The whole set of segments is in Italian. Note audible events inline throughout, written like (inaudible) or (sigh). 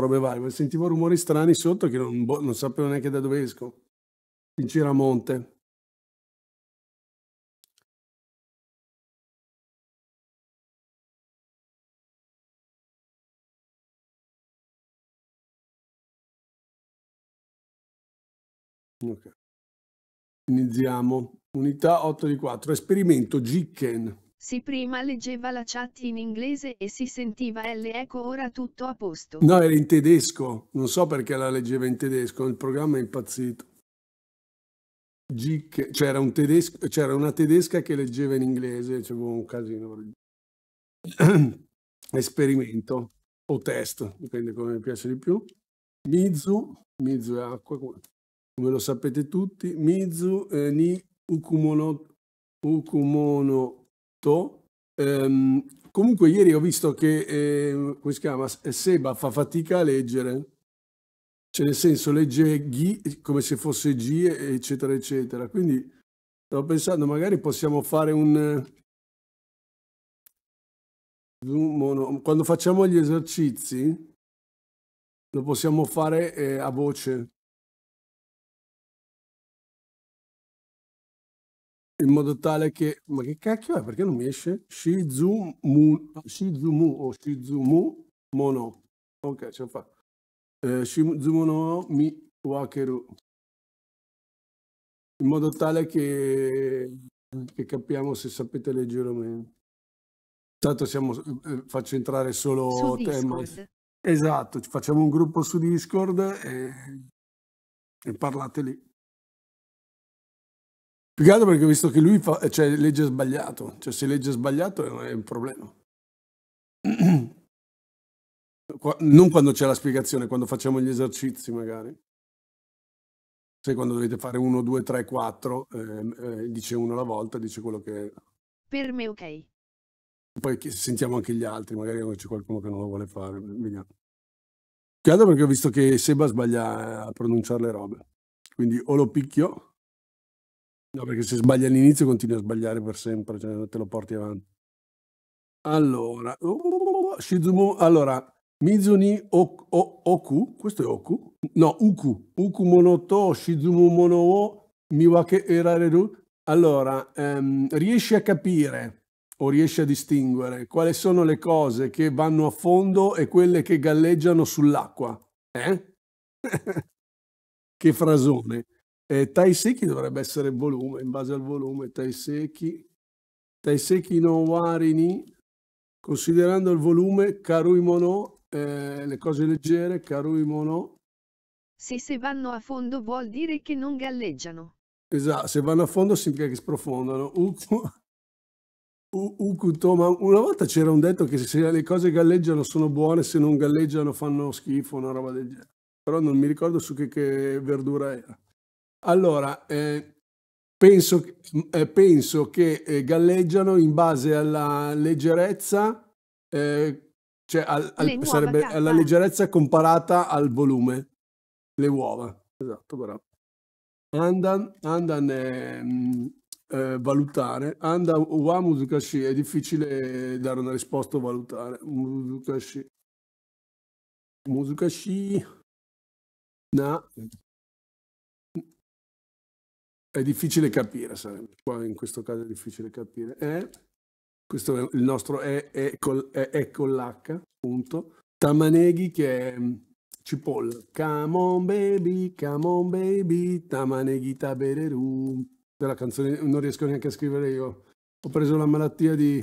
robe varie, ma sentivo rumori strani sotto che non, boh, non sapevo neanche da dove esco. In Ciramonte. Ok. Iniziamo. Unità 8 di 4. Esperimento Gicken. Si prima leggeva la chat in inglese e si sentiva L, ecco ora tutto a posto. No, era in tedesco, non so perché la leggeva in tedesco, il programma è impazzito. Gic, c'era, un tedesco, c'era una tedesca che leggeva in inglese, c'era un casino. (clears throat) Esperimento o test, dipende come mi piace di più. Mizu, Mizu è acqua, come lo sapete tutti. Mizu eh, ni ukumono, ukumono tutto, ehm, comunque ieri ho visto che, eh, come si chiama, Seba fa fatica a leggere. Cioè nel senso legge G come se fosse G, eccetera, eccetera. Quindi stavo pensando magari possiamo fare un... Quando facciamo gli esercizi lo possiamo fare eh, a voce. in modo tale che... Ma che cacchio è? Perché non mi esce? Shizumu, Shizumu o Shizumu Mono. Ok, ce l'ho fatta. Eh, Shizumu mono mi wakeru. In modo tale che, che capiamo se sapete leggere o meno. Tanto siamo, eh, faccio entrare solo tema. Esatto, facciamo un gruppo su Discord e, e parlate lì. Più che altro perché ho visto che lui fa, cioè, legge sbagliato, cioè se legge sbagliato è un problema. (clears throat) Non quando c'è la spiegazione, quando facciamo gli esercizi magari. Se quando dovete fare 1, 2, 3, 4, dice uno alla volta, dice quello che... Per me ok. Poi sentiamo anche gli altri, magari c'è qualcuno che non lo vuole fare, vediamo. Più perché ho visto che Seba sbaglia a pronunciare le robe. Quindi o lo picchio No, perché se sbagli all'inizio continui a sbagliare per sempre, cioè te lo porti avanti. Allora, oh, oh, oh, Shizumu, allora, Mizuni ok, Oku, questo è Oku? No, Uku, Uku Monoto, Shizumu Mono o, Miwake Erareru. Allora, ehm, riesci a capire o riesci a distinguere quali sono le cose che vanno a fondo e quelle che galleggiano sull'acqua? Eh? (laughs) che frasone. Eh, tai Seki dovrebbe essere volume, in base al volume, Tai Seki, Tai Seki no Warini, considerando il volume, Karui Mono, eh, le cose leggere, Karui Mono. Se se vanno a fondo vuol dire che non galleggiano. Esatto, se vanno a fondo significa che sprofondano. Ukutoma, una volta c'era un detto che se le cose galleggiano sono buone, se non galleggiano fanno schifo, una roba del genere. Però non mi ricordo su che, che verdura era. Allora, eh, penso, mm, eh, penso, che eh, galleggiano in base alla leggerezza, eh, cioè al, al, sarebbe carta. alla eh. leggerezza comparata al volume, le uova. Esatto, bravo. Andan, andan ehm, eh, valutare, Andan, uva musikashi, è difficile dare una risposta o valutare. Musikashi. Musikashi. Na, è difficile capire, sarebbe. Qua in questo caso è difficile capire. È, questo è il nostro è, è, col, è, è con l'H, punto. Tamaneghi che è mm, cipolla. Come on baby, come on baby, tamaneghi tabereru. Della canzone non riesco neanche a scrivere io. Ho preso la malattia di...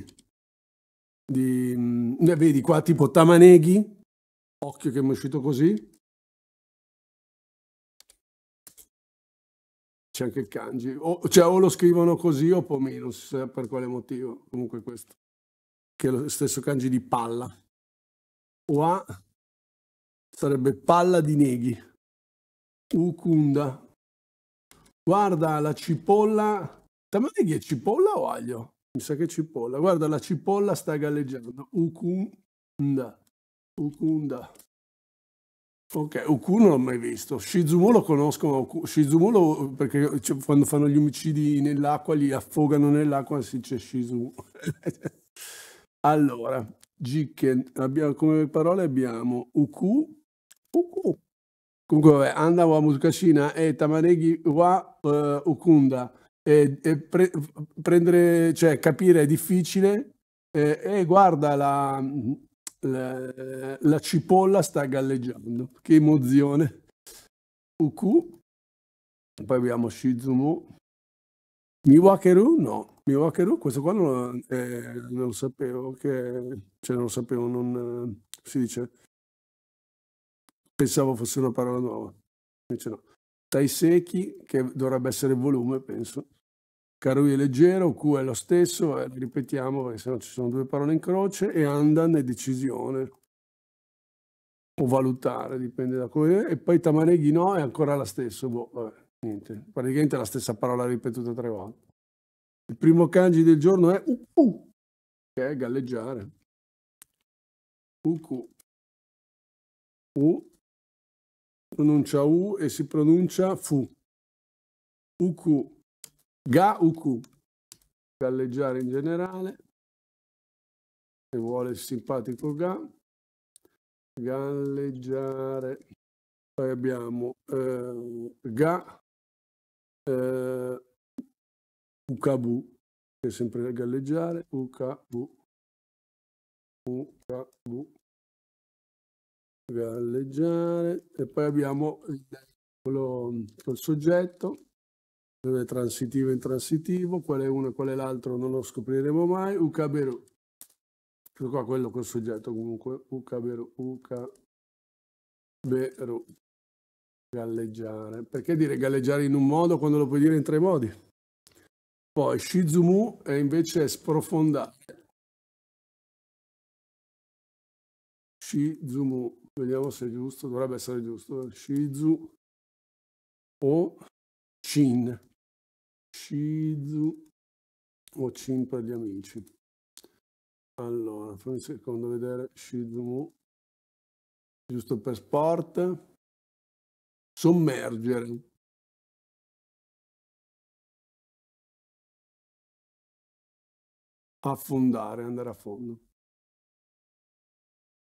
di mm, eh, vedi qua tipo tamaneghi, occhio che mi è uscito così, c'è anche il kanji. O, cioè, o lo scrivono così o poi non si sa per quale motivo. Comunque questo, che è lo stesso kanji di palla. Wa sarebbe palla di neghi. Ukunda. Guarda la cipolla. Tamaneghi è cipolla o aglio? Mi sa che è cipolla. Guarda la cipolla sta galleggiando. Ukunda. Ukunda. Ok, Okuno non l'ho mai visto. Shizumo lo conosco, Shizumo lo, perché cioè, quando fanno gli omicidi nell'acqua li affogano nell'acqua si dice Shizumo. allora, Jiken, abbiamo, come parole abbiamo Uku, Uku. Comunque vabbè, Anda wa Musukashina e Tamaregi wa uh, Ukunda. E, e pre, prendere, cioè capire è difficile. E, e guarda la, la, la cipolla sta galleggiando. Che emozione. Uku. Poi abbiamo Shizumu. Miwakeru? No. Miwakeru? Questo qua non, eh, non lo sapevo. Che, cioè non lo sapevo, non eh, si dice. Pensavo fosse una parola nuova. Invece no. Taiseki, che dovrebbe essere volume, penso. Carui è leggero, Q è lo stesso, eh, ripetiamo perché se no ci sono due parole in croce, e andan è decisione o valutare, dipende da come e poi tamareghi no è ancora la stessa, boh, vabbè, niente, praticamente è la stessa parola ripetuta tre volte. Il primo kanji del giorno è UQ, che è galleggiare. UQ. U pronuncia U e si pronuncia FU. UQ Ga Uku, galleggiare in generale, se vuole il simpatico Ga, galleggiare, poi abbiamo eh, Ga, eh, Ukabu, che è sempre galleggiare, Ukabu, Ukabu, galleggiare, e poi abbiamo quello, col soggetto, non è transitivo e intransitivo, qual è uno e qual è l'altro non lo scopriremo mai, ukaberu, questo qua quello col soggetto comunque, ukaberu, Ucaberu, galleggiare, perché dire galleggiare in un modo quando lo puoi dire in tre modi? Poi Shizumu è invece sprofondare, Shizumu, vediamo se è giusto, dovrebbe essere giusto, eh. Shizu o Shin. Shizu o Cin per gli amici. Allora, fammi un secondo vedere Shizumu, giusto per sport. Sommergere. Affondare, andare a fondo.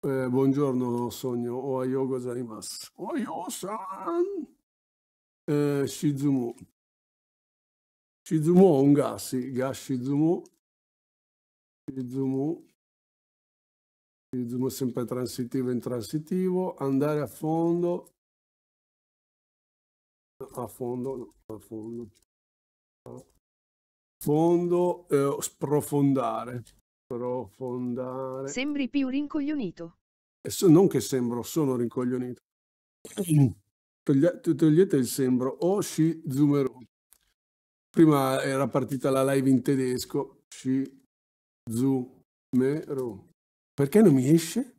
Eh, buongiorno Sogno, o Ohayo gozaimasu. Ohayo-san! Eh, Shizumu, Shizumu Ongashi Gas Shizumu Shizumu Shizumu sempre transitivo e intransitivo andare a fondo a fondo a fondo a fondo eh, sprofondare sprofondare sembri più rincoglionito eh, so, non che sembro sono rincoglionito (clears throat) togliete il sembro o shizumeru Prima era partita la live in tedesco. Shizumero. Perché non mi esce?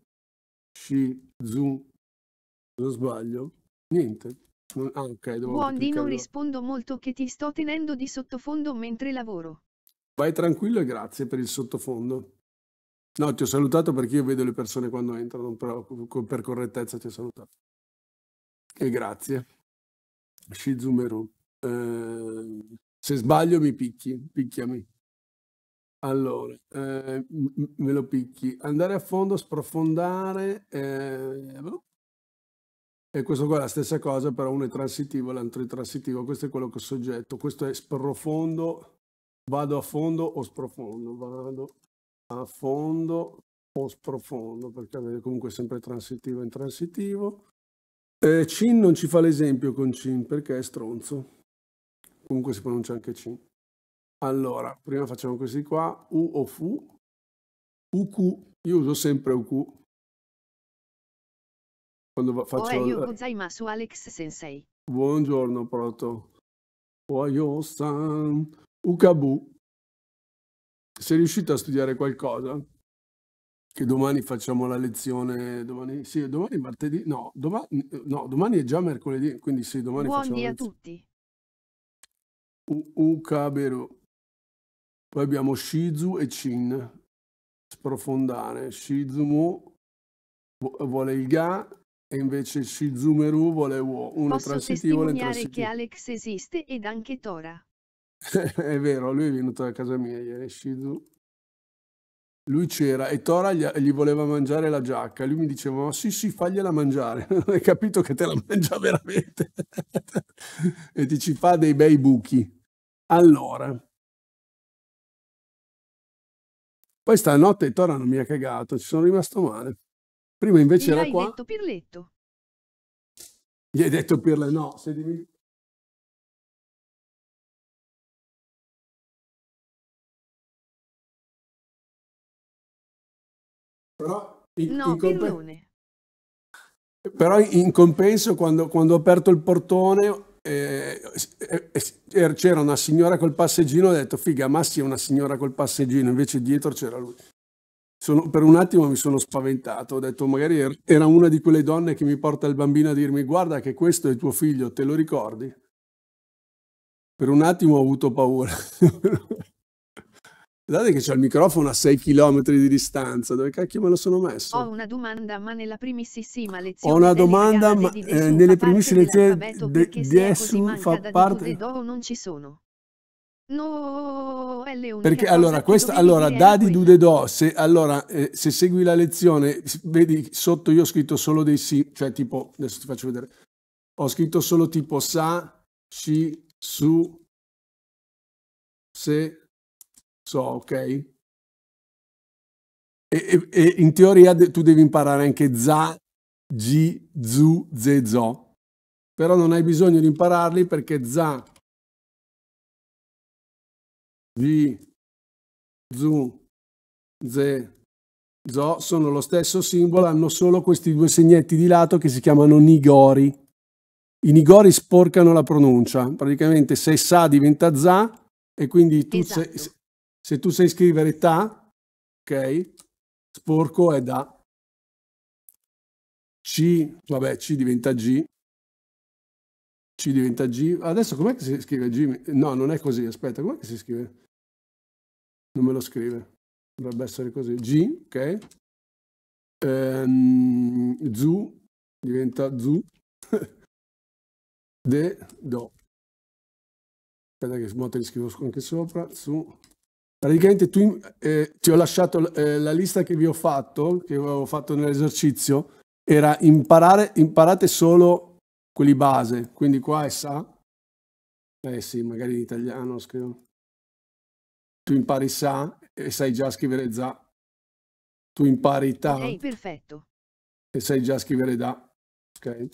Shizum. Non sbaglio? Niente. Non... Ah, ok. Buondì, non rispondo molto che ti sto tenendo di sottofondo mentre lavoro. Vai tranquillo e grazie per il sottofondo. No, ti ho salutato perché io vedo le persone quando entrano, però per correttezza ti ho salutato. E grazie. Shizumeru. Eh, se sbaglio mi picchi, picchiami. Allora, eh, me lo picchi. Andare a fondo, sprofondare. Eh, boh. e questo qua è la stessa cosa, però uno è transitivo l'altro è transitivo. Questo è quello che ho soggetto. Questo è sprofondo, vado a fondo o sprofondo. Vado a fondo o sprofondo, perché comunque sempre transitivo e intransitivo. Eh, Cin non ci fa l'esempio con Cin perché è stronzo comunque si pronuncia anche C. Allora, prima facciamo questi qua, U o Fu, UQ, io uso sempre UQ. Quando faccio... Oeyo oh, gozaimasu Alex Sensei. Buongiorno Proto. Oyo-san, Ukabu. Sei riuscito a studiare qualcosa? Che domani facciamo la lezione, domani, sì, domani martedì, no, domani, no, domani è già mercoledì, quindi sì, domani Buon facciamo... Buongiorno a tutti. Ukabero. Poi abbiamo Shizu e Chin. Sprofondare. Shizumu vuole il ga e invece Shizumeru vuole wo. Uno transitivo e transitivo. che Alex esiste ed anche Tora. (laughs) È vero, lui è venuto a casa mia ieri, Shizu. Lui c'era e Tora gli, gli, voleva mangiare la giacca. Lui mi diceva: Ma sì, sì, fagliela mangiare. Non (laughs) hai capito che te la mangia veramente. (laughs) e ti ci fa dei bei buchi. Allora, poi stanotte Tora non mi ha cagato, ci sono rimasto male. Prima invece Gli era qua. Gli hai detto Pirletto. Gli hai detto Pirletto, no, se devi... Però in, no, in comp- però in compenso quando, quando, ho aperto il portone eh, eh er, c'era una signora col passeggino, ho detto figa Massi è una signora col passeggino, invece dietro c'era lui. Sono, per un attimo mi sono spaventato, ho detto magari er, era una di quelle donne che mi porta il bambino a dirmi guarda che questo è tuo figlio, te lo ricordi? Per un attimo ho avuto paura. (laughs) Guardate che c'è il microfono a 6 km di distanza, dove cacchio me lo sono messo? Ho una domanda, ma nella primissima lezione... Ho una domanda, ma eh, nelle primissime lezioni de, di Essu fa parte... Di do non ci sono. No, è le Perché allora, questa, allora Dadi Do, se, allora, eh, se segui la lezione, vedi sotto io ho scritto solo dei sì, cioè tipo, adesso ti faccio vedere, ho scritto solo tipo sa, ci, su, se, so, ok? E, e, in teoria tu devi imparare anche za, gi, zu, ze, zo. Però non hai bisogno di impararli perché za, gi, zu, ze, zo sono lo stesso simbolo, hanno solo questi due segnetti di lato che si chiamano nigori. I nigori sporcano la pronuncia, praticamente se sa diventa za e quindi tu esatto. se, se tu sai scrivere ta, ok, sporco è da C, vabbè, C diventa G, C diventa G. Adesso com'è che si scrive G? No, non è così, aspetta, com'è che si scrive? Non me lo scrive. Dovrebbe essere così. G, ok. Ehm, zu diventa zu. (laughs) De, do. Aspetta che smoto li scrivo anche sopra. Su, praticamente tu, eh, ti ho lasciato eh, la lista che vi ho fatto, che avevo fatto nell'esercizio, era imparare, imparate solo quelli base, quindi qua è sa, eh sì, magari in italiano scrivo, tu impari sa e sai già scrivere za, tu impari ta okay, perfetto. e sai già scrivere da, ok?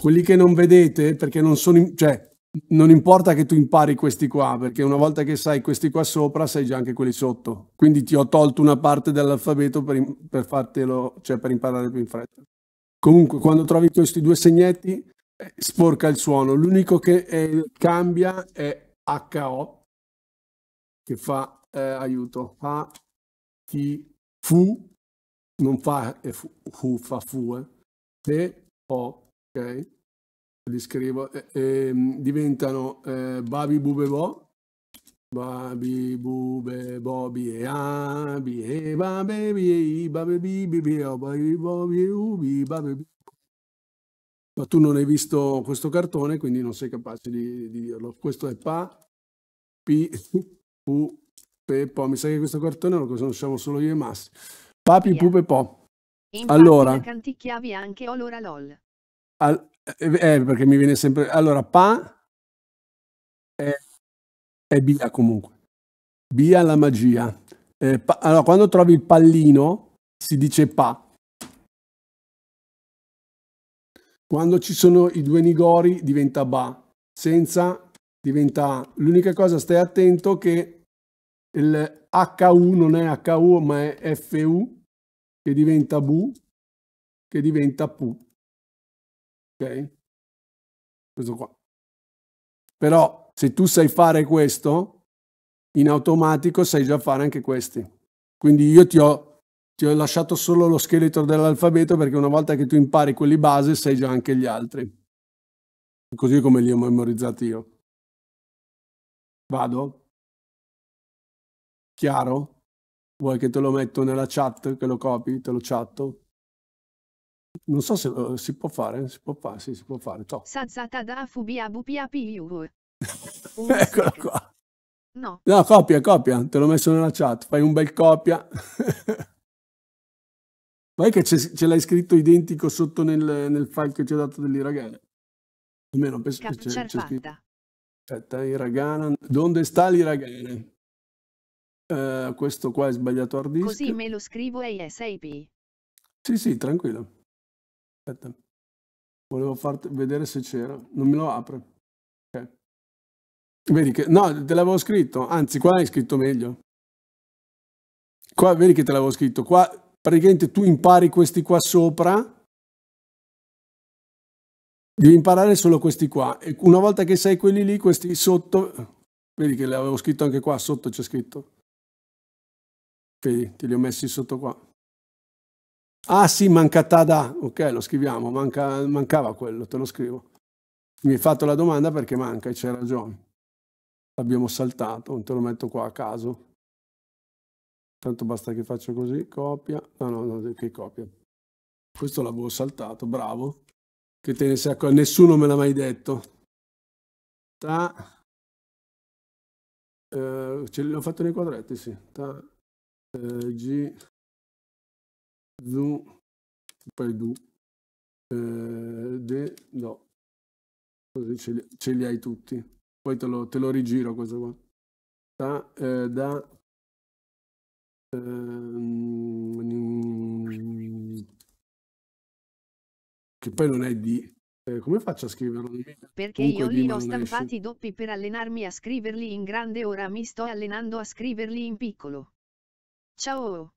Quelli che non vedete perché non sono, in, cioè non importa che tu impari questi qua, perché una volta che sai questi qua sopra, sai già anche quelli sotto. Quindi ti ho tolto una parte dell'alfabeto per, per fartelo, cioè per imparare più in fretta. Comunque, quando trovi questi due segnetti, eh, sporca il suono. L'unico che è, eh, cambia è HO, che fa eh, aiuto. Fa, ti, fu, non fa eh, fu, fu, fa fu, eh. Te, o, ok? li scrivo, eh, eh, diventano eh, Babi Bubebo, Babi Bube Bobi e Abi e Babebi e I Babebi Bibi o Babi Bobi e Ubi Babebi. Ma tu non hai visto questo cartone, quindi non sei capace di, di dirlo. Questo è Pa, Pi, U, Pe, Po. Mi sa che questo cartone lo conosciamo solo io e Massi. Papi, Pupe, eh. Po. Infatti, allora, canticchiavi anche Olora LOL. Eh, eh, eh, perché mi viene sempre... Allora, pa è, è Bia comunque. Bia la magia. Eh, pa... Allora, quando trovi il pallino si dice pa. Quando ci sono i due nigori diventa ba. Senza diventa A. L'unica cosa, stai attento che il HU non è HU ma è FU che diventa Bu che diventa Pu. Ok? Questo qua. Però se tu sai fare questo, in automatico sai già fare anche questi. Quindi io ti ho, ti ho lasciato solo lo scheletro dell'alfabeto perché una volta che tu impari quelli base sai già anche gli altri. Così come li ho memorizzati io. Vado? Chiaro? Vuoi che te lo metto nella chat, che lo copi, te lo chatto? Non so se uh, si può fare, si può fare, sì, si può fare. Eccola qua. No. No, copia, copia, te l'ho messo nella chat, fai un bel copia. (laughs) Vai che ce, l'hai scritto identico sotto nel, nel, file che ci ho dato dell'Iragana? Almeno penso che c'è, c'è scritto. Aspetta, Iragana, dove sta l'Iragana? Uh, questo qua è sbagliato hard disk. Così me lo scrivo ASAP. Sì, sì, tranquillo. Aspetta. Volevo farti vedere se c'era. Non me lo apre. Okay. Vedi che... No, te l'avevo scritto. Anzi, qua l'hai scritto meglio. Qua vedi che te l'avevo scritto. Qua praticamente tu impari questi qua sopra. Devi imparare solo questi qua. E una volta che sai quelli lì, questi sotto... Vedi che l'avevo scritto anche qua, sotto c'è scritto. Vedi, te li ho messi sotto qua. Ah sì, manca Tada. Ok, lo scriviamo, manca, mancava quello, te lo scrivo. Mi hai fatto la domanda perché manca e c'è ragione. L'abbiamo saltato, non te lo metto qua a caso. Tanto basta che faccio così, copia. No, no, no, che copia. Questo l'avevo saltato, bravo. Che te ne sei accorto, nessuno me l'ha mai detto. Ta. Eh, ce l'ho fatto nei quadretti, sì. Ta. Eh, G. Zou, c'est pas Edu. Eh, de, no. Così ce li, ce li, hai tutti. Poi te lo, te lo rigiro questo qua. Da, eh, da ehm, che poi non è di eh, come faccio a scriverlo? Perché Comunque io li ho stampati esce. doppi per allenarmi a scriverli in grande, ora mi sto allenando a scriverli in piccolo. Ciao!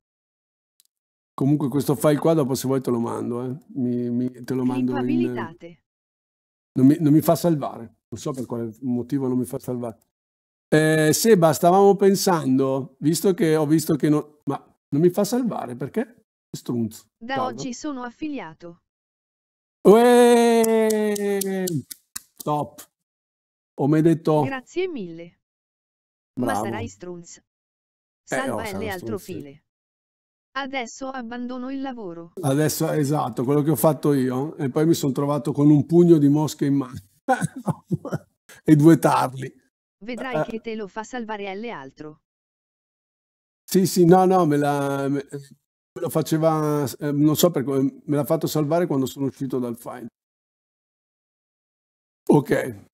Comunque questo file qua dopo se vuoi te lo mando, eh. mi, mi, te lo mando in, non, mi, non mi fa salvare, non so per quale motivo non mi fa salvare. Eh, Seba, stavamo pensando, visto che ho visto che non... Ma non mi fa salvare, perché? Strunz. Da Salva. oggi sono affiliato. Uè! Top. Ho mai detto... Grazie mille. Bravo. Ma sarai strunz. Eh, oh, Salva eh, no, L altro file. Adesso abbandono il lavoro. Adesso, esatto, quello che ho fatto io. E poi mi sono trovato con un pugno di mosche in mano (laughs) e due tarli. Vedrai eh. che te lo fa salvare L altro. Sì, sì, no, no, me la... me lo faceva, eh, non so perché, me l'ha fatto salvare quando sono uscito dal find. Ok,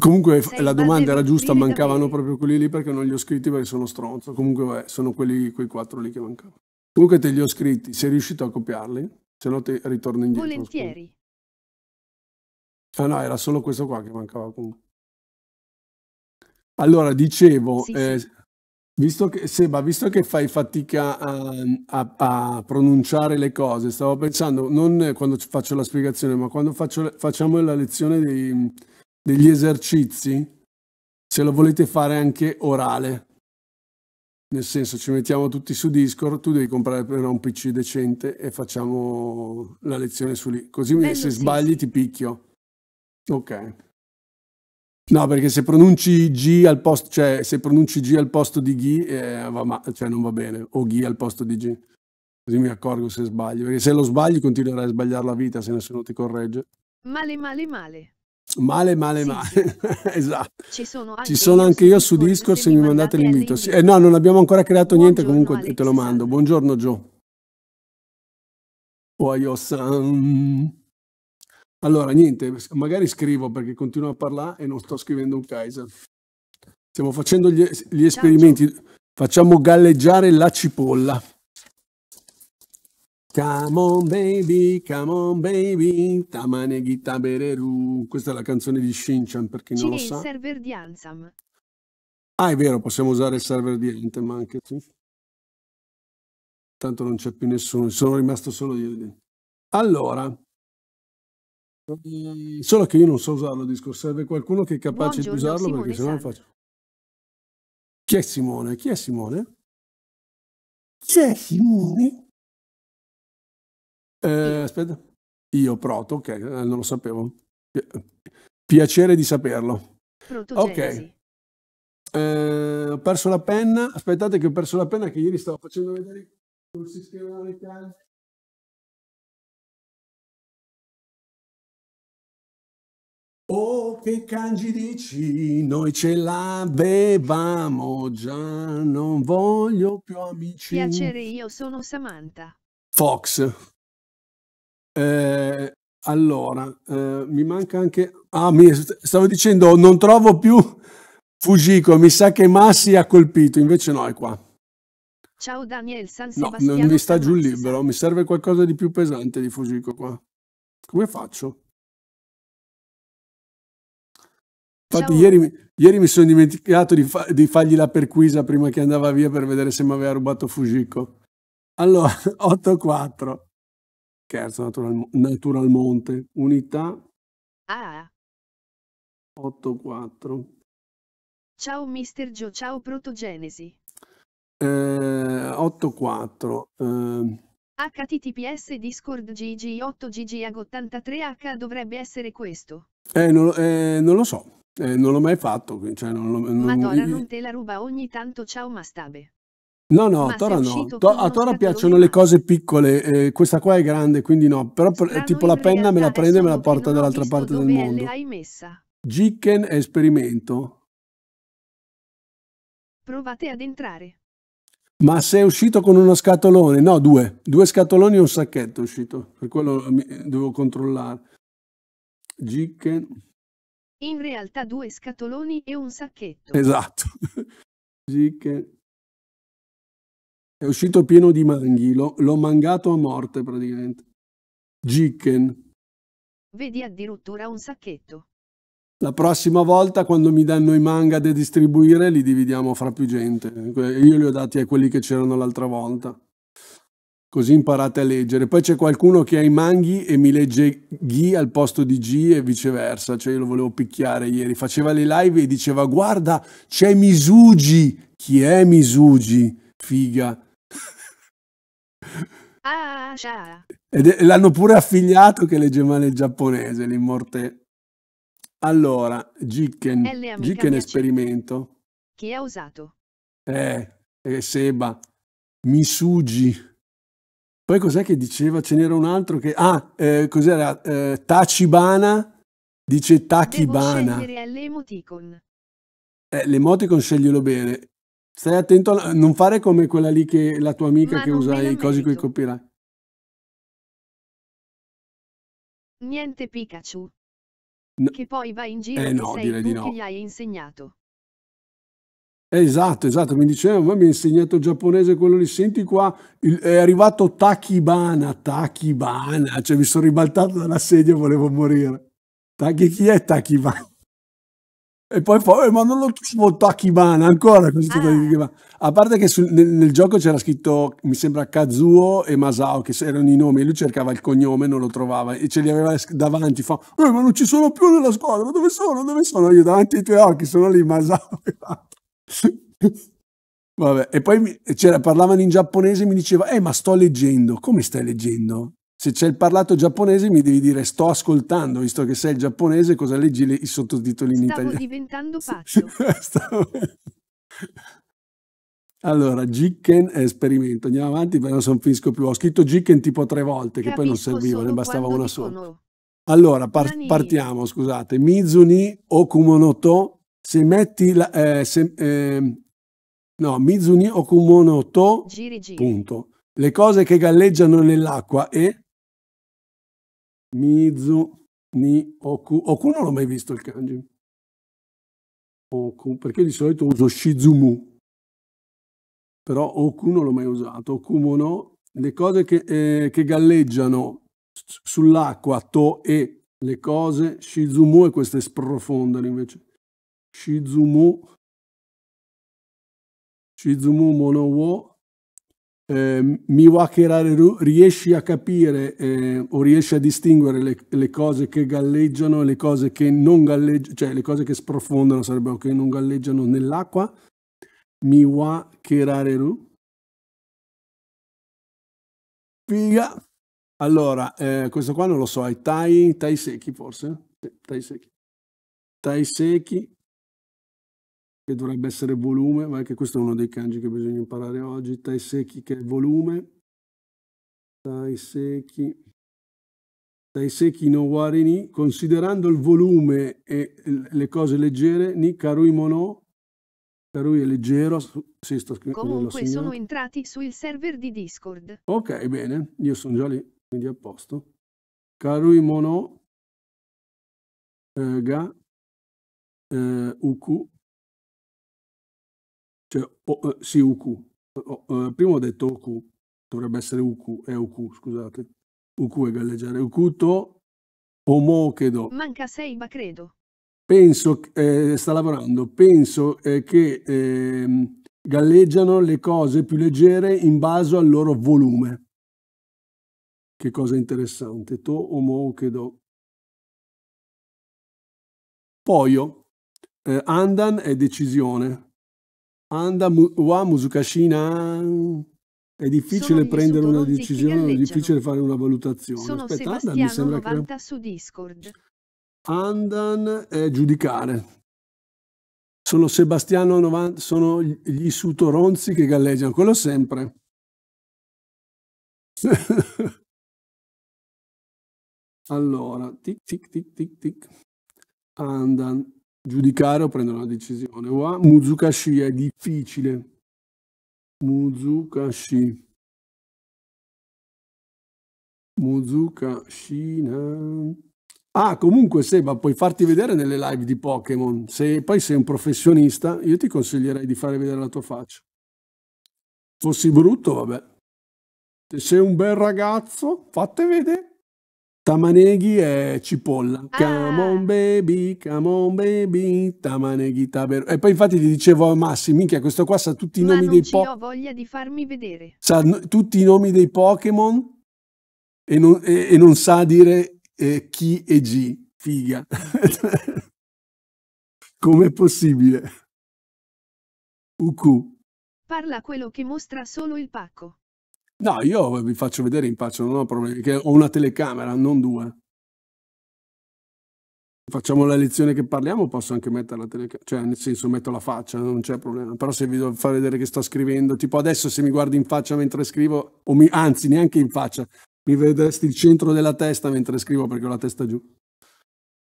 Comunque Sei la domanda era giusta, mancavano proprio quelli lì perché non li ho scritti perché sono stronzo. Comunque vabbè, sono quelli, quei quattro lì che mancavano. Comunque te li ho scritti, sei riuscito a copiarli? Se no ti ritorno indietro. Volentieri. Ah no, era solo questo qua che mancava comunque. Allora, dicevo, sì, eh, sì. Visto che, Seba, visto che fai fatica a, a, a pronunciare le cose, stavo pensando, non quando faccio la spiegazione, ma quando faccio, facciamo la lezione dei degli esercizi, se lo volete fare anche orale. Nel senso, ci mettiamo tutti su Discord, tu devi comprare però un PC decente e facciamo la lezione su lì. Così Bello, se sì, sbagli sì. ti picchio. Ok. No, perché se pronunci G al posto, cioè se pronunci G al posto di G, eh, va ma- cioè non va bene, o G al posto di G. Così mi accorgo se sbaglio, perché se lo sbagli continuerai a sbagliare la vita se nessuno ti corregge. Male, male, male. Male, male, sì, male. Sì. (laughs) esatto. Ci sono, anche, Ci sono anche io su Discord se, se mi mandate, l'invito. Sì. Eh, no, non abbiamo ancora creato Buongiorno, niente, comunque Alex. te lo mando. Buongiorno Gio. Oaio-san. Allora, niente, magari scrivo perché continuo a parlare e non sto scrivendo un Kaiser. Stiamo facendo gli, gli esperimenti. ciao. Facciamo galleggiare la cipolla. Come on baby, come on baby, tamane ghita bereru. Questa è la canzone di Shinchan per chi non lo sa. il server di Ansam. Ah, è vero, possiamo usare il server di Anthem anche, sì. Tanto non c'è più nessuno, sono rimasto solo io. Allora, ehm, solo che io non so usarlo il serve qualcuno che è capace Buongiorno, di usarlo Simone perché sennò non faccio. Chi è Simone? Chi è Simone? Chi è Simone? Eh, aspetta. Io, Proto, ok, eh, non lo sapevo. Piacere di saperlo. Protogenesi. Ok. Eh, ho perso la penna. Aspettate che ho perso la penna che ieri stavo facendo vedere come si scrivono le case. Oh, che kanji dici, noi ce l'avevamo già, non voglio più amici. Piacere, io sono Samantha. Fox. Eh, allora, eh, mi manca anche... Ah, mi, stavo dicendo, non trovo più Fujiko, mi sa che Massi ha colpito, invece no, è qua. Ciao Daniel, San Sebastiano. non mi sta giù il libero, mi serve qualcosa di più pesante di Fujiko qua. Come faccio? Infatti ieri, ieri, mi sono dimenticato di, fa di, fargli la perquisa prima che andava via per vedere se mi aveva rubato Fujiko. Allora, 8-4. (laughs) Scherzo, Natural, Naturalmonte. Unità Ah, 8-4. ciao Mister Joe. ciao Protogenesi. Eh, 84. eh, HTTPS Discord GG8GGAG83H dovrebbe essere questo. eh, non, lo- eh, non lo so, Eh, non l'ho mai fatto. quindi, Cioè non lo- non- Madonna non te la ruba ogni tanto ciao Mastabe. No, no, a Tora no. a Tora piacciono le cose piccole, eh, questa qua è grande, quindi no. Però Strano tipo la penna me la prende e me la porta dall'altra parte del mondo. L'hai messa. Gicken è esperimento. Provate ad entrare. Ma sei uscito con uno scatolone? No, due. Due scatoloni e un sacchetto è uscito. Per quello devo controllare. Gicken. In realtà due scatoloni e un sacchetto. Esatto. (laughs) Gicken. È uscito pieno di manghi, l'ho mangato a morte praticamente. Gicken. Vedi addirittura un sacchetto. La prossima volta quando mi danno i manga da distribuire li dividiamo fra più gente. Io li ho dati a quelli che c'erano l'altra volta. Così imparate a leggere. Poi c'è qualcuno che ha i manghi e mi legge Ghi al posto di G e viceversa. Cioè io lo volevo picchiare ieri. Faceva le live e diceva guarda c'è Misugi. Chi è Misugi? Figa. Ah, Shara. Ed l'hanno pure affiliato che legge male il giapponese, l'immorte. Allora, Jicken, Jicken esperimento. Eh, Chi ha usato? Eh, eh, Seba, Misugi. Poi cos'è che diceva? Ce n'era un altro che... Ah, eh, cos'era? Eh, Tachibana? Dice Tachibana. Devo scegliere l'emoticon. Eh, l'emoticon sceglielo bene. Stai attento a non fare come quella lì che la tua amica Ma che usa i cosi con i copyright. Niente Pikachu. No. Che poi va in giro eh, no, direi di no. che gli hai insegnato. Esatto, esatto, mi diceva, ma mi ha insegnato il giapponese quello lì, senti qua, il, è arrivato Takibana, Takibana, cioè mi sono ribaltato dalla sedia e volevo morire. Taki, chi è Takibana? E poi, poi, ma non lo trovo Takibana ancora. Questo ah. A parte che sul, nel, nel, gioco c'era scritto, mi sembra, Kazuo e Masao, che erano i nomi, e lui cercava il cognome, non lo trovava, e ce li aveva davanti. Fa, eh, ma non ci sono più nella squadra, dove sono? Dove sono? Io davanti ai tuoi occhi sono lì, Masao. (laughs) Vabbè, e poi mi, parlavano in giapponese e mi diceva, eh, ma sto leggendo. Come stai leggendo? se c'è il parlato giapponese mi devi dire sto ascoltando, visto che sei il giapponese, cosa leggi le, i sottotitoli in Stavo italiano? (laughs) (laughs) Stavo diventando pazzo. Allora, Jicken è esperimento, andiamo avanti perché non sono finisco più. Ho scritto Jicken tipo tre volte, Capisco che poi non serviva, ne bastava una sola. Sono. Allora, par- partiamo, scusate. Mizuni Okumonoto, se metti la... Eh, se, eh, no, Mizuni Okumonoto, giri, giri. punto. Le cose che galleggiano nell'acqua e... Mizu, Ni, Oku. Oku non l'ho mai visto il kanji. Oku, perché di solito uso Shizumu. Però Oku non l'ho mai usato. Okumo no. Le cose che, eh, che galleggiano sull'acqua, To e le cose, Shizumu e queste sprofondano invece. Shizumu, Shizumu mono wo eh, Miwaki Rareru riesci a capire eh, o riesci a distinguere le, le, cose che galleggiano e le cose che non galleggiano, cioè le cose che sprofondano sarebbero che non galleggiano nell'acqua. Miwaki Rareru. Figa. Allora, eh, questo qua non lo so, è Tai, tai Secchi forse? Tai Secchi. Tai Secchi, che dovrebbe essere volume, ma anche questo è uno dei kanji che bisogna imparare oggi, tai taiseki che è volume, taiseki, taiseki no wari ni, considerando il volume e le cose leggere, ni karui mono, karui è leggero, si sto scrivendo Comunque sono entrati sul server di Discord. Ok, bene, io sono già lì, quindi a posto. Karui mono, eh, ga, eh, uku, cioè, o, eh, sì, UQ. O, eh, prima ho detto UQ, dovrebbe essere UQ, è UQ, scusate. UQ è galleggiare. UQ to omo chedo. Manca Seiba, credo. Penso, eh, sta lavorando, penso eh, che eh, galleggiano le cose più leggere in base al loro volume. Che cosa interessante. To omo chedo. Poio. Eh, andan è decisione, Anda mu- wa Musukashina. È difficile prendere una decisione, è difficile fare una valutazione. Sono Aspetta, Andan mi sembra 90 che... su Discord. Andan è giudicare. Sono Sebastiano 90, sono gli sutoronzi che galleggiano, quello sempre. (laughs) allora, tic tic tic tic tic. Andan giudicare o prendere una decisione. Wa Muzukashi è difficile. Muzukashi. Muzukashi. Ah, comunque Seba, puoi farti vedere nelle live di Pokémon. Se poi sei un professionista, io ti consiglierei di fare vedere la tua faccia. Fossi brutto, vabbè. Se sei un bel ragazzo, fate vedere. Tamaneghi è cipolla. Ah. Come on baby, come on baby, Tamaneghi Tabero. E poi infatti gli dicevo a Massi, minchia, questo qua sa tutti i Ma nomi dei Pokémon. Ma non ho voglia di farmi vedere. Sa no tutti i nomi dei Pokémon e, e, e non, sa dire eh, chi e G. Figa. (laughs) Com'è possibile? UQ. Parla quello che mostra solo il pacco. No, io vi faccio vedere in faccia, non ho problemi, che ho una telecamera, non due. Facciamo la lezione che parliamo, posso anche mettere la telecamera, cioè nel senso metto la faccia, non c'è problema, però se vi devo far vedere che sto scrivendo, tipo adesso se mi guardi in faccia mentre scrivo, mi... anzi neanche in faccia, mi vedresti il centro della testa mentre scrivo perché ho la testa giù.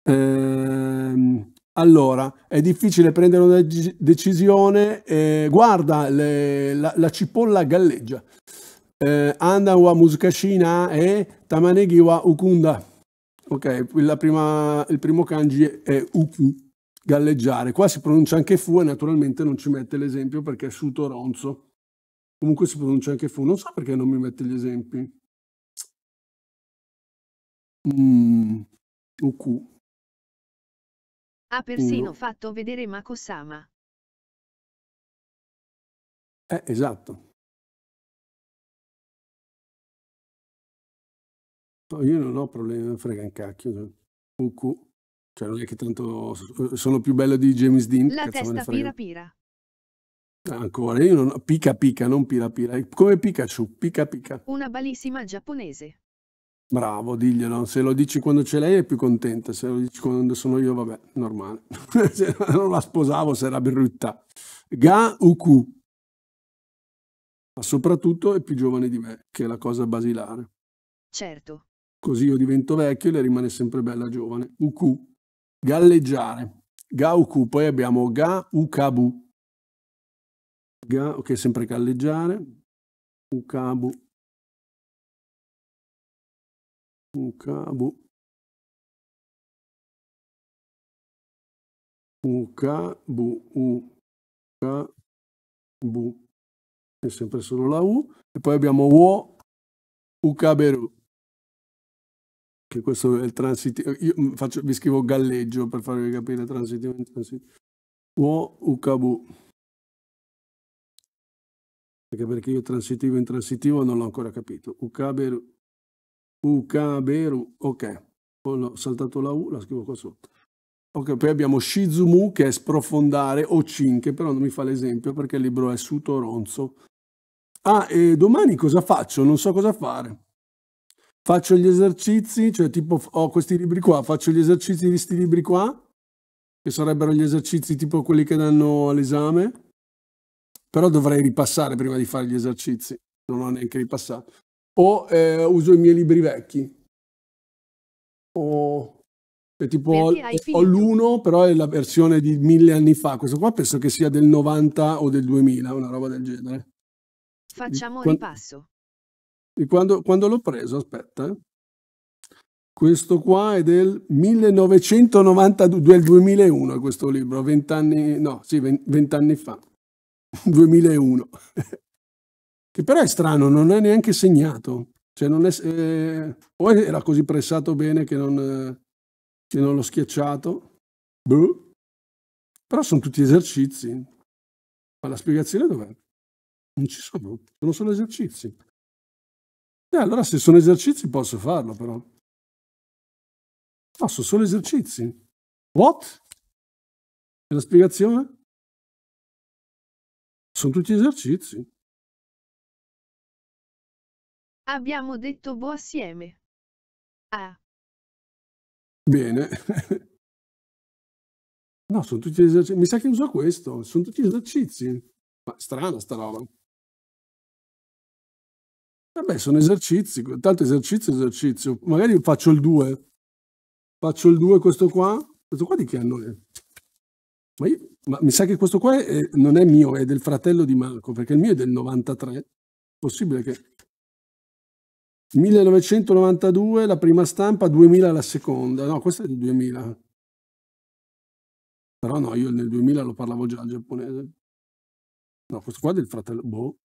Ehm, allora, è difficile prendere una decisione, eh, guarda, le... la, la cipolla galleggia eh, andan wa musukashina e eh? tamanegi wa ukunda. Ok, prima, il primo kanji è uku, galleggiare. Qua si pronuncia anche fu e naturalmente non ci mette l'esempio perché è suto ronzo. Comunque si pronuncia anche fu, non so perché non mi mette gli esempi. Mm, uku. Ha persino Uno. fatto vedere Mako-sama. Eh, esatto. Io non ho problemi, non frega un cacchio. Un cioè, cu. Cioè, non è che tanto sono più bello di James Dean. La testa pira pira. Ancora, io non ho... pica pica, non pira pira, come Pikachu, pica pica. Una balissima giapponese. Bravo, diglielo, se lo dici quando c'è lei è più contenta, se lo dici quando sono io, vabbè, normale. (laughs) se non la sposavo se era brutta. Ga Uku. Ma soprattutto è più giovane di me, che è la cosa basilare. Certo. Così io divento vecchio e le rimane sempre bella giovane. Uku. Galleggiare. Gauku. Poi abbiamo Ga Ukabu. Ga, ok, sempre galleggiare. Ukabu. Ukabu. Ukabu. Ukabu. È sempre solo la U. E poi abbiamo Wo Ukaberu che questo è il transitivo, io mm, faccio, vi scrivo galleggio per farvi capire transitivo e transitivo. Wo ukabu. Anche perché io transitivo e intransitivo non l'ho ancora capito. Ukaberu. Ukaberu. Ok. Ho saltato la U, la scrivo qua sotto. Ok, poi abbiamo Shizumu che è sprofondare o Cin, però non mi fa l'esempio perché il libro è su Sutoronzo. Ah, e domani cosa faccio? Non so cosa fare faccio gli esercizi, cioè tipo ho questi libri qua, faccio gli esercizi di questi libri qua, che sarebbero gli esercizi tipo quelli che danno all'esame, però dovrei ripassare prima di fare gli esercizi, non ho neanche ripassato. O eh, uso i miei libri vecchi, o cioè, tipo ho, ho l'uno, però è la versione di mille anni fa, questo qua penso che sia del 90 o del 2000, una roba del genere. Facciamo un ripasso di quando, quando l'ho preso, aspetta. Eh. Questo qua è del 1992, del 2001 questo libro, vent'anni, no, sì, vent'anni fa, 2001. (laughs) (laughs) che però è strano, non è neanche segnato. Cioè non è, eh, o era così pressato bene che non, eh, che non l'ho schiacciato. Buh. Però sono tutti esercizi. Ma la spiegazione dov'è? Non ci sono, non sono esercizi. Eh, allora se sono esercizi posso farlo però. Posso solo esercizi. What? C'è la spiegazione? Sono tutti esercizi. Abbiamo detto bo assieme. Ah. Bene. (laughs) no, sono tutti esercizi. Mi sa che uso questo. Sono tutti esercizi. Ma strana sta roba. Vabbè, sono esercizi, tanto esercizio, esercizio. Magari faccio il 2. Faccio il 2 questo qua. Questo qua di che anno è? Ma, io, ma mi sa che questo qua è, non è mio, è del fratello di Marco, perché il mio è del 93. Possibile che... 1992 la prima stampa, 2000 la seconda. No, questa è del 2000. Però no, io nel 2000 lo parlavo già al giapponese. No, questo qua è del fratello... Boh.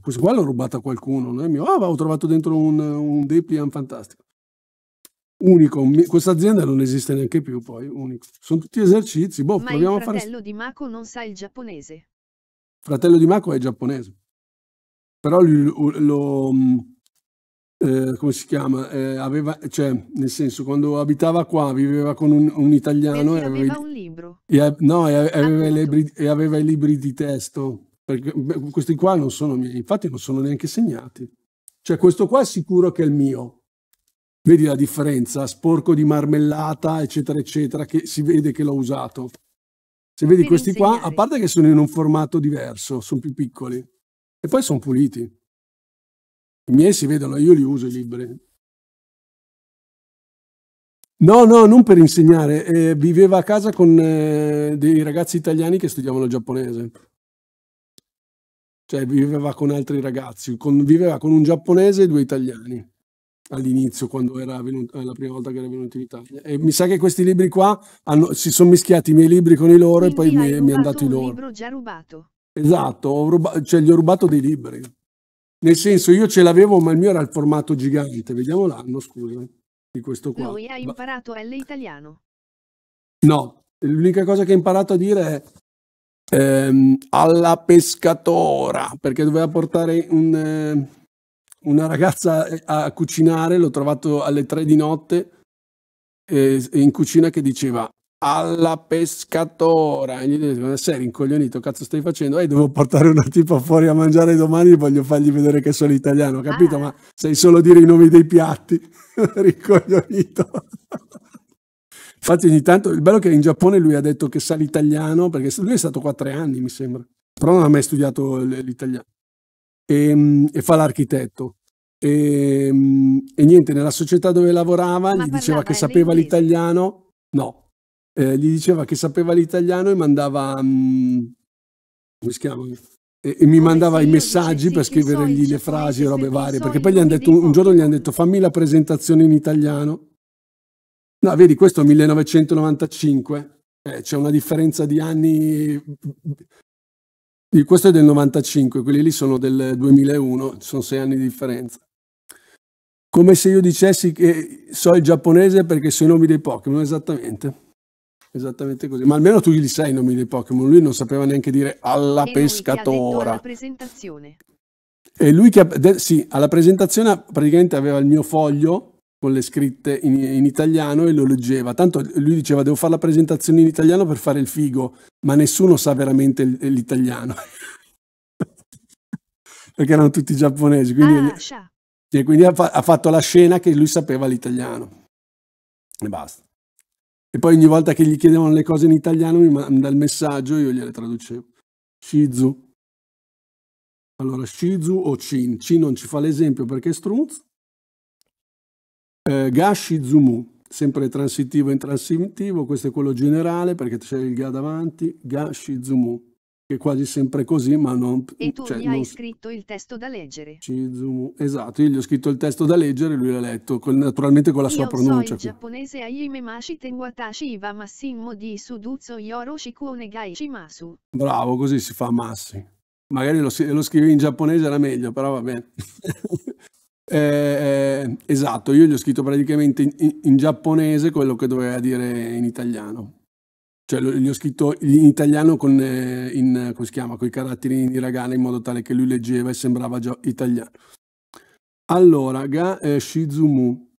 Questo qua l'ho rubato a qualcuno, non è mio. Ah, ho trovato dentro un, un Deplian fantastico. Unico, questa azienda non esiste neanche più poi, unico. Sono tutti esercizi, boh, Ma proviamo a fare... il fratello di Mako non sa il giapponese. Fratello di Mako è giapponese. Però lo... lo mm, eh, come si chiama? Eh, aveva, cioè, nel senso, quando abitava qua, viveva con un, un italiano e aveva, aveva, un libro. E, no, e aveva, libri, e aveva i libri di testo perché questi qua non sono miei, infatti non sono neanche segnati. Cioè questo qua è sicuro che è il mio. Vedi la differenza? Sporco di marmellata, eccetera, eccetera, che si vede che l'ho usato. Se vedi questi insegnare. qua, a parte che sono in un formato diverso, sono più piccoli e poi sono puliti. I miei si vedono, io li uso i libri. No, no, non per insegnare. Eh, viveva a casa con eh, dei ragazzi italiani che studiavano il giapponese cioè viveva con altri ragazzi, con, viveva con un giapponese e due italiani all'inizio quando era venuto, eh, la prima volta che era venuto in Italia e mi sa che questi libri qua hanno, si sono mischiati i miei libri con i loro Quindi e poi mi, mi hanno dato i loro. libro già rubato. Esatto, ho rubato, cioè gli ho rubato dei libri. Nel senso io ce l'avevo ma il mio era il formato gigante, vediamo l'anno scusa di questo qua. Lui ha imparato l'italiano. No, l'unica cosa che ha imparato a dire è ehm, alla pescatora, perché doveva portare un, eh, una ragazza eh, a cucinare, l'ho trovato alle tre di notte eh, in cucina che diceva alla pescatora e gli dicevo ma sei rincoglionito cazzo stai facendo eh devo portare una tipa fuori a mangiare domani voglio fargli vedere che sono italiano capito ah. ma sai solo dire i nomi dei piatti (laughs) rincoglionito Infatti ogni tanto, il bello è che in Giappone lui ha detto che sa l'italiano, perché lui è stato qua tre anni, mi sembra, però non ha mai studiato l'italiano. E, ehm, e, fa l'architetto. E, ehm, e, niente, nella società dove lavorava Ma gli diceva che sapeva l'italiano, no, eh, gli diceva che sapeva l'italiano e mandava, um, come si chiama? E, e, mi Come mandava i messaggi dici, per scrivergli so, le frasi e robe varie, perché poi gli hanno detto, un giorno gli hanno detto fammi la presentazione in italiano No, vedi, questo è 1995, eh, c'è una differenza di anni. Questo è del 95, quelli lì sono del 2001, sono sei anni di differenza. Come se io dicessi che so il giapponese perché so i nomi dei Pokémon, esattamente. Esattamente così. Ma almeno tu gli sai i nomi dei Pokémon, lui non sapeva neanche dire alla e pescatora. Lui alla e lui che ha, sì, alla presentazione praticamente aveva il mio foglio con le scritte in, in, italiano e lo leggeva. Tanto lui diceva devo fare la presentazione in italiano per fare il figo, ma nessuno sa veramente l'italiano. (laughs) Perché erano tutti giapponesi. Quindi, ah, e quindi ha, fa- ha, fatto la scena che lui sapeva l'italiano. E basta. E poi ogni volta che gli chiedevano le cose in italiano mi manda il messaggio io gliele traducevo. Shizu. Allora, Shizu o Chin. Chin non ci fa l'esempio perché è strunz eh, gashi Zumu, sempre transitivo e intransitivo, questo è quello generale perché c'è il ga davanti, Gashi Zumu, che è quasi sempre così ma non... E tu cioè, gli hai non... scritto il testo da leggere. Shizumu. Esatto, io gli ho scritto il testo da leggere e lui l'ha letto, con, naturalmente con la io sua pronuncia. Io so il giapponese Aime Mashite Watashi Iwa Massimo di Suduzzo Yoroshiku Onegai Shimasu. Bravo, così si fa Massi. Magari lo, lo scrivi in giapponese era meglio, però va bene. (laughs) Eh, eh, esatto, io gli ho scritto praticamente in, in, giapponese quello che doveva dire in italiano. Cioè, gli ho scritto in italiano con, eh, in, come si chiama, con i caratteri in iragana in modo tale che lui leggeva e sembrava già italiano. Allora, ga eh, shizumu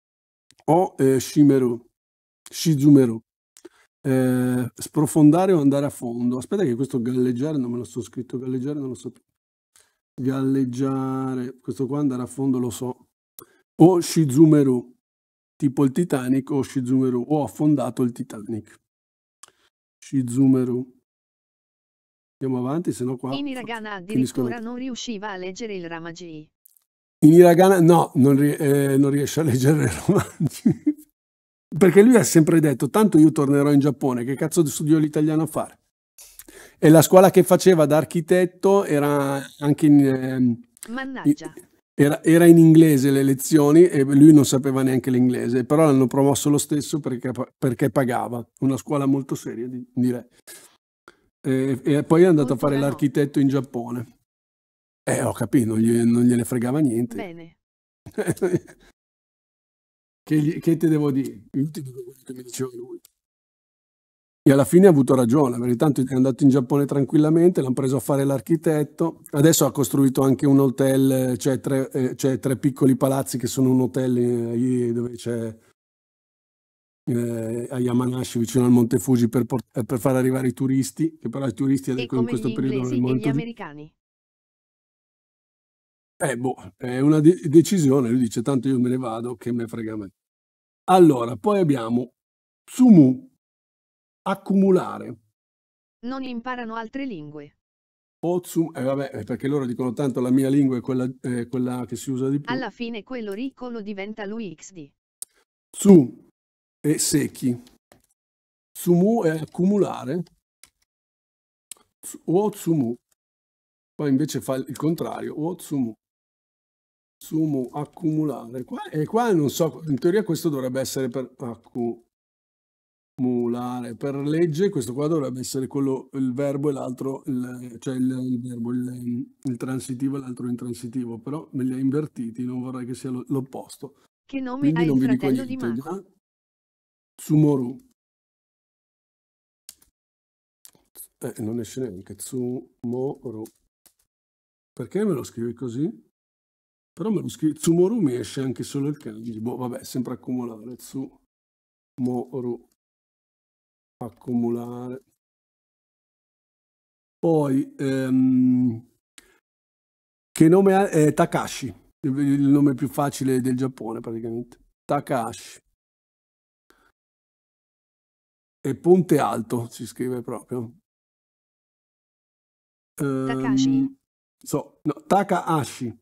o eh, shimeru, shizumeru. Eh, sprofondare o andare a fondo. Aspetta che questo galleggiare non me lo so scritto, galleggiare non lo so più galleggiare, questo qua andare a fondo lo so, o Shizumeru, tipo il Titanic o Shizumeru, ho affondato il Titanic. Shizumeru. Andiamo avanti, se no qua... In Hiragana addirittura non riusciva a leggere il Ramaji. In Hiragana no, non, eh, non riesce a leggere il Ramaji. (laughs) Perché lui ha sempre detto, tanto io tornerò in Giappone, che cazzo studio l'italiano a fare? E la scuola che faceva da architetto era anche in... Eh, Mannaggia. Era, era, in inglese le lezioni e lui non sapeva neanche l'inglese, però l'hanno promosso lo stesso perché, perché, pagava. Una scuola molto seria, direi. E, e poi è andato molto a fare l'architetto in Giappone. Eh, ho capito, non, gli, non gliene fregava niente. Bene. (laughs) che, che, te devo dire? L'ultimo ti che mi diceva lui. E alla fine ha avuto ragione, perché tanto è andato in Giappone tranquillamente, l'hanno preso a fare l'architetto, adesso ha costruito anche un hotel, c'è tre, eh, c'è tre piccoli palazzi che sono un hotel eh, dove c'è eh, a Yamanashi vicino al Monte Fuji per, port- eh, per, far arrivare i turisti, che però i turisti adesso in questo periodo non gli americani. Eh, boh, è una de- decisione, lui dice tanto io me ne vado, che me frega me. Allora, poi abbiamo Sumu, accumulare. Non imparano altre lingue. Ozum, eh vabbè, eh, perché loro dicono tanto la mia lingua è quella, eh, quella che si usa di più. Alla fine quello ricco lo diventa lui XD. Su e secchi. Sumu è accumulare. Otsumu. Poi invece fa il contrario. Otsumu. Sumu accumulare. Qua, e eh, qua non so, in teoria questo dovrebbe essere per accu Mulare. Per legge questo qua dovrebbe essere quello, il verbo e l'altro, cioè il, il verbo, il, il transitivo e l'altro intransitivo, però me li ha invertiti, non vorrei che sia l'opposto. Che nome Quindi ha il fratello di Mako? Tsumoru. Eh, non esce neanche Tsumoru. Perché me lo scrivi così? Però me lo scrivi Tsumoru mi esce anche solo il kanji. Boh, vabbè, sempre accumulare Tsumoru accumulare. Poi, ehm, che nome ha? Eh, Takashi, il nome più facile del Giappone praticamente. Takashi. E Ponte Alto si scrive proprio. Ehm, Takashi. So, no, Takahashi.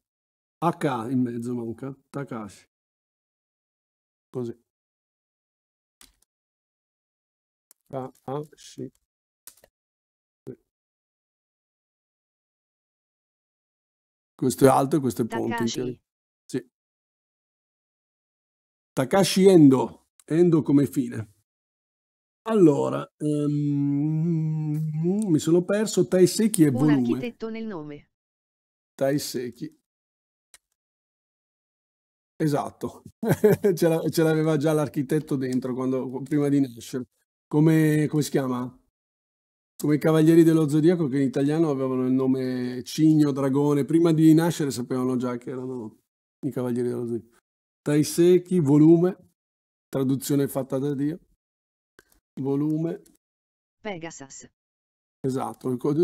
H in mezzo manca. Takashi. Così. Ah, ah, questo è alto questo è ponte. Sì. Takashi Endo, Endo come fine. Allora, um, mi sono perso Taiseki è volume. Un architetto nel nome. Taiseki. Esatto, (laughs) ce l'aveva già l'architetto dentro quando, prima di nascere come, come si chiama? Come i Cavalieri dello Zodiaco che in italiano avevano il nome Cigno, Dragone, prima di nascere sapevano già che erano i Cavalieri dello Zodiaco. Taiseki, volume, traduzione fatta da Dio, volume. Pegasus. Esatto, tu,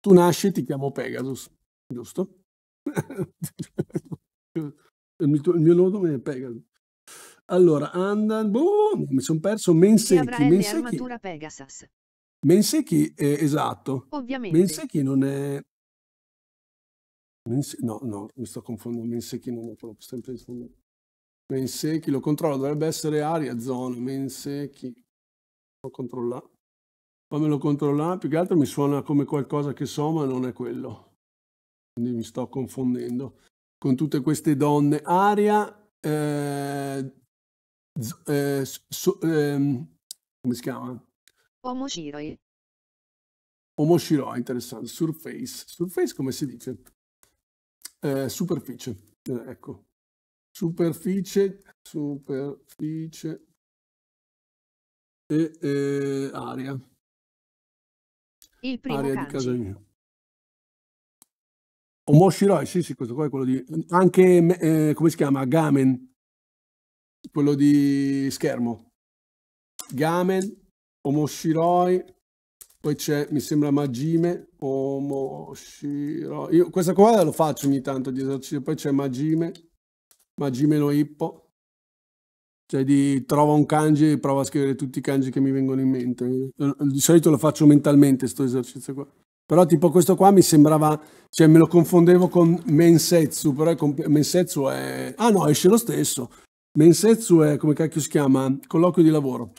tu nasci e ti chiamo Pegasus, giusto? (laughs) il, mio, il mio nome è Pegasus. Allora, Andan, boh, mi sono perso, Mensecchi, Mensecchi. Pegasus. Mensecchi, eh, esatto. Ovviamente. Mensecchi non è... Mense... No, no, mi sto confondendo, Mensecchi non è proprio, sempre confondendo. lo controllo, dovrebbe essere aria, zona, Mensecchi. Lo controllare. Fammelo controllare, più che altro mi suona come qualcosa che so, ma non è quello. Quindi mi sto confondendo con tutte queste donne. Aria, eh, Z- eh, so- ehm, come si chiama? Omoshiroi. Omoshiroi, interessante. Surface. Surface come si dice? Eh, superficie, eh, ecco. Superficie, superficie e eh, aria. Il primo aria kanji. di casa mia. Omoshiroi, sì, sì, questo qua è quello di... Anche, eh, come si chiama? Gamen quello di schermo. Gamen, Omoshiroi, poi c'è, mi sembra, Magime, Omoshiroi. Io questa qua la faccio ogni tanto di esercizio, poi c'è Magime, Magime no Hippo. Cioè di trova un kanji e provo a scrivere tutti i kanji che mi vengono in mente. Eh, di solito lo faccio mentalmente, sto esercizio qua. Però tipo questo qua mi sembrava, cioè me lo confondevo con Mensetsu, però Mensetsu è... Ah no, esce lo stesso. Mensetsu è, come cacchio si chiama, colloquio di lavoro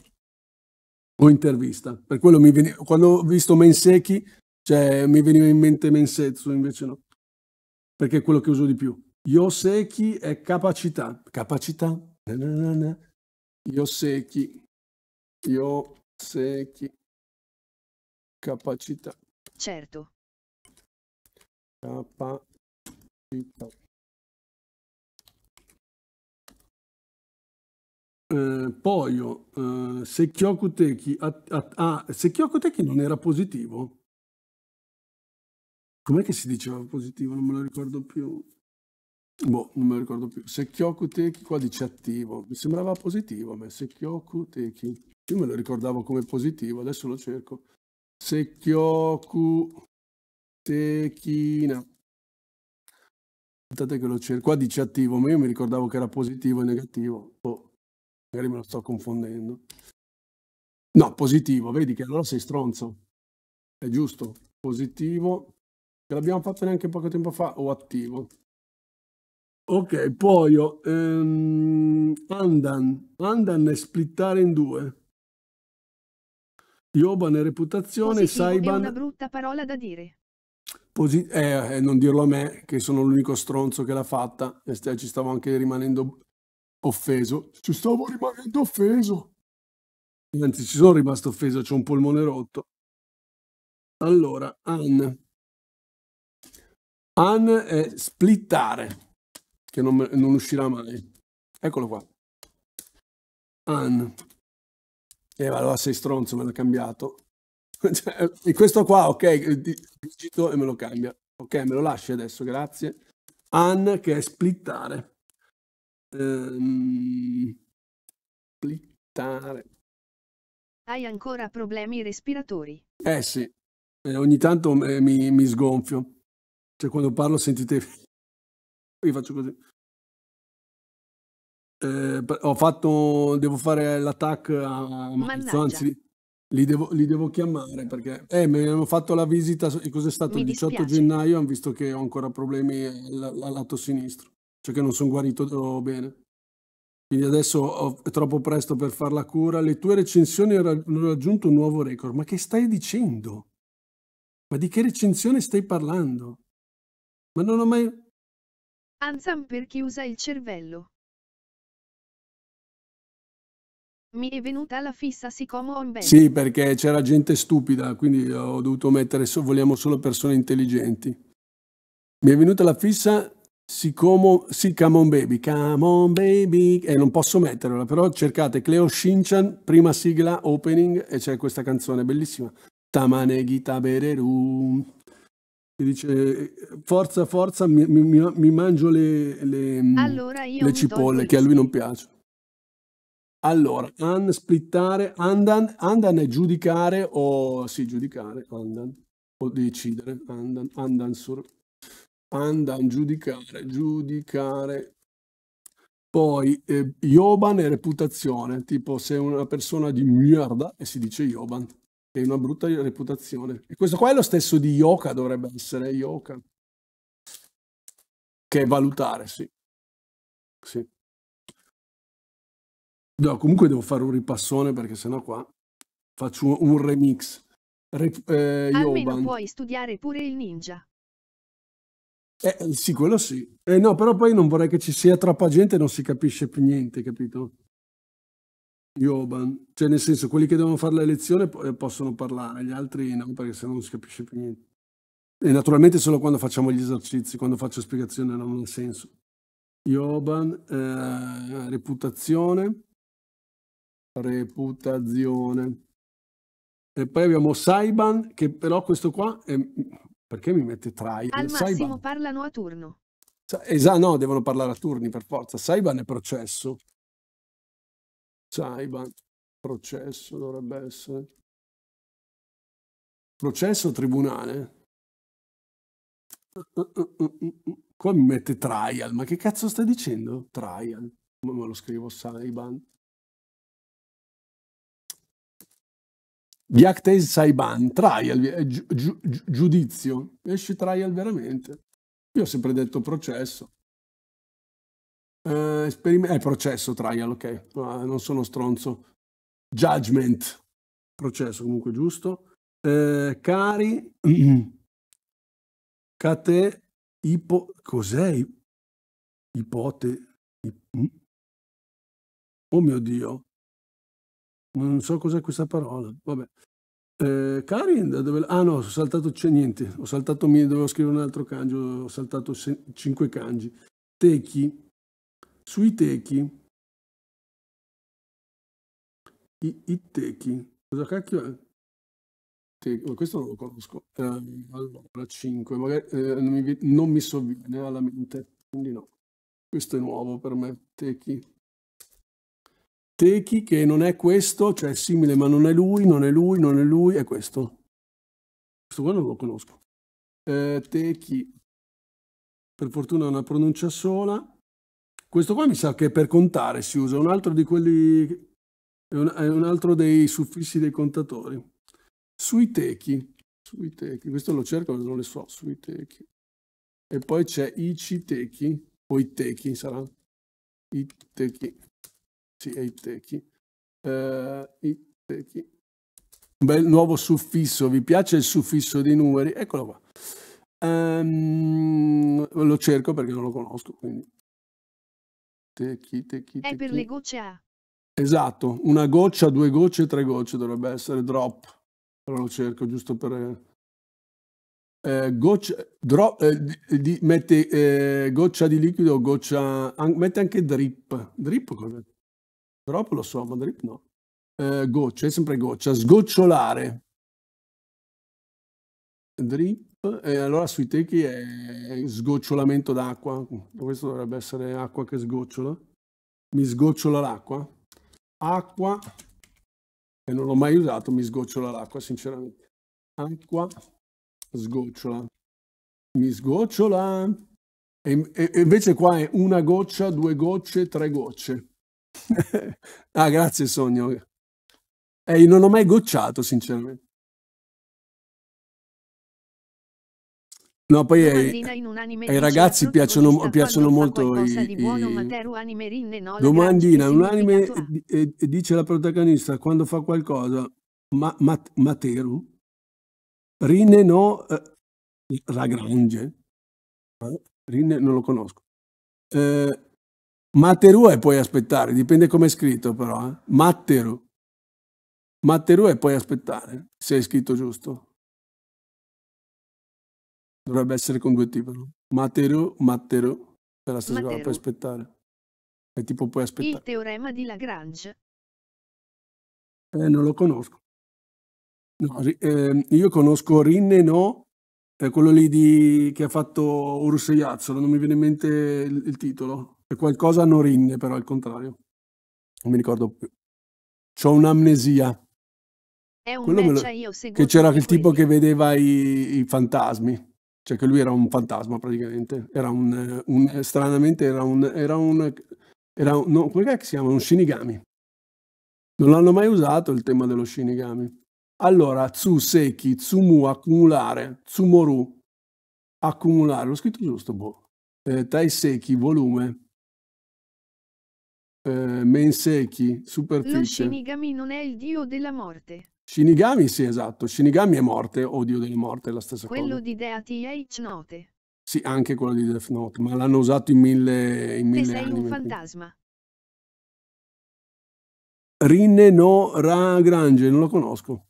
o intervista. Per quello mi veniva, quando ho visto Menseki, cioè mi veniva in mente Mensetsu, invece no. Perché è quello che uso di più. Yoseki è capacità. Capacità. Na, na, na, Yoseki. Yoseki. Capacità. Certo. Capacità. poi eh, Poio, eh, se Kyokutechi ah, non era positivo, com'è che si diceva positivo? Non me lo ricordo più. Boh, non me lo ricordo più. Se Kyokutechi qua dice attivo, mi sembrava positivo a me, se Kyokutechi. Io me lo ricordavo come positivo, adesso lo cerco. Se Kyokutekina. Aspettate che lo cerco. Qua dice attivo, ma io mi ricordavo che era positivo e negativo. Oh magari me lo sto confondendo. No, positivo, vedi che allora sei stronzo. È giusto, positivo, che l'abbiamo fatto neanche poco tempo fa, o attivo. Ok, poi um, Andan. Andan è splittare in due. Yoban è reputazione, positivo Saiban... è una brutta parola da dire. Posi... Eh, eh, non dirlo a me, che sono l'unico stronzo che l'ha fatta, e ci stavo anche rimanendo offeso. Ci stavo rimanendo offeso. Anzi, ci sono rimasto offeso, c'è un polmone rotto. Allora, Anne. Anne è splittare, che non, non uscirà mai. Eccolo qua. Anne. E eh, allora sei stronzo, me l'ha cambiato. (laughs) Cioè, e questo qua, ok, digito e me lo cambia. Ok, me lo lasci adesso, grazie. Anne che è splittare. Ehm, splittare. Hai ancora problemi respiratori? Eh sì, eh, ogni tanto eh, mi, mi, sgonfio. Cioè quando parlo sentite... Io faccio così. Eh, ho fatto... Devo fare l'attacco a Maurizio, anzi li devo, li devo, chiamare perché... Eh, mi hanno fatto la visita, cos'è stato mi il 18 dispiace. gennaio, hanno visto che ho ancora problemi al lato sinistro cioè che non sono guarito oh, bene. Quindi adesso è troppo presto per far la cura. Le tue recensioni hanno raggiunto un nuovo record. Ma che stai dicendo? Ma di che recensione stai parlando? Ma non ho mai... Anzam per chi usa il cervello. Mi è venuta la fissa siccome ho in bene. Sì, perché c'era gente stupida, quindi ho dovuto mettere so, vogliamo solo persone intelligenti. Mi è venuta la fissa Sicomo, sì, come on baby, come on baby, e eh, non posso metterla, però cercate Cleo Shinchan, prima sigla, opening, e c'è questa canzone bellissima. Tamane Gita Bereru. Che dice, forza, forza, mi, mi, mi mangio le, le, allora le cipolle, che a lui non piace. Allora, an, splittare, andan, andan è giudicare o, sì, giudicare, andan, o decidere, andan, andan sur, Anda, giudicare, giudicare. Poi eh, Ioban e reputazione, tipo se una persona di merda e si dice Ioban, che è una brutta reputazione. E questo qua è lo stesso di Yoka, dovrebbe essere Ioca. Che è valutare, sì. Sì. No, comunque devo fare un ripassone perché sennò qua faccio un remix. Re, eh, Almeno puoi studiare pure il ninja. Eh, eh, sì, quello sì. Eh, no, però poi non vorrei che ci sia troppa gente e non si capisce più niente, capito? Ioban. Cioè, nel senso, quelli che devono fare la lezione eh, possono parlare, gli altri no, perché se no non si capisce più niente. E naturalmente solo quando facciamo gli esercizi, quando faccio spiegazione non ha senso. Ioban, eh, reputazione, reputazione. E poi abbiamo Saiban, che però questo qua è perché mi mette trial? Al massimo Saiban. parlano a turno. Esatto, no, devono parlare a turni per forza. Saiban è processo. Saiban, processo dovrebbe essere. Processo tribunale. Qua mi mette trial, ma che cazzo sta dicendo? Trial, come me lo scrivo Saiban? Biactes Saiban, trial, eh, gi gi giudizio, esce trial veramente. Io ho sempre detto processo. Eh, eh, processo, trial, ok, non sono stronzo. Judgment, processo comunque giusto. Eh, cari, cate, (clears throat) ipo, cos'è? Ipote, ip mm? oh mio Dio, non so cos'è questa parola, vabbè. Eh, Karin, dove... ah no, ho saltato, c'è niente, ho saltato, mi dovevo scrivere un altro kanji, ho saltato cinque kanji. Techi, sui techi, i, i techi, cosa cacchio è? Techi. Questo non lo conosco. Eh, allora, cinque, magari eh, non, mi, non mi sovviene alla mente, quindi no. Questo è nuovo per me, techi. Techi che non è questo, cioè è simile ma non è lui, non è lui, non è lui, è questo. Questo qua non lo conosco. Eh, techi, per fortuna è una pronuncia sola. Questo qua mi sa che per contare si usa, un altro di quelli, è un, è un altro dei suffissi dei contatori. Sui techi, sui techi, questo lo cerco ma non lo so, sui techi. E poi c'è Ichi techi, o Iteki sarà, Iteki sì, Eiteki. Eh, Eiteki. Un bel nuovo suffisso, vi piace il suffisso dei numeri? Eccolo qua. Um, lo cerco perché non lo conosco, quindi. Techi, techi, techi. È per le gocce A. Esatto, una goccia, due gocce, tre gocce dovrebbe essere drop. Allora lo cerco giusto per... Eh, goccia, drop, eh, di, di, mette eh, goccia di liquido, goccia... An mette anche drip. Drip cos'è? Drop lo so, ma drip no. Eh, goccia, è sempre goccia. Sgocciolare. Drip. E eh, allora sui techi è sgocciolamento d'acqua. Questo dovrebbe essere acqua che sgocciola. Mi sgocciola l'acqua. Acqua. E non l'ho mai usato, mi sgocciola l'acqua, sinceramente. Acqua. Sgocciola. Mi sgocciola. E, e invece qua è una goccia, due gocce, tre gocce ah, grazie Sogno. Eh, non ho mai gocciato, sinceramente. No, poi ai, ai ragazzi piacciono, piacciono molto i, i... Domandina, un anime dice la protagonista quando fa qualcosa, ma, mat, Materu? Rinne no, eh, Ragrange? Eh, Rine non lo conosco. Eh, Matteru e puoi aspettare, dipende come è scritto però. Eh? Matteru. Matteru e puoi aspettare, se è scritto giusto. Dovrebbe essere con congiuntivo. No? Matteru, Matteru, per la stessa cosa, puoi aspettare. È tipo puoi aspettare. Il teorema di Lagrange. Eh, non lo conosco. No, eh, io conosco Rinne, no, è quello lì di, che ha fatto Urseiazzolo, non mi viene in mente il, il titolo. C'è qualcosa a Norinne, però al contrario. Non mi ricordo più. C'ho un'amnesia. È un Quello lo... Cioè, che c'era il tipo che vedeva i, i, fantasmi. Cioè che lui era un fantasma praticamente. Era un... un stranamente era un... Era un... Era un no, come si chiama? Un shinigami. Non l'hanno mai usato il tema dello shinigami. Allora, seki, Tsumu, accumulare, Tsumoru, accumulare, l'ho scritto giusto, boh. Eh, seki, volume, eh, Menseki, Superficie. Lo Shinigami non è il dio della morte. Shinigami, sì, esatto. Shinigami è morte o dio della morte, è la stessa quello cosa. Quello di Deity H Note. Sì, anche quello di Death Note, ma l'hanno usato in mille, in mille sei anime. un fantasma. Rinne no Ragrange, non lo conosco.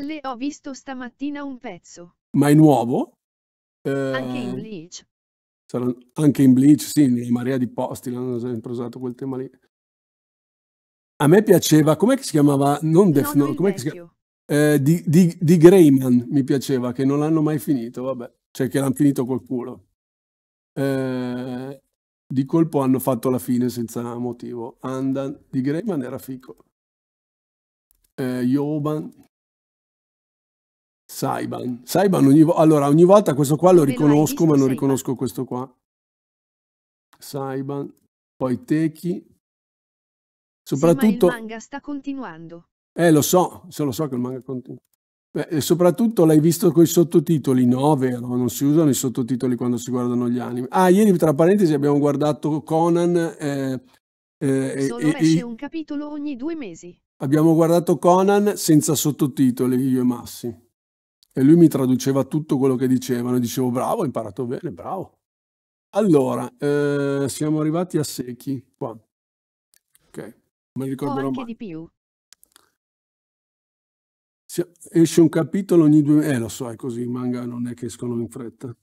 L ho visto stamattina un pezzo. Ma è nuovo? Eh... Anche in eh, Bleach. Sarà anche in Bleach, sì, in Marea di Posti l'hanno sempre usato quel tema lì. A me piaceva, com'è che si chiamava? Non Death Note, com'è che si chiamava? Eh, di, di, di, Greyman mi piaceva, che non l'hanno mai finito, vabbè, cioè che l'hanno finito col culo. Eh, di colpo hanno fatto la fine senza motivo. Andan di Greyman era fico. Eh, Yoban Saiban. Saiban ogni, allora, ogni volta questo qua lo riconosco, ma non riconosco questo qua. Saiban, poi Techi. Soprattutto... Sì, il manga sta continuando. Eh, lo so, se lo so che il manga continua. Beh, soprattutto l'hai visto con i sottotitoli, no, vero? Non si usano i sottotitoli quando si guardano gli anime. Ah, ieri tra parentesi abbiamo guardato Conan. Eh, eh, Solo e, esce e, un capitolo ogni due mesi. Abbiamo guardato Conan senza sottotitoli, io e Massi e lui mi traduceva tutto quello che dicevano. Dicevo, bravo, ho imparato bene, bravo. Allora, eh, siamo arrivati a Secchi, qua. Ok, non mi ricorderò anche mai. di più. Si, esce un capitolo ogni due... Eh, lo so, è così, i manga non è che escono in fretta.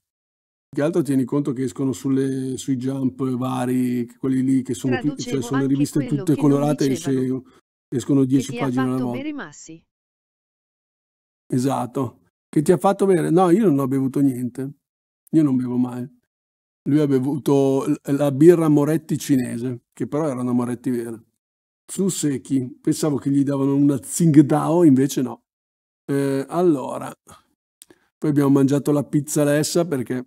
che altro tieni conto che escono sulle, sui jump vari, quelli lì che sono, più, cioè sono riviste tutte colorate, esce, escono 10 pagine alla volta. Massi. Esatto. Che ti ha fatto bere? No, io non ho bevuto niente. Io non bevo mai. Lui ha bevuto la birra Moretti cinese, che però era una Moretti vera. Su secchi, pensavo che gli davano una Tsingdao, invece no. Eh, allora, poi abbiamo mangiato la pizza lessa perché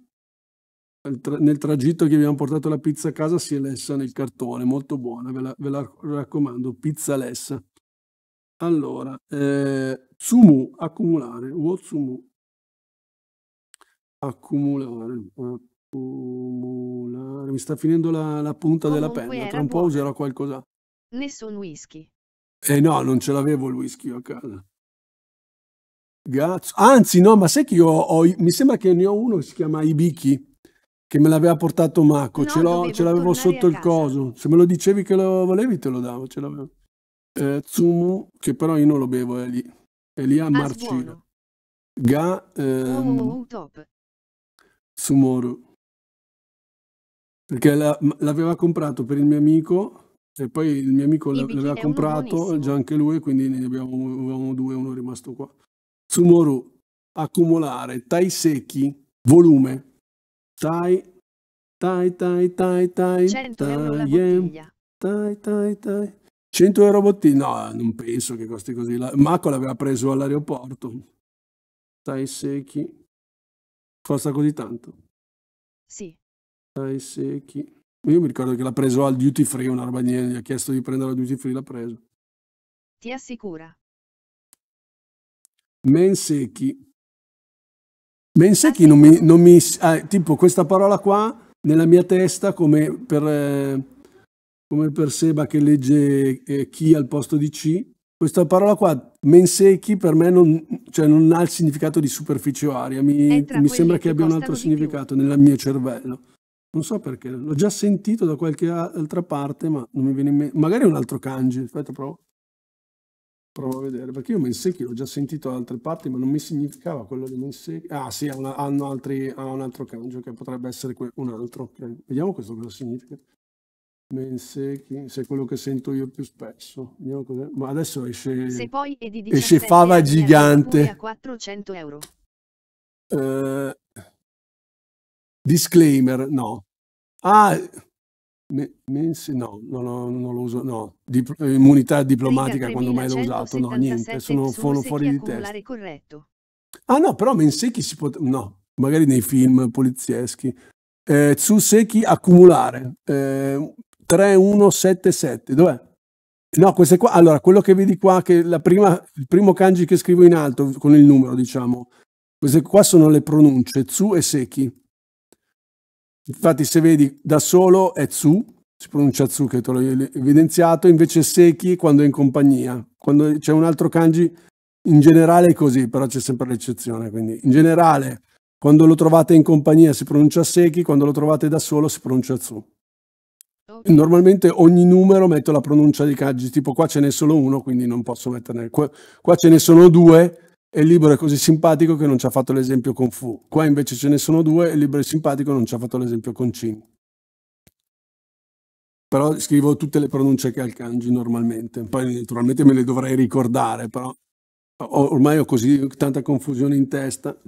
nel tragitto che abbiamo portato la pizza a casa si è lessa nel cartone, molto buona, ve la, ve la raccomando, pizza lessa. Allora, eh, Sumu, accumulare, what Accumulare, accumulare, mi sta finendo la, la punta Comunque della penna, tra un po' userò qualcosa. Nessun whisky. Eh no, non ce l'avevo il whisky a casa. Gazzo. Anzi, no, ma sai che io ho, ho, mi sembra che ne ho uno che si chiama Ibiki, che me l'aveva portato Marco, no, ce, l'avevo sotto il coso. Se me lo dicevi che lo volevi, te lo davo, ce l'avevo eh, Tsumu, che però io non lo bevo, è lì. È lì a ah, Marcino. Ga oh, ehm, oh, oh, Sumoru. Perché l'aveva comprato per il mio amico e poi il mio amico l'aveva comprato già anche lui, quindi ne abbiamo, abbiamo due, uno è rimasto qua. Sumoru, accumulare, tai secchi, volume, tai, tai, tai, tai, tai, 100 tai, euro la bottiglia. Tai, tai, tai. 100 euro bottino? No, non penso che costi così. La... Marco l'aveva preso all'aeroporto. Stai secchi. Costa così tanto? Sì. Stai secchi. Io mi ricordo che l'ha preso al duty free, una roba niente. Gli ha chiesto di prendere al duty free, l'ha preso. Ti assicura. Men secchi. non mi... Non mi ah, tipo questa parola qua nella mia testa come per... Eh, come per Seba che legge eh, chi al posto di C, questa parola qua, mensecchi, per me non, cioè non ha il significato di superficie o mi, mi sembra che abbia un altro significato nel mio cervello. Non so perché, l'ho già sentito da qualche altra parte, ma non mi viene in mente. Magari un altro kanji, aspetta, provo. Provo a vedere, perché io mensecchi l'ho già sentito da altre parti, ma non mi significava quello di mensecchi. Ah sì, ha, hanno altri, ha un altro kanji, che potrebbe essere un altro. Okay. Vediamo questo cosa significa. Mensechi, se è quello che sento io più spesso. Ma adesso esce, se poi è di esce Fava Gigante. A 400 euro. Eh, disclaimer, no. Ah, me, mense, no, no, no, non lo uso, no. Di, immunità diplomatica quando mai l'ho usato, no, niente, sono, sono fuori di testa. Corretto. Ah no, però Mensechi si può... No, magari nei film polizieschi. Eh, Zuseki accumulare. Eh, 3177, dov'è? No, queste qua, allora, quello che vedi qua, che la prima, il primo kanji che scrivo in alto con il numero, diciamo, queste qua sono le pronunce, Tsu e Seki. Infatti se vedi da solo è Tsu, si pronuncia Tsu che te l'ho evidenziato, invece Seki quando è in compagnia. Quando c'è un altro kanji, in generale è così, però c'è sempre l'eccezione, quindi in generale quando lo trovate in compagnia si pronuncia Seki, quando lo trovate da solo si pronuncia Tsu. Normalmente ogni numero metto la pronuncia di Caggi, tipo qua ce n'è solo uno, quindi non posso metterne. Qua, qua ce ne sono due, e il libro è così simpatico che non ci ha fatto l'esempio con Fu. Qua invece ce ne sono due, e il libro è simpatico e non ci ha fatto l'esempio con Cin. Però scrivo tutte le pronunce che ha il Kanji normalmente, poi naturalmente me le dovrei ricordare, però ormai ho così tanta confusione in testa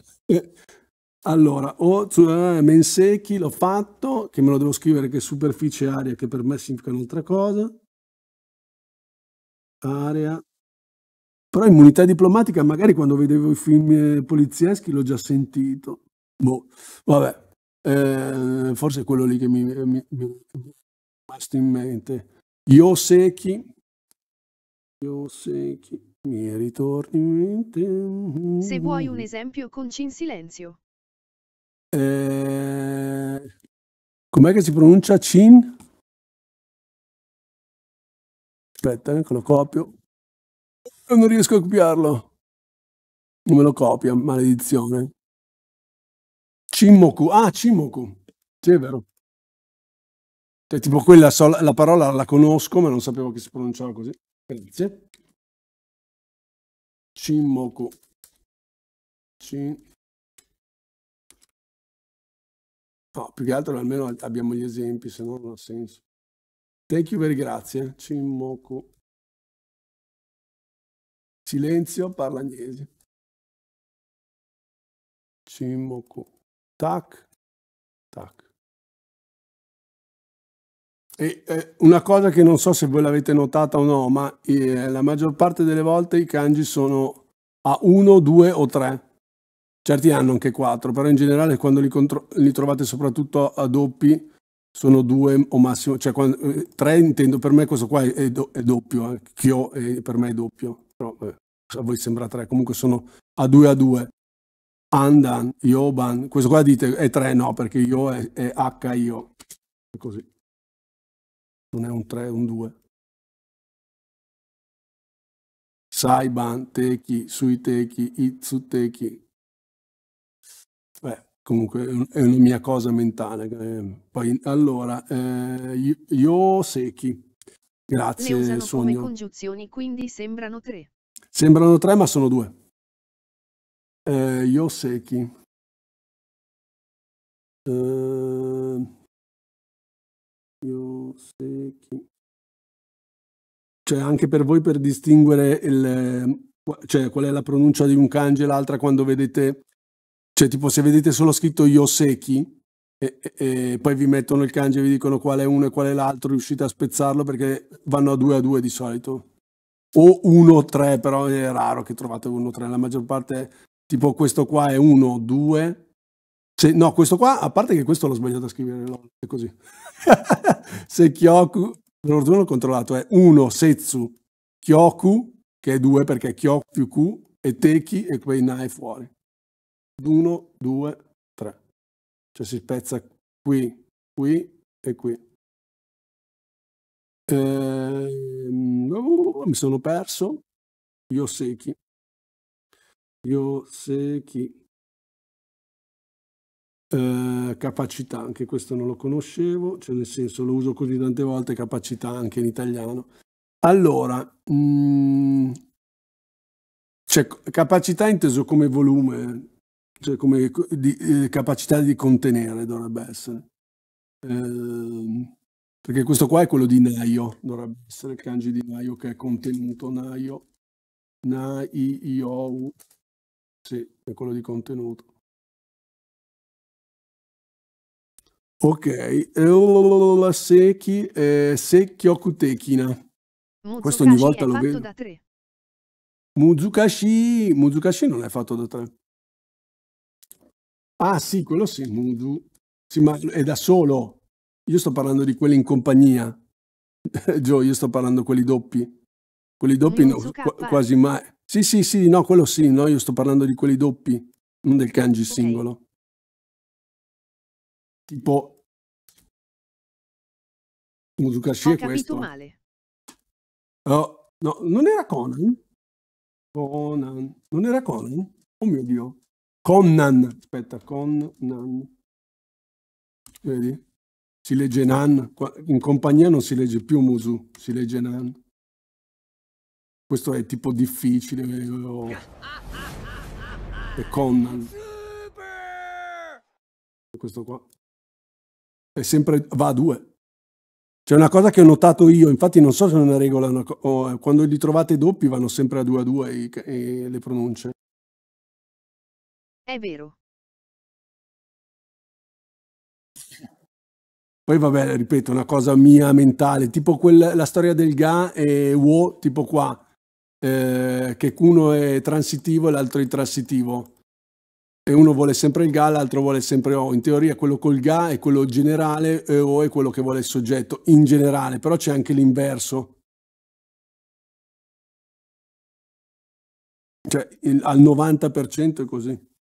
allora, ho eh, Menseki, l'ho fatto, che me lo devo scrivere che è superficie aria, che per me significa un'altra cosa. Area. Però immunità diplomatica, magari quando vedevo i film eh, polizieschi l'ho già sentito. Boh, vabbè, eh, forse è quello lì che mi, eh, mi, mi è rimasto in mente. Io secchi. Io secchi. mi ritorni in mente. Se vuoi un esempio, conci in silenzio. Eh, com'è che si pronuncia Cin? Aspetta, eh, che lo copio. Non riesco a copiarlo. Non me lo copia, maledizione. Cimoku. Ah, Cimoku. Sì, è vero. Cioè, tipo quella so, la parola la conosco, ma non sapevo che si pronunciava così. Grazie. Cimoku. Cin... No, più che altro almeno abbiamo gli esempi, se no non ha senso. Thank you, very grazie. Eh. Cimmoku. Silenzio, parla agnesi. Cimmoku. Tac, tac. E, eh, una cosa che non so se voi l'avete notata o no, ma eh, la maggior parte delle volte i kanji sono a 1, 2 o 3 Certi hanno anche quattro, però in generale quando li, li trovate soprattutto a doppi sono due o massimo, cioè quando, eh, tre intendo, per me questo qua è, è, do, è doppio, eh. Chio è, per me è doppio, però eh, a voi sembra tre, comunque sono a due a due. Andan, Yoban, questo qua dite è tre, no, perché io è, è H-Io, è così. Non è un tre, è un due. Saiban, Teki, Suiteki, Itsuteki, comunque è una mia cosa mentale. Eh. Poi, allora, eh, io secchi. Grazie, Le usano sogno. come congiunzioni, quindi sembrano tre. Sembrano tre, ma sono due. Eh, io secchi. Eh, io secchi. Cioè, anche per voi per distinguere il, eh, cioè, qual è la pronuncia di un kanji e l'altra quando vedete cioè, tipo, se vedete solo scritto Yoseki e, e, e poi vi mettono il kanji e vi dicono qual è uno e qual è l'altro, riuscite a spezzarlo perché vanno a due a due di solito. O uno o tre, però è raro che trovate uno o tre. la maggior parte tipo questo qua è 1 2 se, no, questo qua, a parte che questo l'ho sbagliato a scrivere, è così. (laughs) se Kyoku, per fortuna l'ho controllato, è uno Setsu Kyoku, che è due perché Kyoku più Q, e Teki e poi Nai fuori. 1, 2, 3. Cioè si spezza qui, qui e qui. Ehm, oh, mi sono perso. Yoseki. Yoseki. Eh, capacità, anche questo non lo conoscevo, cioè nel senso lo uso così tante volte, capacità anche in italiano. Allora, mh, mm, cioè, capacità inteso come volume, cioè come di, eh, capacità di contenere dovrebbe essere. Eh, perché questo qua è quello di Naio, dovrebbe essere il kanji di Naio che è contenuto, Naio, Nai-Iou, sì, è quello di contenuto. Ok, la Seki, eh, Sekyokutekina. Questo ogni volta lo vedo. Muzukashi, Muzukashi non è fatto da tre. Ah sì, quello sì, Mundu. Sì, ma è da solo. Io sto parlando di quelli in compagnia. (laughs) Joe, io sto parlando quelli doppi. Quelli doppi mm, no, qu quasi mai. Sì, sì, sì, no, quello sì, no, io sto parlando di quelli doppi, non del kanji okay. singolo. Tipo Muzukashi Ho è questo. Ho capito male. No, oh, no, non era Conan? Conan. Non era Conan? Oh mio Dio. Conan, aspetta, Conan, vedi? Si legge Nan, in compagnia non si legge più Musu, si legge Nan. Questo è tipo difficile, vero? È Conan. Questo qua. È sempre, va a due. C'è una cosa che ho notato io, infatti non so se è una regola, una, eh, quando li trovate doppi vanno sempre a due a due i, i, le pronunce. È vero. Poi vabbè, ripeto, una cosa mia mentale, tipo quel, la storia del Ga e Wo, tipo qua, eh, che uno è transitivo e l'altro è transitivo. E uno vuole sempre il Ga, l'altro vuole sempre O. In teoria quello col Ga è quello generale e O è quello che vuole il soggetto, in generale, però c'è anche l'inverso. Cioè il, al 90% è così.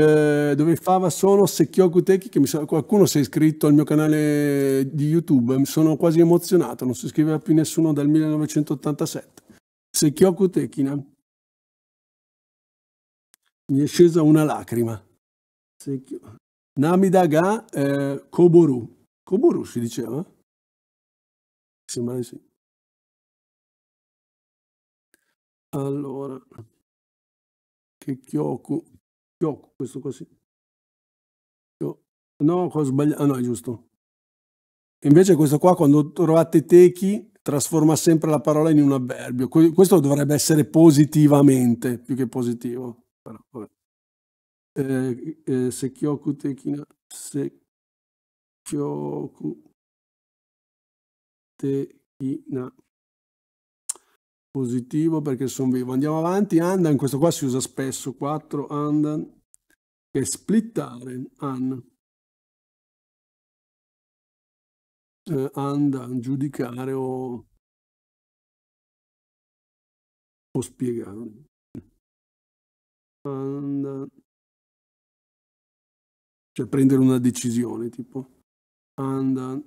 Eh, dove fava solo Sekyoku Teki, che so, qualcuno si è iscritto al mio canale di YouTube, mi sono quasi emozionato, non si iscriveva più nessuno dal 1987. Sekyoku Tekina. Mi è scesa una lacrima. Sekyo... Namida ga eh, Koboru. Koboru si diceva? Sembra di sì. Allora, che Yoko, questo così. no, ho sbagliato. Ah, no, è giusto. Invece questo qua, quando trovate techi, trasforma sempre la parola in un avverbio. Questo dovrebbe essere positivamente, più che positivo. Però, vabbè. Eh, eh, sekyoku tekina, sekyoku tekina. Positivo perché sono vivo. Andiamo avanti. Andan, questo qua si usa spesso. 4 andan. Che splittare. An. Eh, andan, giudicare o, o spiegare. Andan. Cioè prendere una decisione tipo. Andan.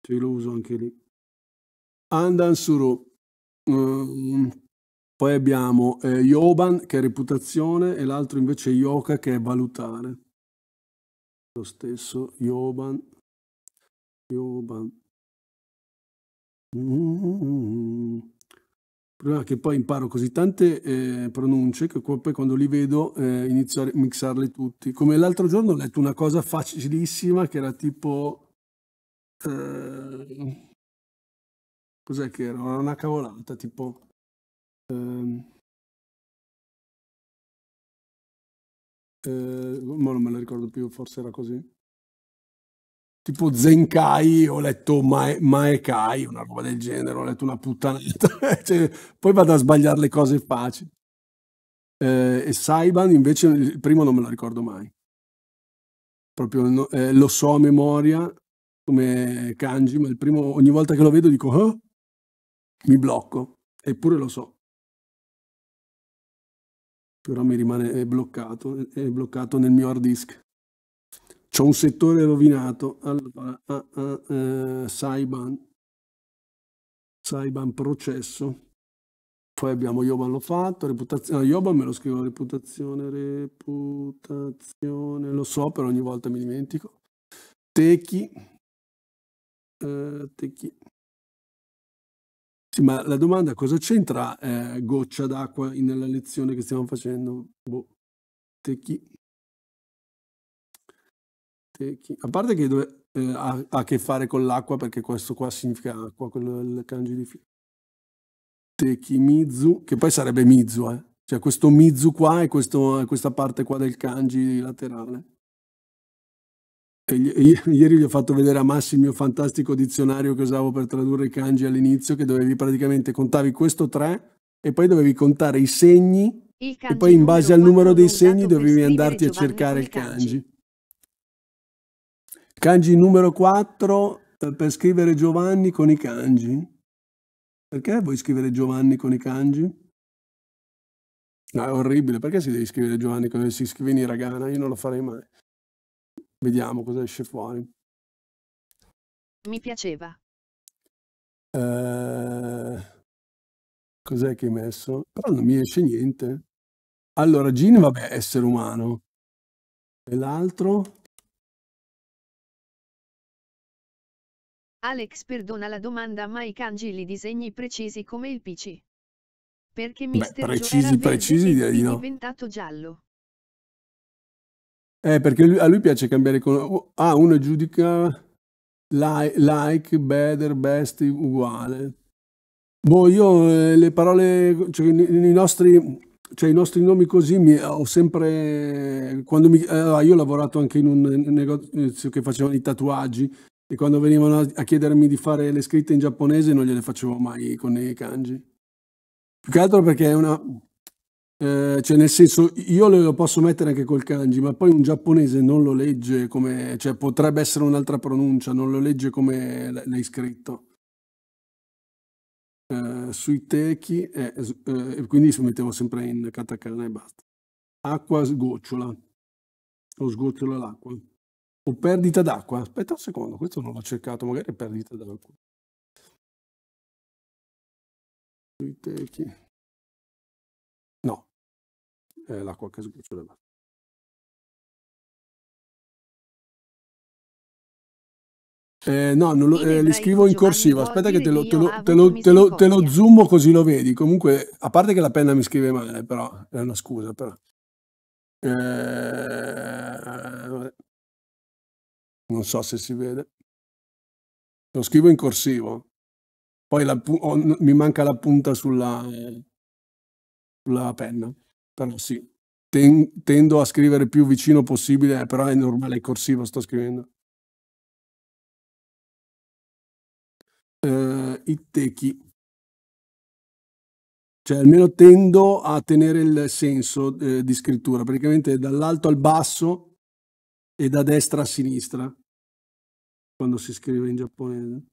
Ce lo uso anche lì. Andan suru Ehm, poi abbiamo eh, Yoban che è reputazione e l'altro invece Yoka che è valutare. Lo stesso Yoban. Yoban. Mm problema che poi imparo così tante eh, pronunce che poi quando li vedo eh, inizio a mixarle tutti. Come l'altro giorno ho letto una cosa facilissima che era tipo... Eh, Cos'è che era? Una cavolata, tipo... Ehm, eh, ma non me la ricordo più, forse era così. Tipo Zenkai, ho letto Mae, Maekai, una roba del genere, ho letto una puttanetta. (laughs) cioè, poi vado a sbagliare le cose facili. Eh, e Saiban invece il primo non me lo ricordo mai. Proprio no, eh, lo so a memoria come kanji, ma il primo ogni volta che lo vedo dico oh, mi blocco, eppure lo so. Però mi rimane bloccato, è bloccato nel mio hard disk. C'ho un settore rovinato, allora, ah, ah, eh, Saiban, Saiban processo, poi abbiamo Yoban l'ho fatto, reputazione, no, Yoban me lo scrivo, reputazione, reputazione, lo so, però ogni volta mi dimentico. Techi, eh, Techi, sì, ma la domanda cosa c'entra eh, goccia d'acqua nella lezione che stiamo facendo? Boh, te chi? A parte che dove- eh, ha, ha a che fare con l'acqua perché questo qua significa acqua, quello del kanji di filo. Mizu, che poi sarebbe Mizu, eh? cioè questo Mizu qua e questo, eh, questa parte qua del kanji laterale. (laughs) ieri gli ho fatto vedere a Massi il mio fantastico dizionario che usavo per tradurre i kanji all'inizio, che dovevi praticamente contavi questo 3 e poi dovevi contare i segni e poi in base al numero dei segni dovevi andarti a cercare il kanji. Kanji numero 4 eh, per scrivere Giovanni con i kanji. Perché vuoi scrivere Giovanni con i kanji? No, è orribile, perché si deve scrivere Giovanni come si scrive in Iragana? Io non lo farei mai. Vediamo cosa esce fuori. Mi piaceva. Eh, cos'è che hai messo? Però non mi esce niente. Allora, Gin, vabbè, essere umano. E l'altro? Alex perdona la domanda, ma i kanji li disegni precisi come il PC. Perché Mister Beh, precisi, Gio precisi, direi di no. diventato giallo. Eh, perché lui, a lui piace cambiare con... Oh, ah, uno giudica like, like better, best, uguale. Boh, io eh, le parole, cioè, i, nostri, cioè, i nostri nomi così mi, ho sempre... Quando mi, eh, io ho lavorato anche in un negozio che facevano i tatuaggi e quando venivano a, a chiedermi di fare le scritte in giapponese non gliele facevo mai con i kanji. Più che altro perché è una eh, cioè nel senso io lo posso mettere anche col kanji ma poi un giapponese non lo legge come cioè potrebbe essere un'altra pronuncia non lo legge come l'hai scritto eh, sui techi eh, eh, quindi si mettevo sempre in katakana e basta acqua sgocciola o sgocciola l'acqua o perdita d'acqua aspetta un secondo questo non l'ho cercato magari è perdita d'acqua sui techi eh, l'acqua che sgocciola. Eh, no, lo, eh, li scrivo in corsivo, aspetta che te lo, te, lo, te, lo, te, lo, te lo zoomo così lo vedi. Comunque, a parte che la penna mi scrive male, eh, però è una scusa. Però. Eh, non so se si vede. Lo scrivo in corsivo. Poi la, oh, mi manca la punta sulla, sulla penna però sì, ten, tendo a scrivere più vicino possibile, però è normale, è corsivo sto scrivendo. Uh, I techi. Cioè almeno tendo a tenere il senso eh, di scrittura, praticamente dall'alto al basso e da destra a sinistra, quando si scrive in giapponese.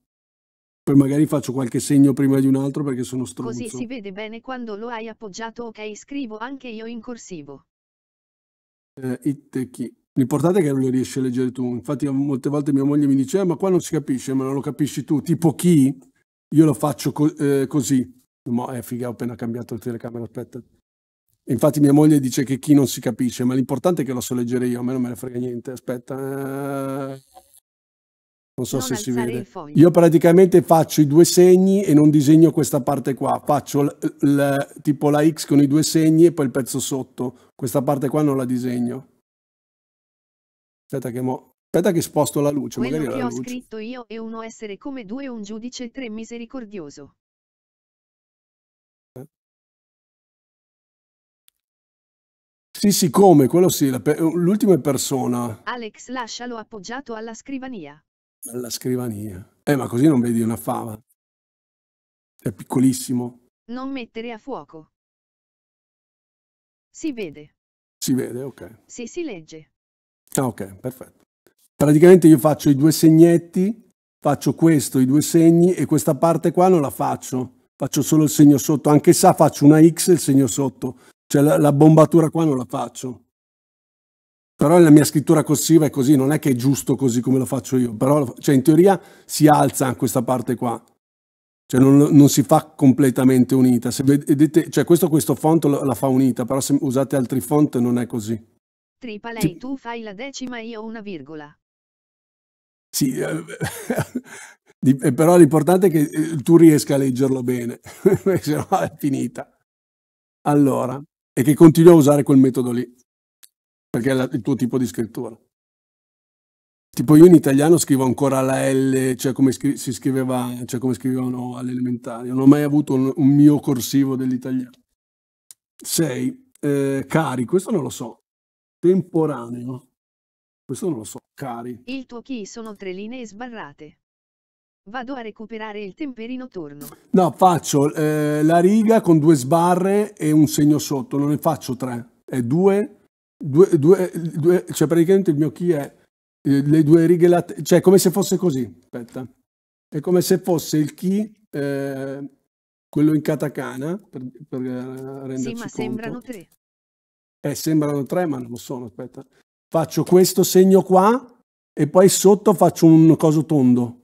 Poi magari faccio qualche segno prima di un altro perché sono stronzo. Così si vede bene quando lo hai appoggiato. Ok, scrivo anche io in corsivo. Eh, ittechi. L'importante è che non le riesci a leggere tu. Infatti molte volte mia moglie mi dice eh, ma qua non si capisce, ma non lo capisci tu. Tipo chi? Io lo faccio co eh, così. Ma eh, figa, ho appena cambiato la telecamera, aspetta. Infatti mia moglie dice che chi non si capisce, ma l'importante è che lo so leggere io, a me non me ne frega niente. Aspetta. Eh... Non so non se si vede. Io praticamente faccio i due segni e non disegno questa parte qua. Faccio l, l, tipo la X con i due segni e poi il pezzo sotto. Questa parte qua non la disegno. Aspetta che, mo... Aspetta che sposto la luce. Quello Magari che ho luce. scritto io è uno essere come due un giudice tre misericordioso. Sì, sì, come? Quello sì, l'ultima pe... è persona. Alex lascialo appoggiato alla scrivania alla scrivania. Eh, ma così non vedi una fava. È piccolissimo. Non mettere a fuoco. Si vede. Si vede, ok. Sì, si legge. Ah, ok, perfetto. Praticamente io faccio i due segnetti, faccio questo, i due segni, e questa parte qua non la faccio. Faccio solo il segno sotto. Anche se faccio una X e il segno sotto. Cioè la, la bombatura qua non la faccio però la mia scrittura corsiva è così, non è che è giusto così come lo faccio io, però cioè, in teoria si alza questa parte qua, cioè non, non si fa completamente unita, se vedete, cioè questo, questo font la fa unita, però se usate altri font non è così. Tripalei, tu fai la decima io una virgola. Sì, eh, (laughs) eh, però l'importante è che eh, tu riesca a leggerlo bene, (laughs) se no è finita. Allora, e che continui a usare quel metodo lì perché è la, il tuo tipo di scrittura. Tipo io in italiano scrivo ancora la L, cioè come, scri si scriveva, cioè come scrivevano all'elementare. Non ho mai avuto un, un mio corsivo dell'italiano. Sei, Eh, cari, questo non lo so. Temporaneo. Questo non lo so. Cari. Il tuo key sono tre linee sbarrate. Vado a recuperare il temperino torno. No, faccio eh, la riga con due sbarre e un segno sotto. Non ne faccio tre. È due due, due, due, cioè praticamente il mio chi è eh, le due righe laterali, cioè come se fosse così, aspetta, è come se fosse il chi, eh, quello in katakana, per, per eh, renderci Sì, ma conto. sembrano tre. Eh, sembrano tre, ma non lo sono, aspetta. Faccio questo segno qua e poi sotto faccio un coso tondo.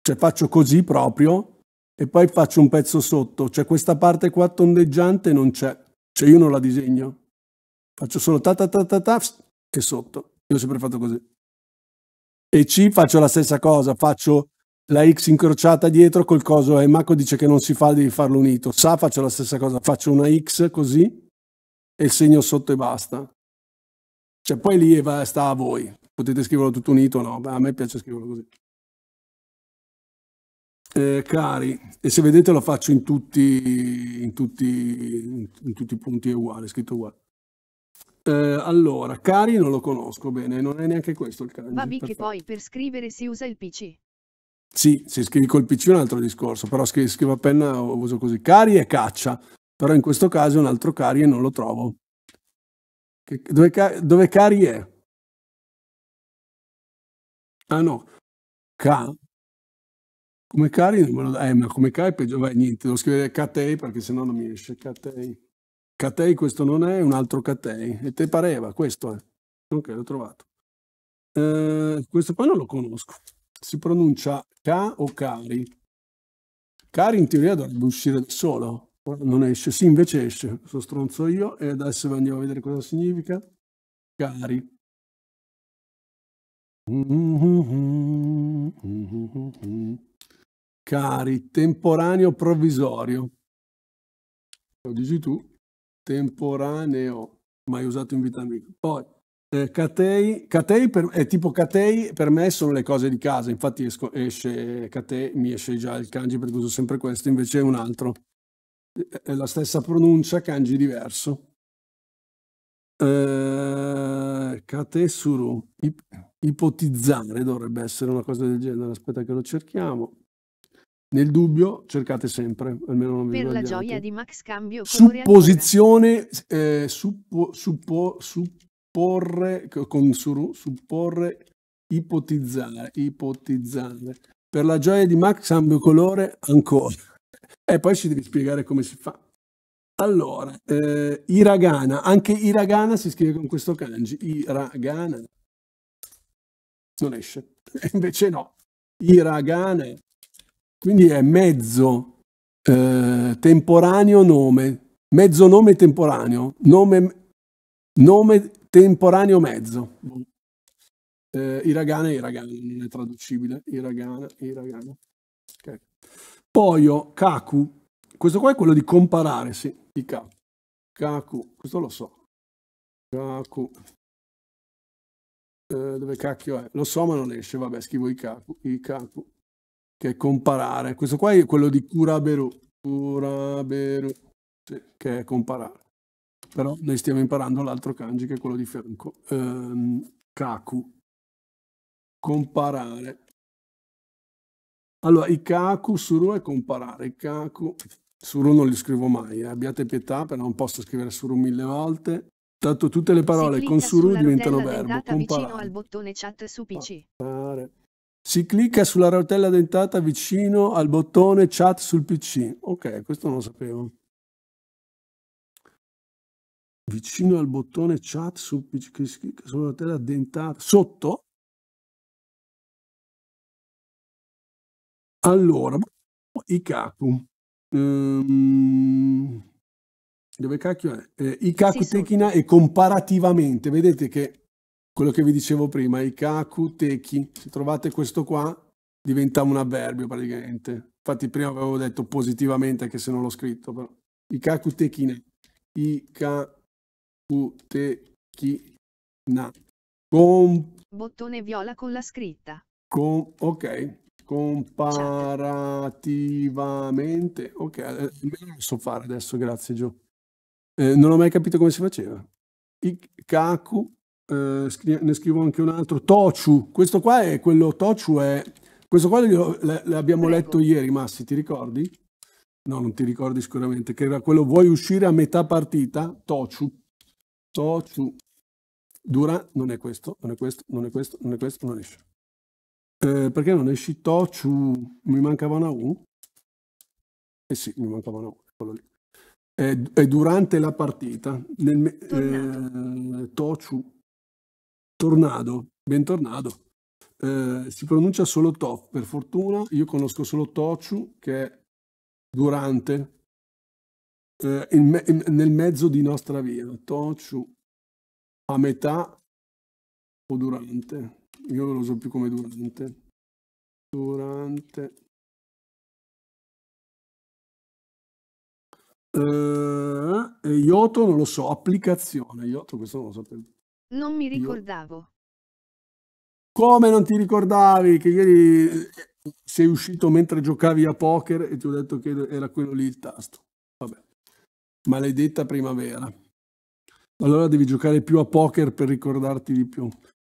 Cioè faccio così proprio e poi faccio un pezzo sotto, cioè questa parte qua tondeggiante non c'è. Cioè io non la disegno, faccio solo ta ta ta ta ta e sotto. Io ho sempre fatto così. E C faccio la stessa cosa, faccio la X incrociata dietro col coso e Marco dice che non si fa, devi farlo unito. Sa faccio la stessa cosa, faccio una X così e segno sotto e basta. Cioè poi lì sta a voi. Potete scriverlo tutto unito o no, a me piace scriverlo così eh, cari, e se vedete lo faccio in tutti, in tutti, in tutti i punti è uguale, è scritto uguale. Eh, allora, cari non lo conosco bene, non è neanche questo il kanji. Vabbè che poi per scrivere si usa il PC. Sì, se scrivi col PC è un altro discorso, però se scrivo a penna uso così. Cari e caccia, però in questo caso è un altro cari e non lo trovo. Che, dove, dove cari è? Ah no, ca, come cari, eh, ma come cari peggio, vai niente, devo scrivere Catei perché sennò non mi esce Catei. Catei questo non è, un altro Catei. E te pareva, questo è. Eh? Ok, l'ho trovato. Eh, questo poi non lo conosco. Si pronuncia K o Cari. Cari in teoria dovrebbe uscire da solo, non esce. Sì, invece esce. Sono stronzo io e adesso andiamo a vedere cosa significa. Cari. Mm-hmm. Mm-hmm. mm-hmm, mm-hmm, mm-hmm. Cari, temporaneo provvisorio. Lo dici tu, temporaneo, mai usato in vita amico. Poi, eh, catei, catei per, eh, tipo catei per me sono le cose di casa, infatti esco, esce catei, mi esce già il kanji perché uso sempre questo, invece è un altro. È la stessa pronuncia, kanji diverso. Eh, kate suru, ipotizzare dovrebbe essere una cosa del genere, aspetta che lo cerchiamo. Nel dubbio cercate sempre, almeno non vi Per la gioia di Max Cambio. Supposizione, eh, suppo, suppo, supporre, con suru, supporre, ipotizzare, ipotizzare. Per la gioia di Max Cambio colore ancora. E eh, poi ci devi spiegare come si fa. Allora, eh, Iragana, anche Iragana si scrive con questo kanji, Iragana. Non esce, (laughs) invece no. Iragana quindi è mezzo eh, temporaneo nome, mezzo nome temporaneo, nome, nome temporaneo mezzo. Eh, iragana e iragana, non è traducibile. Iragana e iragana. Okay. Poi ho kaku. Questo qua è quello di comparare, sì, di kaku. Kaku, questo lo so. Kaku. Eh, dove cacchio è? Lo so ma non esce, vabbè, scrivo i kaku. I kaku che comparare. Questo qua è quello di Curaberu. Curaberu, sì, che è comparare. Però noi stiamo imparando l'altro kanji che è quello di fianco. Ehm, kaku. Comparare. Allora, i kaku suru è comparare. I kaku suru non li scrivo mai. Eh. Abbiate pietà, però non posso scrivere suru mille volte. Tanto tutte le parole con suru diventano verbo. Comparare. Vicino al bottone chat su PC. Comparare. Si clicca sulla rotella dentata vicino al bottone chat sul PC. Ok, questo non lo sapevo. Vicino al bottone chat sul PC, si clicca sulla rotella dentata. Sotto? Allora, Ikaku. Um, ehm, dove cacchio è? Eh, Ikaku sì, Tekina e comparativamente, vedete che quello che vi dicevo prima, i kaku teki, se trovate questo qua diventa un avverbio praticamente. Infatti prima avevo detto positivamente anche se non l'ho scritto, però i kaku tekine, i kaku na. Con... Bottone viola con la scritta. Con... Ok, comparativamente. Ok, non eh, lo so fare adesso, grazie Gio. Eh, non ho mai capito come si faceva. I kaku eh, scri ne scrivo anche un altro, Tochu, questo qua è quello, Tochu è, questo qua l'abbiamo letto ieri, Massi, ti ricordi? No, non ti ricordi sicuramente, che era quello, vuoi uscire a metà partita? Tochu, Tochu, dura, non è questo, non è questo, non è questo, non è questo, non esce. Eh, perché non esci Tochu? Mi mancava una U? Eh sì, mi mancava una U, quello lì. È, è durante la partita, nel, eh, Tochu Tornado, bentornato. Eh, si pronuncia solo Top, per fortuna. Io conosco solo Tochu, che è durante, eh, in me- in- nel mezzo di nostra via. Tochu a metà o durante. Io lo so più come durante. Durante. Eh, e Ioto non lo so, applicazione. Ioto questo non lo sapevo. Non mi ricordavo. Come non ti ricordavi che ieri eh, sei uscito mentre giocavi a poker e ti ho detto che era quello lì il tasto? Vabbè. Maledetta primavera. Allora devi giocare più a poker per ricordarti di più.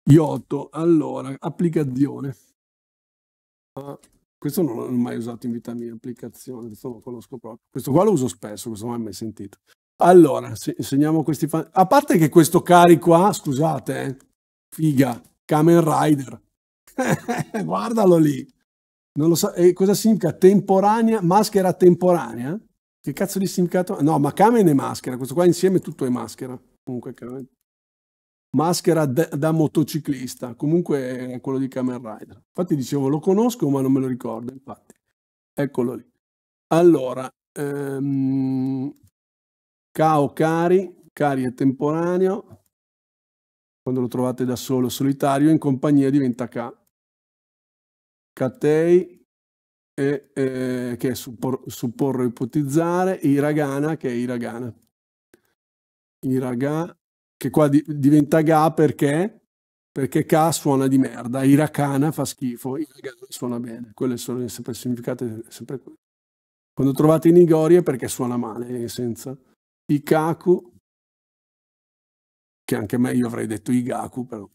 Iotto, allora, applicazione. Ah, questo non l'ho mai usato in vita mia, applicazione, questo lo conosco proprio. Questo qua lo uso spesso, questo non l'ho mai sentito. Allora, se, segniamo questi fan. A parte che questo cari qua, scusate, eh, figa, Kamen Rider. (laughs) Guardalo lì. Non lo so, e eh, cosa significa temporanea, maschera temporanea? Che cazzo di significato? No, ma Kamen è maschera, questo qua insieme tutto è maschera. Comunque Kamen. Maschera da, motociclista, comunque è quello di Kamen Rider. Infatti dicevo, lo conosco ma non me lo ricordo, infatti. Eccolo lì. Allora, ehm, Cao cari, cari è temporaneo, quando lo trovate da solo, solitario, in compagnia diventa K. Katei, eh, che è suppor, supporre ipotizzare, Hiragana, che è Hiragana. Hiraga, che qua di, diventa Ga perché? Perché ka suona di merda, Hirakana fa schifo, Hiragana suona bene, quello sono sempre significate sempre quello. Quando trovate in Igorie perché suona male, senza... Ikaku, che anche me io avrei detto Igaku, però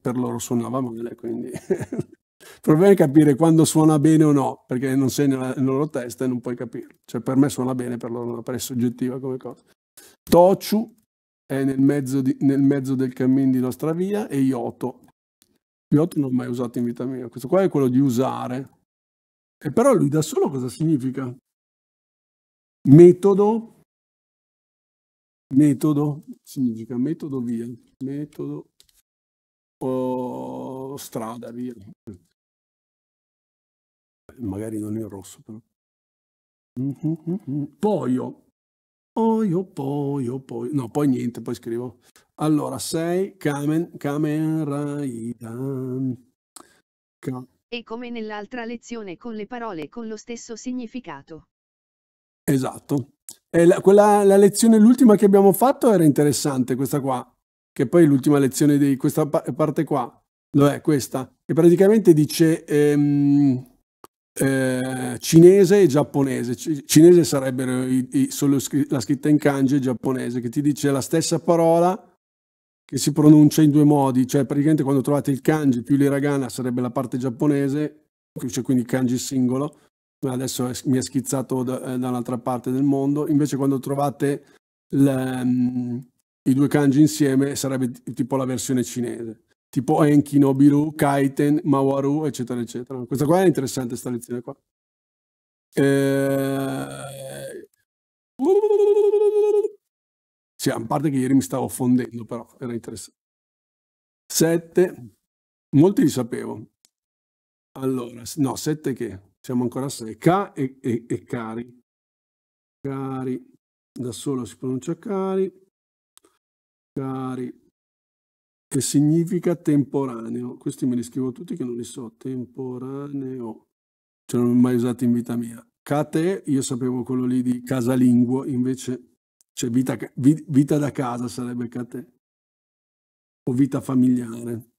per loro suonava male, quindi il (laughs) problema è capire quando suona bene o no, perché non sei nella, nella loro testa e non puoi capirlo. Cioè per me suona bene, per loro no, per è soggettiva come cosa. Tochu è nel mezzo, di, nel mezzo del cammino di nostra via e Ioto. Ioto non ho mai usato in vita mia, questo qua è quello di usare. E però lui da solo cosa significa? Metodo metodo significa metodo via, metodo o strada via. Magari non è rosso però. Mm -hmm, Poi ho, poi, poi, poi, no, poi niente, poi scrivo. Allora, sei Kamen, Kamen Raidan. Ka. E come nell'altra lezione con le parole con lo stesso significato. Esatto. E la, quella, la lezione, l'ultima che abbiamo fatto era interessante, questa qua, che poi è l'ultima lezione di questa parte qua, lo è questa, che praticamente dice ehm, eh, cinese e giapponese. Cinese sarebbero i, i, solo la scritta in kanji e giapponese, che ti dice la stessa parola che si pronuncia in due modi, cioè praticamente quando trovate il kanji più l'iragana sarebbe la parte giapponese, cioè quindi kanji singolo, adesso mi è schizzato da, eh, da un'altra parte del mondo, invece quando trovate le, um, mm, i due kanji insieme sarebbe tipo la versione cinese, tipo Enki, Nobiru, Kaiten, Mawaru, eccetera, eccetera. Questa qua è interessante, questa lezione qua. Eh... Sì, a parte che ieri mi stavo fondendo, però era interessante. 7. Molti li sapevo. Allora, no, 7 che? siamo ancora a 6. K e, e, e cari. Cari, da solo si pronuncia cari. Cari, che significa temporaneo. Questi me li scrivo tutti che non li so. Temporaneo. Cioè non l'ho mai usato in vita mia. Cate, io sapevo quello lì di casalinguo, invece cioè vita, vita da casa sarebbe cate. O vita familiare.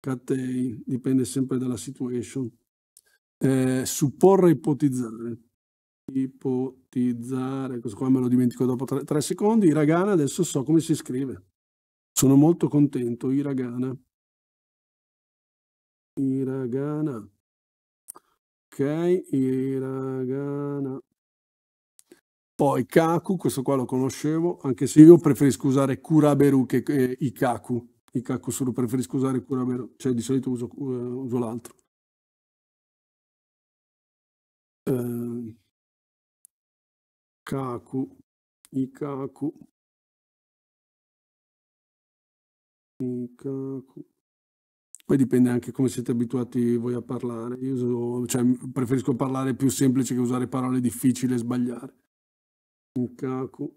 Catei, dipende sempre dalla situation eh, supporre ipotizzare ipotizzare questo qua me lo dimentico dopo tre, tre secondi iragana adesso so come si scrive sono molto contento iragana iragana ok iragana poi Kaku, questo qua lo conoscevo, anche se io preferisco usare Kuraberu che eh, Ikaku. Ikaku solo preferisco usare Kuraberu, cioè di solito uso, uh, uso l'altro. Ehm, Kaku, Ikaku, Ikaku. Poi dipende anche come siete abituati voi a parlare. Io so, cioè, preferisco parlare più semplice che usare parole difficili e sbagliare. Ikaku.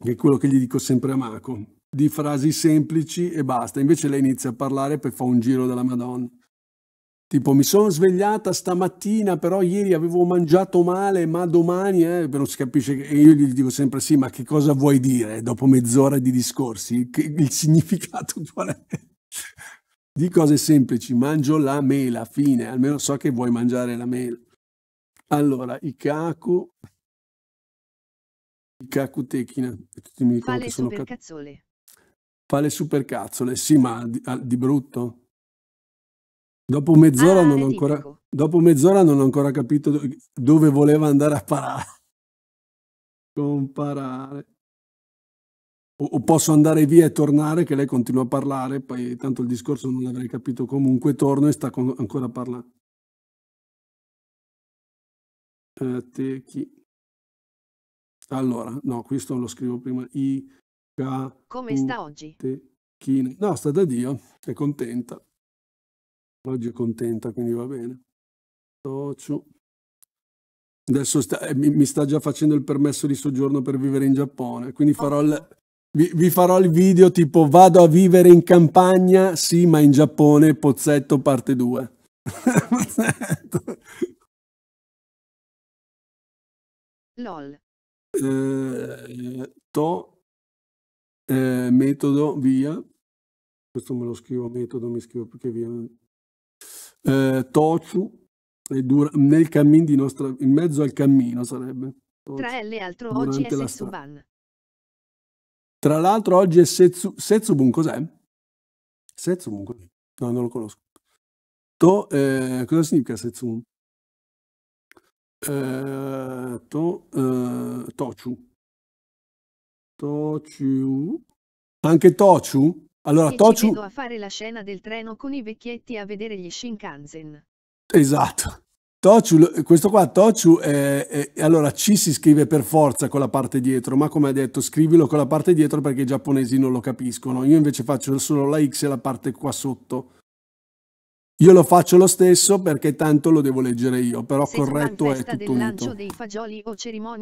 Che è quello che gli dico sempre a Mako. Di frasi semplici e basta. Invece lei inizia a parlare e poi fa un giro della Madonna. Tipo, mi sono svegliata stamattina, però ieri avevo mangiato male, ma domani, eh, non si capisce. E io gli dico sempre: sì, ma che cosa vuoi dire eh, dopo mezz'ora di discorsi? Che, il (laughs) significato qual è? di cose semplici, mangio la mela, fine, almeno so che vuoi mangiare la mela. Allora, Ikaku. Ikaku Tekina. Tutti mi dicono supercazzole. Fale supercazzole, sì, ma di, ah, di brutto? Dopo mezz'ora, ah, non, ho ancora, dopo mezz'ora non ho ancora capito dove voleva andare a parare. Comparare. O, o, posso andare via e tornare, che lei continua a parlare, poi tanto il discorso non l'avrei capito. Comunque torno e sta con, ancora parlando. Eh, Techi. Allora, no, questo lo scrivo prima. I, ca, Come sta oggi? No, sta da Dio, è contenta. Oggi è contenta, quindi va bene. Tociu. Adesso sta, eh, mi, mi, sta già facendo il permesso di soggiorno per vivere in Giappone, quindi farò il, vi, vi, farò il video tipo vado a vivere in campagna, sì, ma in Giappone, Pozzetto parte 2. (laughs) LOL. Eh, to, eh, metodo, via. Questo me lo scrivo metodo, mi scrivo perché via eh, Tociu dura, nel cammin di nostra, in mezzo al cammino sarebbe. Tra l'altro oggi è Setsuban. Tra l'altro oggi è Setsu, Setsubun, cos'è? Setsubun, no non lo conosco. To, eh, cosa significa Setsubun? Eh, to, eh, Tociu. Tociu. Anche Tociu? Allora, Tochu... a fare la scena del treno con i vecchietti a vedere gli Shinkansen. Esatto. Tochu, questo qua, Tochu, è, è, allora ci si scrive per forza con la parte dietro, ma come ha detto scrivilo con la parte dietro perché i giapponesi non lo capiscono. Io invece faccio solo la X e la parte qua sotto. Io lo faccio lo stesso perché tanto lo devo leggere io, però Se corretto è tutto unito.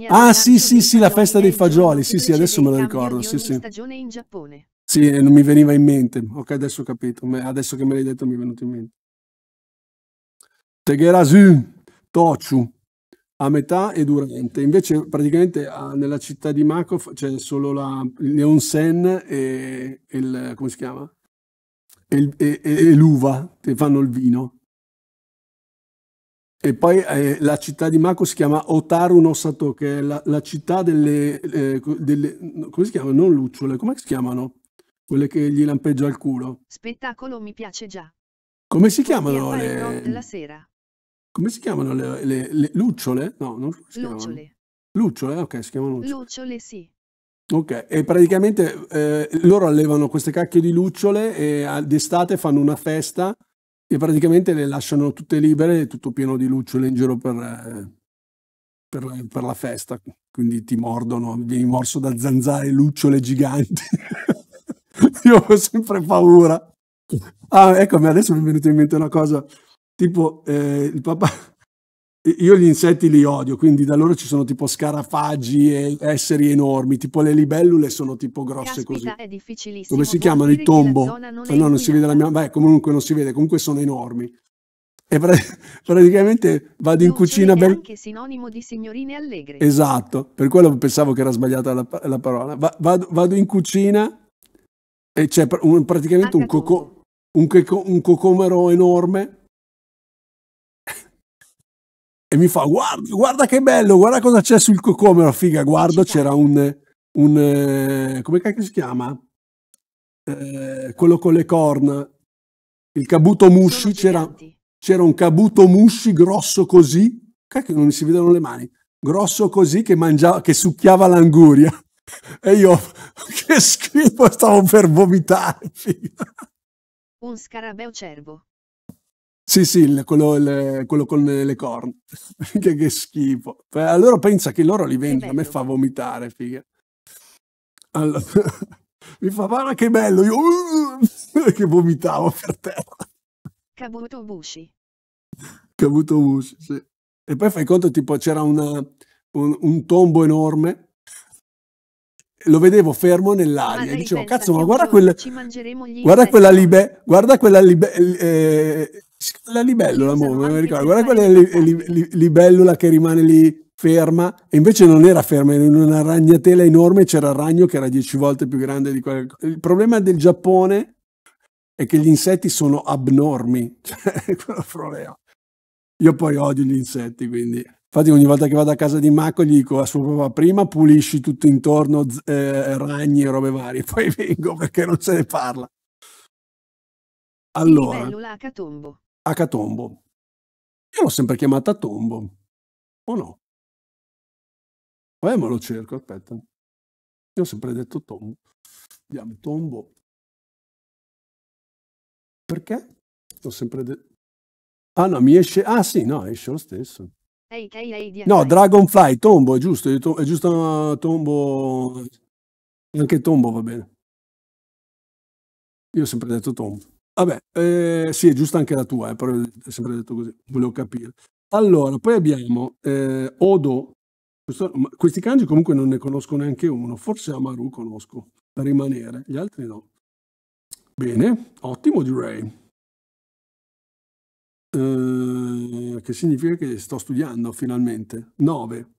ah sì sì sì, la festa dei fagioli, sì sì, adesso me lo ricordo, sì sì. Stagione in Giappone. Sì, eh, non mi veniva in mente. Ok, adesso ho capito. Adesso che me l'hai detto mi è venuto in mente. Tegerasu, Tochu, a metà e durante. Invece praticamente nella città di Makov c'è solo la, l'onsen e, e, il, come si chiama? E, e, e l'uva, che fanno il vino. E poi eh, la città di Mako si chiama Otaru no Sato, che è la, la città delle, eh, delle, come si chiama? Non lucciole, come si chiamano? quelle che gli lampeggia al culo. Spettacolo mi piace già. Come si chiamano le... La sera. Come si chiamano le, le, le... lucciole? No, non si chiamano. Lucciole. Lucciole, eh, ok, si chiamano lucciole. Lucciole, sì. Ok, e praticamente eh, loro allevano queste cacche di lucciole e d'estate fanno una festa e praticamente le lasciano tutte libere, tutto pieno di lucciole in giro per, eh, per, per la festa. Quindi ti mordono, vieni morso da zanzare lucciole giganti. (laughs) (laughs) Io ho sempre paura. Ah, ecco, adesso mi è venuta in mente una cosa, tipo eh, il papà... (laughs) Io gli insetti li odio, quindi da loro ci sono tipo scarafaggi e esseri enormi, tipo le libellule sono tipo grosse Caspita, così. Come si chiamano? Il tombo. Non ah, no, non si vede la mia... Beh, comunque non si vede, comunque sono enormi e pra (laughs) praticamente vado in cucina per... anche sinonimo di signorine allegre esatto, per quello pensavo che era sbagliata la, la parola Va vado, vado in cucina e c'è un, praticamente un, coco, un, coco, un cocomero enorme (laughs) e mi fa guarda, guarda, che bello, guarda cosa c'è sul cocomero, figa, guardo c'era un, un eh, come cacchio si chiama? Eh, quello con le corna, il cabuto musci, c'era, c'era un cabuto musci grosso così, cacchio non si vedono le mani, grosso così che mangiava, che succhiava l'anguria. E io, che schifo, stavo per vomitare. Figa. Un scarabeo cervo. Sì, sì, quello, il, quello con le corna. (laughs) che, che, schifo. Allora pensa che loro li vendono, a me fa vomitare, figa. Allora, (laughs) mi fa, guarda che bello, io uh, (laughs) che vomitavo per terra. Cabuto Bushi. Cabuto Bushi, sì. E poi fai conto, tipo, c'era un, un tombo enorme lo vedevo fermo nell'aria ah, e dicevo, cazzo, ma guarda, quel, guarda quella libe, guarda quella libe, eh, la libellula, mo, non mi ricordo, guarda quella li, li, li, libellula che rimane lì ferma, e invece non era ferma, era in una ragnatela enorme, c'era il ragno che era dieci volte più grande di quella. Il problema del Giappone è che gli insetti sono abnormi, (laughs) cioè, quello problema. Io poi odio gli insetti, quindi... Infatti ogni volta che vado a casa di Marco gli dico a suo papà prima pulisci tutto intorno, eh, ragni e robe varie, (laughs) poi vengo perché non se ne parla. Allora, livello Acatombo. Acatombo. Io l'ho sempre chiamata Tombo, o no? Vabbè, me lo cerco, aspetta. Io ho sempre detto Tombo. Vediamo, Tombo. Perché? Ho sempre detto... Ah no, mi esce... Ah sì, no, esce lo stesso. No, Dragonfly, Tombo, è giusto, è, giusto Tombo, anche Tombo va bene. Io ho sempre detto Tombo. Vabbè, eh, sì, è giusta anche la tua, eh, però è sempre detto così, volevo capire. Allora, poi abbiamo eh, Odo, Questo, questi kanji comunque non ne conosco neanche uno, forse Amaru conosco, da rimanere, gli altri no. Bene, ottimo direi. Ehm, che significa che sto studiando finalmente. 9.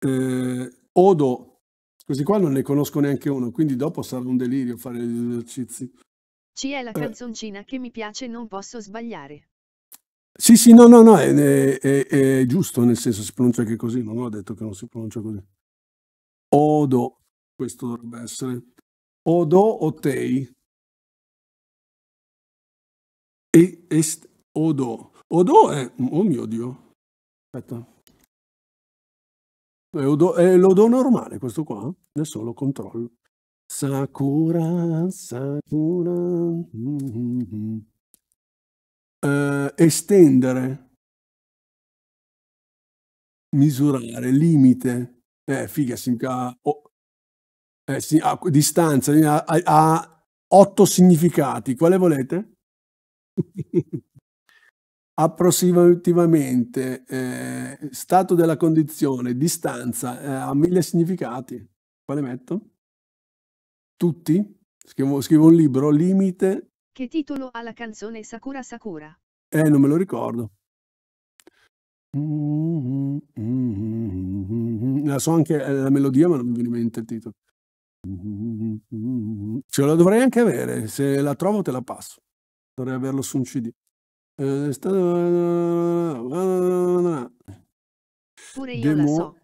Eh, Odo, questi qua non ne conosco neanche uno, quindi dopo sarà un delirio fare gli esercizi. Ci è la eh. canzoncina eh. che mi piace, non posso sbagliare. Sì, sì, no, no, no, è, è, è, giusto, nel senso si pronuncia anche così, non ho detto che non si pronuncia così. Odo, questo dovrebbe essere. Odo o Tei? E, est, Odo. Odo è... Oh mio Dio. Aspetta. È, Odo, è l'Odo normale questo qua. Adesso lo controllo. Sakura, Sakura. mm estendere. Misurare, limite. Eh, figa, si... oh. eh, si ah, distanza, ha, ha otto significati. Quale volete? (laughs) approssimativamente eh, stato della condizione, distanza, eh, ha mille significati. Quale metto? Tutti? Scrivo, scrivo, un libro, Limite. Che titolo ha la canzone Sakura Sakura? Eh, non me lo ricordo. Mm-hmm. La so anche eh, la melodia, ma non mi viene in mente il titolo. Mm-hmm. Ce la dovrei anche avere, se la trovo te la passo. Dovrei averlo su un CD. Eh, è stato... Pure io Demo... so.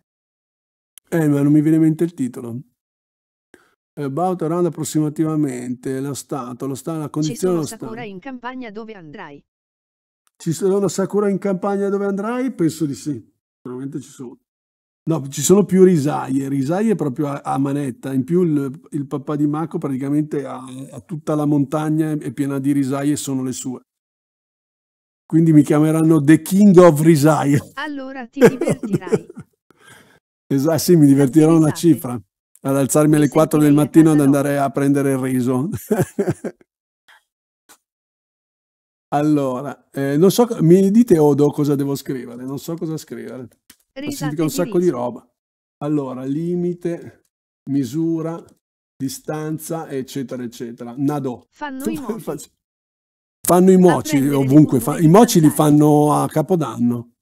Eh, ma non mi viene in mente il titolo. About around approssimativamente, la stato, lo sta, la condizione... Ci sono Sakura in campagna dove andrai. Ci sono Sakura in campagna dove andrai? Penso di sì. Sicuramente ci sono. No, ci sono più risaie, risaie proprio a, a manetta, in più il, il, papà di Mako praticamente ha, tutta la montagna è piena di risaie, sono le sue quindi mi chiameranno The King of Risai. Allora ti divertirai. (laughs) esatto, sì, mi divertirò una cifra ad alzarmi alle 4 del mattino ad andare a prendere il riso. (laughs) allora, eh, non so, mi dite Odo cosa devo scrivere, non so cosa scrivere. Significa un sacco di roba. Allora, limite, misura, distanza, eccetera, eccetera. Nado. Fanno i (laughs) Fanno i moci ovunque, fa, i moci li fanno a Capodanno.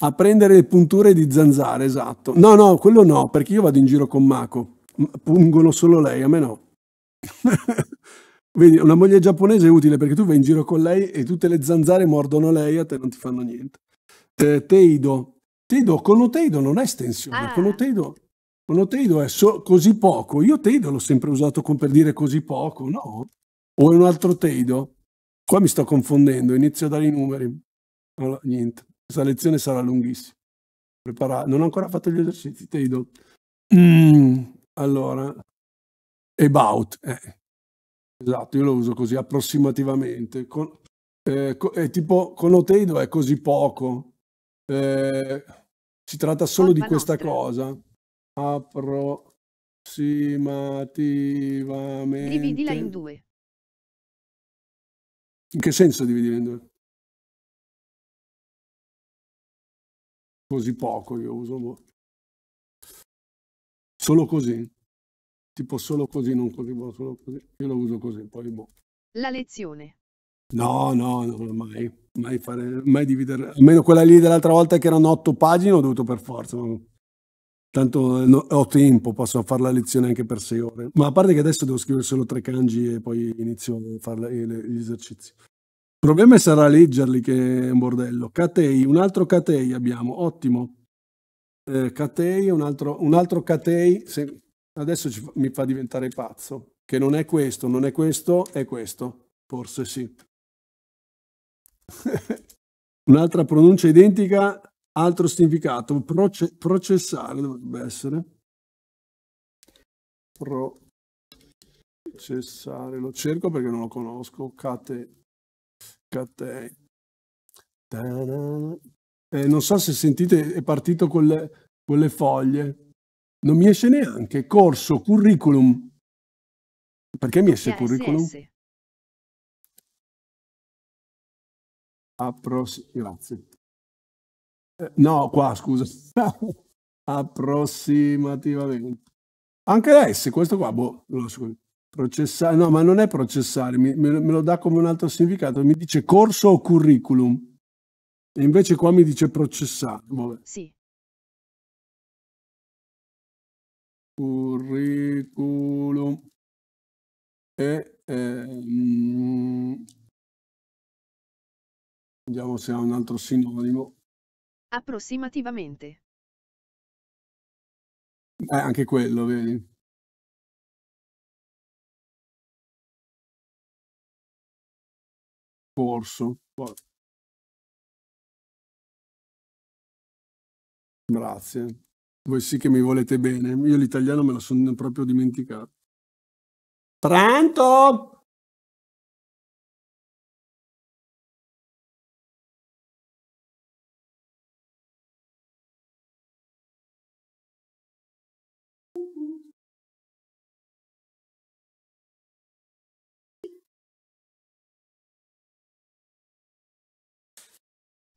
A prendere le punture di zanzare, esatto. No, no, quello no, perché io vado in giro con Mako. Pungono solo lei, a me no. (laughs) Vedi, una moglie giapponese è utile perché tu vai in giro con lei e tutte le zanzare mordono lei, a te non ti fanno niente. Eh, teido. Teido, conoteido non è estensione, ah. conoteido, conoteido è so, così poco. Io teido l'ho sempre usato con, per dire così poco, no? O è un altro teido? Qua mi sto confondendo, inizio a dare i numeri. Allora, niente, questa lezione sarà lunghissima. Prepara... Non ho ancora fatto gli esercizi, te li do. Mm, allora, about. Eh. Esatto, io lo uso così approssimativamente. Con, eh, co è tipo con Oteido è così poco. Eh, si tratta solo Colpa di questa nostra. cosa. Approssimativamente. Dividila in due. In che senso dividere in due? Così poco io uso molto. Solo così. Tipo solo così, non così, ma solo così. Io lo uso così, poi boh. La lezione. No, no, no, mai. Mai fare, mai dividere. Almeno quella lì dell'altra volta che erano otto pagine ho dovuto per forza tanto no, ho tempo, posso fare la lezione anche per sei ore. Ma a parte che adesso devo scrivere solo tre kanji e poi inizio a fare gli esercizi. Il problema sarà leggerli che è un bordello. Katei, un altro Katei abbiamo, ottimo. Eh, katei, un altro, un altro Katei, se, adesso fa, mi fa diventare pazzo, che non è questo, non è questo, è questo, forse sì. (laughs) Un'altra pronuncia identica altro significato proce- processare dovrebbe essere processare lo cerco perché non lo conosco cate cate eh, non so se sentite è partito con le, con le foglie non mi esce neanche corso curriculum perché mi esce yes, curriculum yes. grazie No, qua scusa. (laughs) Approssimativamente. Anche l'S, questo qua, boh, lo so. Processare, no, ma non è processare, mi, me, me, lo dà come un altro significato, mi dice corso o curriculum. E invece qua mi dice processare. Vabbè. Sì. Curriculum. E, ehm, vediamo se ha un altro sinonimo. Approssimativamente. Eh, anche quello, vedi. Corso. Grazie. Voi sì che mi volete bene. Io l'italiano me lo sono proprio dimenticato. Pronto?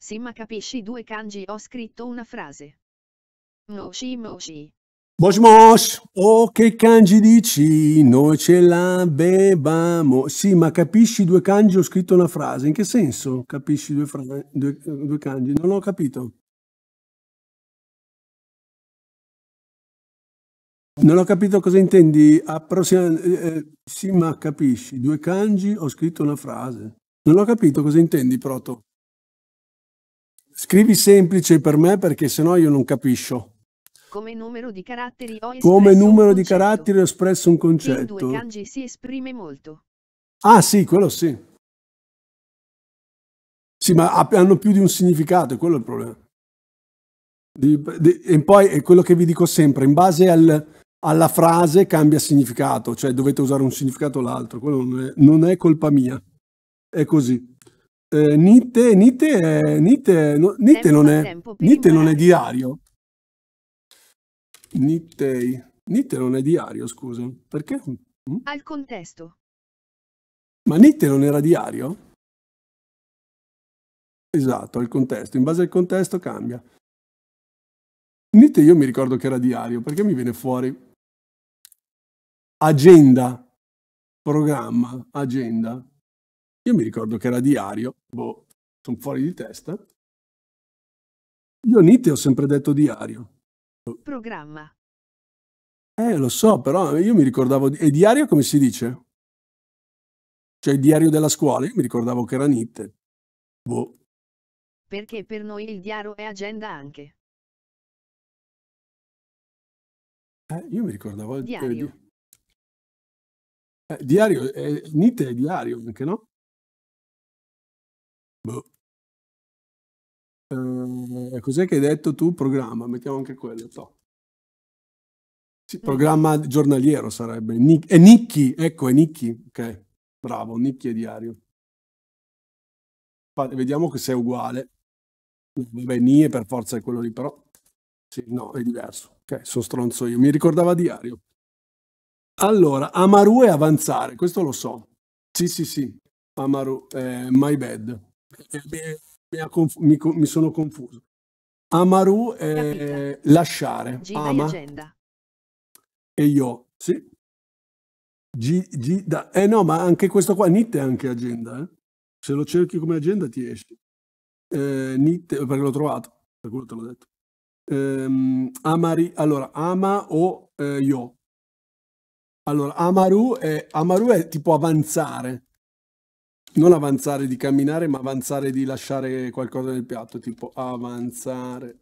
Sì ma capisci due kanji ho scritto una frase. Moshi moshi. Mosh mosh, oh che kanji dici, noi ce la bevamo. Sì, ma capisci due kanji, ho scritto una frase. In che senso capisci due, frase, due, due kanji? Non ho capito. Non ho capito cosa intendi. Prossima, eh, eh, sì, ma capisci, due kanji, ho scritto una frase. Non ho capito cosa intendi, Proto. Scrivi semplice per me perché sennò io non capisco. Come numero di caratteri ho espresso, Come numero di caratteri ho espresso un concetto. In due kanji si esprime molto. Ah sì, quello sì. Sì, ma hanno più di un significato, quello è il problema. Di, di, e poi è quello che vi dico sempre, in base al, alla frase cambia significato, cioè dovete usare un significato o l'altro, quello non è, non è colpa mia, è così eh, Nitte, Nitte, Nitte, no, Nitte non, è, Nitte non è diario. Nite, Nitte non è diario, scusa. Perché? Mm? Al contesto. Ma Nitte non era diario? Esatto, al contesto. In base al contesto cambia. Nite io mi ricordo che era diario, perché mi viene fuori agenda, programma, agenda. Io mi ricordo che era diario, boh, sono fuori di testa. Io a ho sempre detto diario. Programma. Eh, lo so, però io mi ricordavo... E diario come si dice? Cioè il diario della scuola, io mi ricordavo che era Nitte. Boh. Perché per noi il diario è agenda anche. Eh, io mi ricordavo eh, diario. Eh, eh, diario, eh, Nite è diario, anche no? Boh. Eh, cos'è che hai detto tu? Programma, mettiamo anche quello. Top. Sì, mm. programma giornaliero sarebbe. Nick, è Nicky, ecco, è Nicchi. Ok, bravo, Nicchi è diario. Fate, vediamo se è uguale. Vabbè, Nie per forza è quello lì, però. Sì, no, è diverso. Ok, sono stronzo io. Mi ricordava diario. Allora, Amaru è avanzare, questo lo so. Sì, sì, sì. Amaru, eh, my bad perché mi, mi, mi, mi sono confuso. Amaru è eh, lasciare. Gina ama. E io, sì. G, G, da, eh no, ma anche questo qua, NIT è anche agenda. Eh? Se lo cerchi come agenda ti esci. Eh, NIT, perché l'ho trovato, per quello te l'ho detto. Eh, amari, allora, ama o eh, io. Allora, Amaru è, Amaru è tipo avanzare non avanzare di camminare, ma avanzare di lasciare qualcosa nel piatto, tipo avanzare.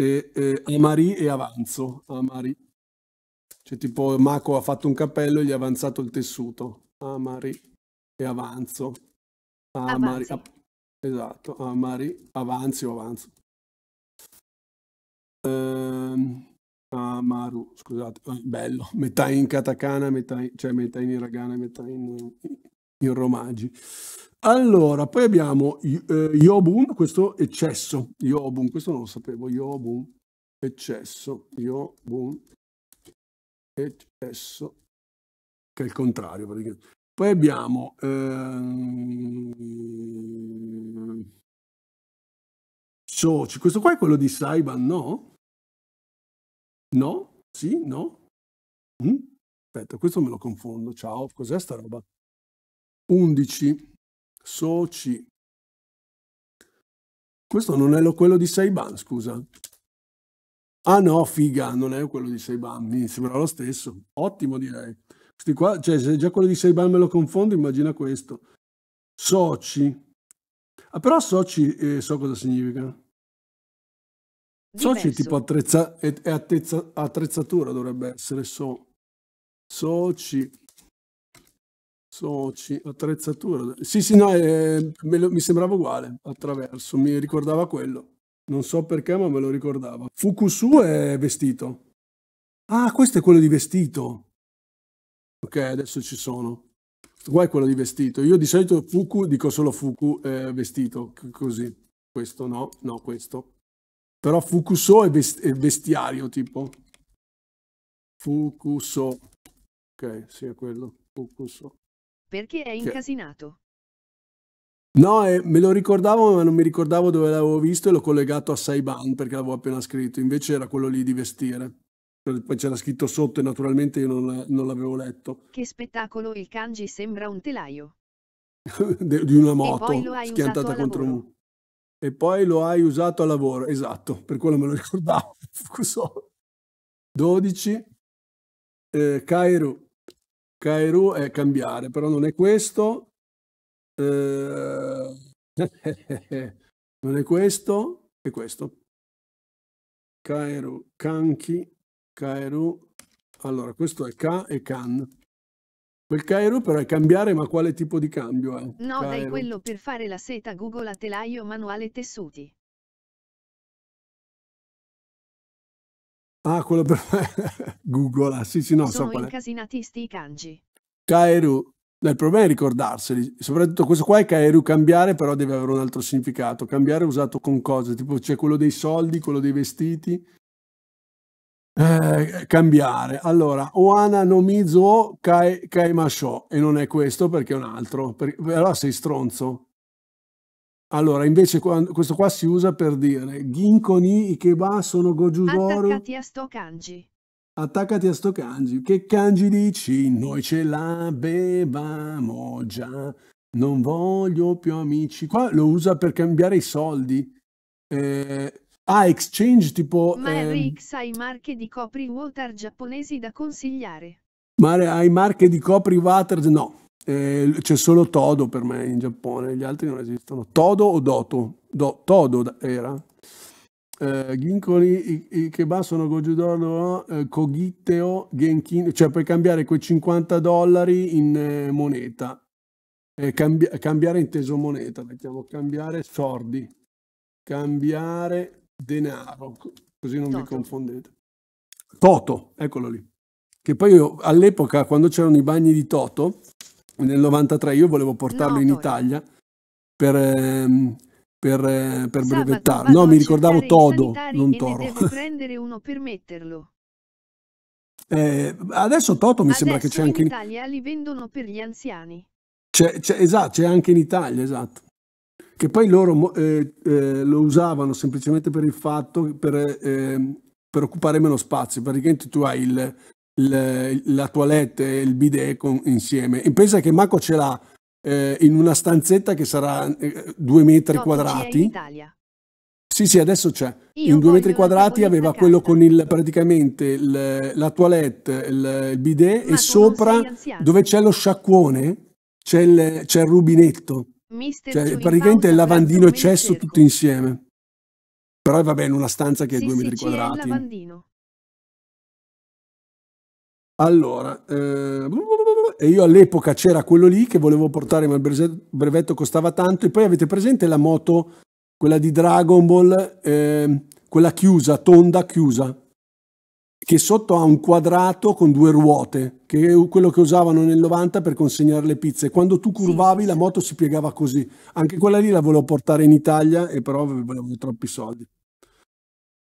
E, e amari e avanzo, amari. Cioè tipo Mako ha fatto un cappello e gli ha avanzato il tessuto. Amari e avanzo. Amari. Avanzi. esatto, amari, avanzi o avanzo. Ehm, amaru, scusate, eh, bello, metà in katakana, metà in, cioè metà in hiragana, metà in in romaggi. Allora, poi abbiamo eh, Yobun, questo eccesso, Yobun, questo non lo sapevo, Yobun, eccesso, Yobun, eccesso, che è il contrario. Perché... Poi abbiamo... Ehm... Soci, questo qua è quello di Saiban, no? No? Sì? No? Mm? Aspetta, questo me lo confondo. Ciao, cos'è sta roba? 11 soci. Questo non è quello di Saiban, scusa. Ah no, figa, non è quello di Saiban, mi sembra lo stesso. Ottimo direi. Questi qua, cioè se già quello di Saiban me lo confondo, immagina questo. Soci. Ah, però soci eh, so cosa significa. Soci è tipo attrezza, è, è attrezza, attrezzatura dovrebbe essere so. Soci soci, attrezzatura. Sì, sì, no, eh, lo, mi sembrava uguale, attraverso, mi ricordava quello. Non so perché, ma me lo ricordava. Fukusu è vestito. Ah, questo è quello di vestito. Ok, adesso ci sono. Qua è quello di vestito. Io di solito Fuku dico solo Fuku eh, vestito, così. Questo no, no, questo. Però Fukuso è, best è bestiario, tipo. Fukuso. Ok, sì, è quello. Fukuso. Perché è incasinato? No, eh, me lo ricordavo, ma non mi ricordavo dove l'avevo visto e l'ho collegato a Saiban perché l'avevo appena scritto. Invece era quello lì di vestire. Cioè, poi c'era scritto sotto e naturalmente io non, non l'avevo letto. Che spettacolo, il kanji sembra un telaio. (laughs) di una moto schiantata contro un muro. E poi lo hai usato a lavoro, esatto, per quello me lo ricordavo. 12. (laughs) Eh, Cairo, Kairu è cambiare, però non è questo. Eh, (laughs) non è questo, è questo. Kairu, Kanki, Kairu. Allora, questo è Ka e Kan. Quel Kairu però è cambiare, ma quale tipo di cambio è? No, Kairu. dai quello per fare la seta Google a telaio manuale tessuti. Ah, quello per me. (laughs) Google, ah, sì, sì, no, Sono so qual è. kanji. Kaeru. Il problema è ricordarseli, soprattutto questo qua è Kaeru cambiare, però deve avere un altro significato. Cambiare è usato con cose, tipo c'è quello dei soldi, quello dei vestiti. Eh, cambiare. Allora, Oana no Mizuo Kae, e non è questo perché è un altro, perché, allora sei stronzo. Allora, invece quando, questo qua si usa per dire Ginkgo ni Ikeba sono Gojudoru. Attaccati a sto kanji. Attaccati a sto kanji. Che kanji dici? Noi ce l'avevamo già. Non voglio più amici. Qua lo usa per cambiare i soldi. Eh, ah, exchange tipo... Ma ehm... RX ha marche di copri water giapponesi da consigliare. Ma hai marche di copri water? No, eh, c'è solo Todo per me in Giappone, gli altri non esistono. Todo o Doto? Do, todo era. Eh, Ginkoli, Ikeba sono Gojudono, eh, Kogiteo, Genkin, cioè puoi cambiare quei 50 dollari in eh, moneta. Cambi cambiare inteso moneta, mettiamo cambiare sordi, cambiare denaro, così non Toto. vi confondete. Toto, eccolo lì. Che poi all'epoca, quando c'erano i bagni di Toto, nel 93 io volevo portarlo no, in Italia per, ehm, per, eh, per brevettarlo. No, mi ricordavo Todo, non Toro. Devo (laughs) prendere uno per metterlo. Eh, adesso Toto mi adesso sembra che c'è anche in Italia li vendono per gli anziani. C'è, c'è, esatto, c'è anche in Italia, esatto. Che poi loro eh, eh, lo usavano semplicemente per il fatto per, eh, ehm, per occupare meno spazio. Praticamente tu hai il, le, la toilette e il bidet con, insieme. E pensa che Marco ce l'ha eh, in una stanzetta che sarà eh, due metri Toto quadrati. Sì, sì, adesso c'è. Io in due metri quadrati aveva quello con il, praticamente il, la toilette, il, il bidet Ma e sopra dove c'è lo sciacquone c'è il, c'è il rubinetto. Mister cioè, praticamente il lavandino e cesso tutto insieme. Però vabbè, in una stanza che è sì, due metri sì, quadrati. Allora, eh, e io all'epoca c'era quello lì che volevo portare, ma il brevetto costava tanto. E poi avete presente la moto, quella di Dragon Ball, eh, quella chiusa, tonda chiusa, che sotto ha un quadrato con due ruote, che è quello che usavano nel 90 per consegnare le pizze. Quando tu curvavi la moto si piegava così. Anche quella lì la volevo portare in Italia, e però avevo troppi soldi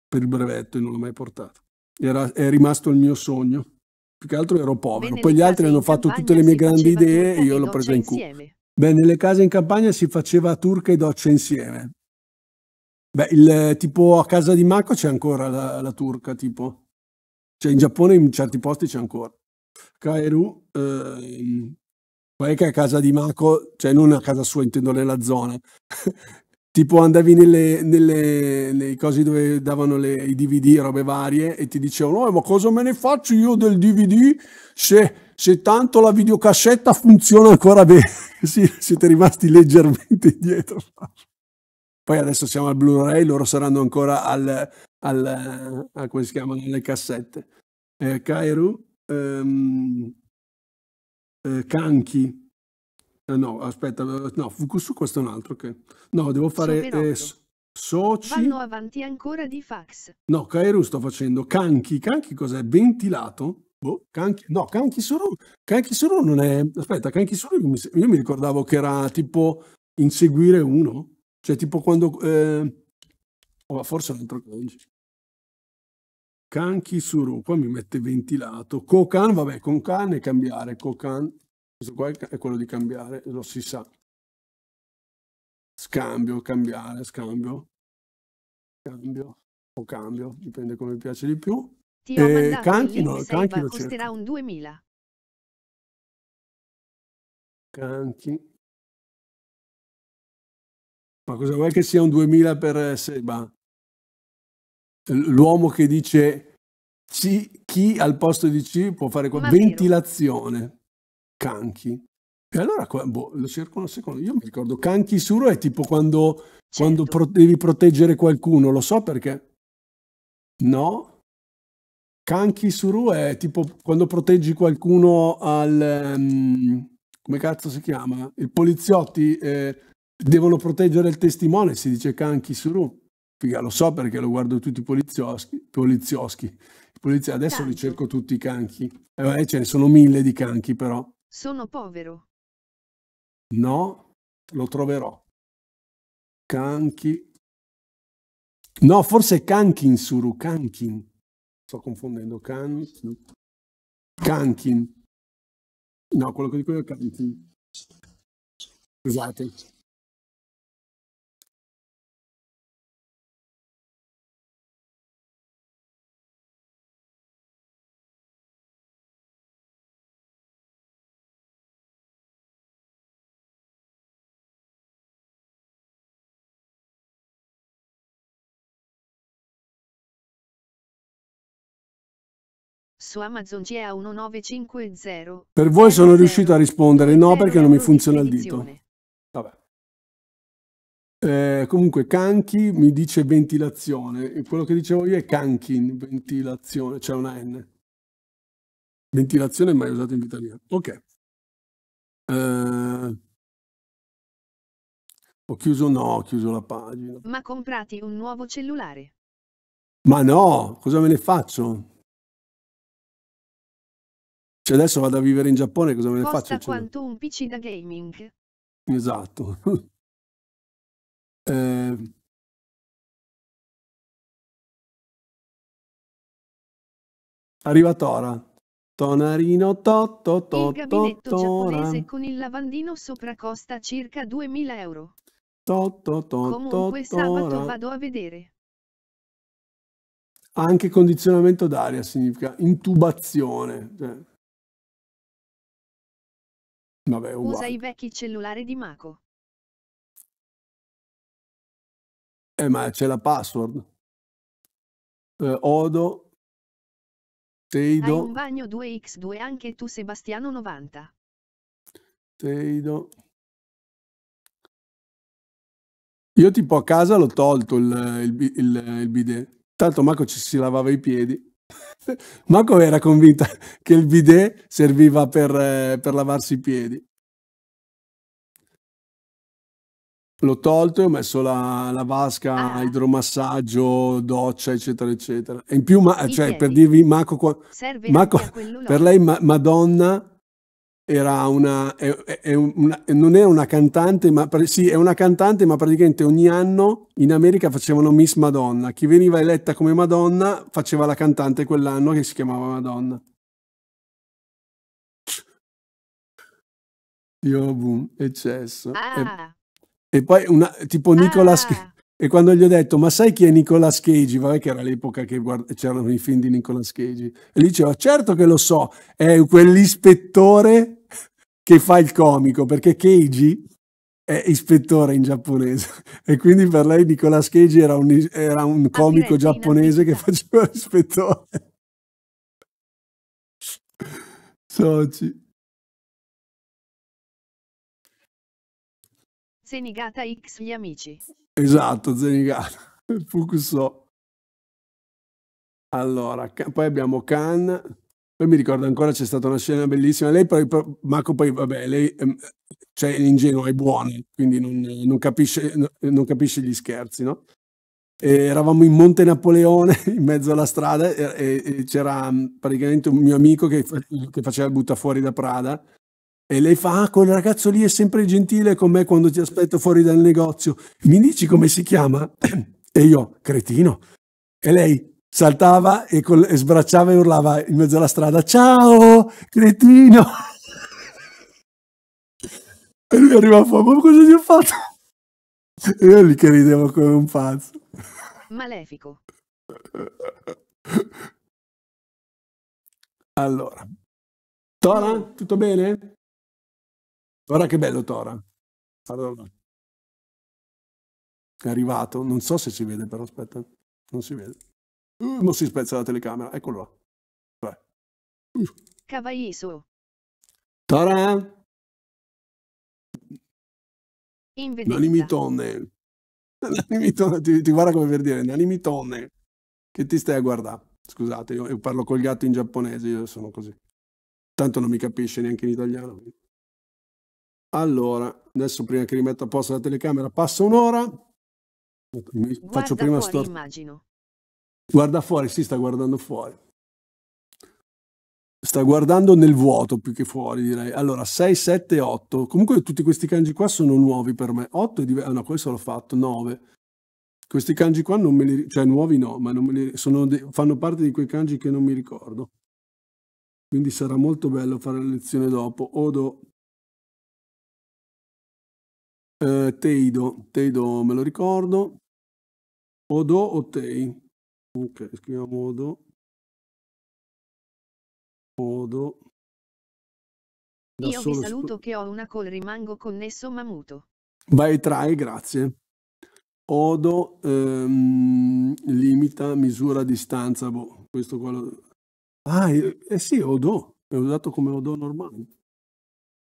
per il brevetto e non l'ho mai portato. Era, è rimasto il mio sogno più che altro ero povero. Poi gli altri hanno fatto tutte le mie grandi idee e io l'ho presa in culo. Beh, nelle case in campagna si faceva turca e doccia insieme. Beh, il, tipo a casa di Marco c'è ancora la, la, turca, tipo. Cioè in Giappone in certi posti c'è ancora. Kaeru, eh, è che a casa di Marco, cioè non a casa sua, intendo nella zona. (laughs) Tipo andavi nelle, nelle, nei cosi dove davano le, i DVD, robe varie, e ti dicevano, oh, ma cosa me ne faccio io del DVD se, se tanto la videocassetta funziona ancora bene? (laughs) sì, siete rimasti leggermente indietro. Poi adesso siamo al Blu-ray, loro saranno ancora al, al a come si chiamano le cassette. Eh, Kairu, ehm, eh, Kanki, eh, no, aspetta, eh, no, su questo è un altro che... No, devo fare... Eh, soci... Vanno avanti ancora di fax. No, Caeru sto facendo. Canchi, canchi cos'è? Ventilato? Boh, canchi, no, Kanki Suru. Kanki Suru non è... Aspetta, Kanki Suru io mi ricordavo che era tipo inseguire uno. Cioè tipo quando... Eh... Oh, forse è un altro kanji. Kanki Suru, qua mi mette ventilato. Kokan, vabbè, con can è cambiare. Kokan questo qua è quello di cambiare, lo si sa. Scambio, cambiare, scambio, cambio o cambio, dipende come piace di più. Ti ho e Canchi, no, Canchi costerà cerco. un 2000. Canchi. Ma cosa vuoi che sia un 2000 per eh, Seba? L'uomo che dice C, chi al posto di C può fare qua? Ventilazione. Kanki. E allora boh, lo cerco un secondo. Io mi ricordo Kanki Suro è tipo quando, certo. quando pro devi proteggere qualcuno, lo so perché. No? Kanki Suru è tipo quando proteggi qualcuno al... Um, come cazzo si chiama? I poliziotti eh, devono proteggere il testimone, si dice Kanki Suru. Figa, lo so perché lo guardo tutti i polizioschi. polizioschi. Polizia, adesso Canchi. li cerco tutti i canchi. Eh, ce ne sono mille di canchi però. Sono povero. No, lo troverò. Kanki. No, forse Kankin Suru, Kankin. Sto confondendo Kankin. Kankin. No, quello che dico io è Kankin. Scusate. indirizzo Amazon GA 1950. Per voi sono riuscito a rispondere no perché non mi funziona il dito. Vabbè. Eh, comunque Kanki mi dice ventilazione, quello che dicevo io è Kankin, ventilazione, c'è una N. Ventilazione mai usata in vita mia. Ok. Eh, ho chiuso no, ho chiuso la pagina. Ma comprati un nuovo cellulare. Ma no, cosa me ne faccio? Cioè adesso vado a vivere in Giappone, cosa me ne Costa faccio? Costa cioè, quanto un PC da gaming. Esatto. (laughs) eh... Arriva Tora. Tonarino to to to Il gabinetto to, giapponese con il lavandino sopra costa circa 2000 euro. totto to, to, Comunque sabato vado a vedere. Anche condizionamento d'aria significa intubazione. Cioè. Vabbè, Usa i vecchi cellulari di Mako. Eh, ma c'è la password. Eh, Odo. Teido. Hai un bagno 2x2 anche tu Sebastiano 90. Teido. Io tipo a casa l'ho tolto il, il, il, il bidet. Tanto Marco ci si lavava i piedi. Noco (laughs) era convinta (laughs) che il bidet serviva per, eh, per lavarsi i piedi. L'ho tolto e ho messo la, la vasca, ah. idromassaggio, doccia, eccetera, eccetera. E in più, ma, cioè, per dirvi, Marco, Marco per lei, ma, Madonna era una, è, è una, non è una cantante, ma sì, è una cantante, ma praticamente ogni anno in America facevano Miss Madonna. Chi veniva eletta come Madonna faceva la cantante quell'anno che si chiamava Madonna. Io boom, eccesso. Ah. E, e, poi una, tipo ah. Nicolas, ah. E quando gli ho detto, ma sai chi è Nicolas Cage? Vabbè che era l'epoca che c'erano i film di Nicolas Cage. E lui diceva, certo che lo so, è quell'ispettore che fa il comico, perché Cage è ispettore in giapponese (laughs) e quindi per lei Nicolas Cage era un, era un comico giapponese che faceva (laughs) l'ispettore. Soci. Senigata X gli amici. Esatto, Zenigato, (laughs) Fukusò. Allora, poi abbiamo Khan. Poi mi ricordo ancora c'è stata una scena bellissima. Lei poi, Marco poi, vabbè, lei ehm, cioè, ingenua, è buona, quindi non, non, capisce, non capisce gli scherzi, no? E eravamo in Monte Napoleone, (laughs) in mezzo alla strada, e, e c'era praticamente un mio amico che, che faceva il butta fuori da Prada e lei fa, ah, quel ragazzo lì è sempre gentile con me quando ti aspetto fuori dal negozio. Mi dici come si chiama? (clears throat) E io, cretino. E lei saltava e, col- e sbracciava e urlava in mezzo alla strada, ciao, cretino. (laughs) E lui arriva a fuori, ma cosa ti ho fatto? E io lì che ridevo come un pazzo. Malefico. Allora, Tora, tutto bene? Guarda che bello Tora. Allora. È arrivato, non so se si vede però, aspetta, non si vede. Uh, non si spezza la telecamera, eccolo là. Uh. Cavaiso. Tora. Nanimitone. Nanimitone, ti, ti guarda come per dire, Nanimitone, che ti stai a guardare? Scusate, io, io parlo col gatto in giapponese, io sono così. Tanto non mi capisce neanche in italiano. Allora, adesso prima che rimetto a posto la telecamera, passa un'ora. Guarda Faccio prima fuori, sto... immagino. Guarda fuori, si sta guardando fuori. Sta guardando nel vuoto più che fuori, direi. Allora, 6, 7, 8. Comunque tutti questi kanji qua sono nuovi per me. 8 è diverso. Ah, no, questo l'ho fatto. 9. Questi kanji qua non me li... Cioè, nuovi no, ma non me li... Sono de... fanno parte di quei kanji che non mi ricordo. Quindi sarà molto bello fare la lezione dopo. Odo eh, Teido, Teido me lo ricordo. Odo o Tei? Ok, scriviamo Odo. Odo. Da Io vi saluto che ho una call, rimango connesso mamuto. Vai trai, grazie. Odo ehm, limita misura distanza, boh, questo qua lo... Ah, eh, eh sì, Odo, è usato come Odo normale.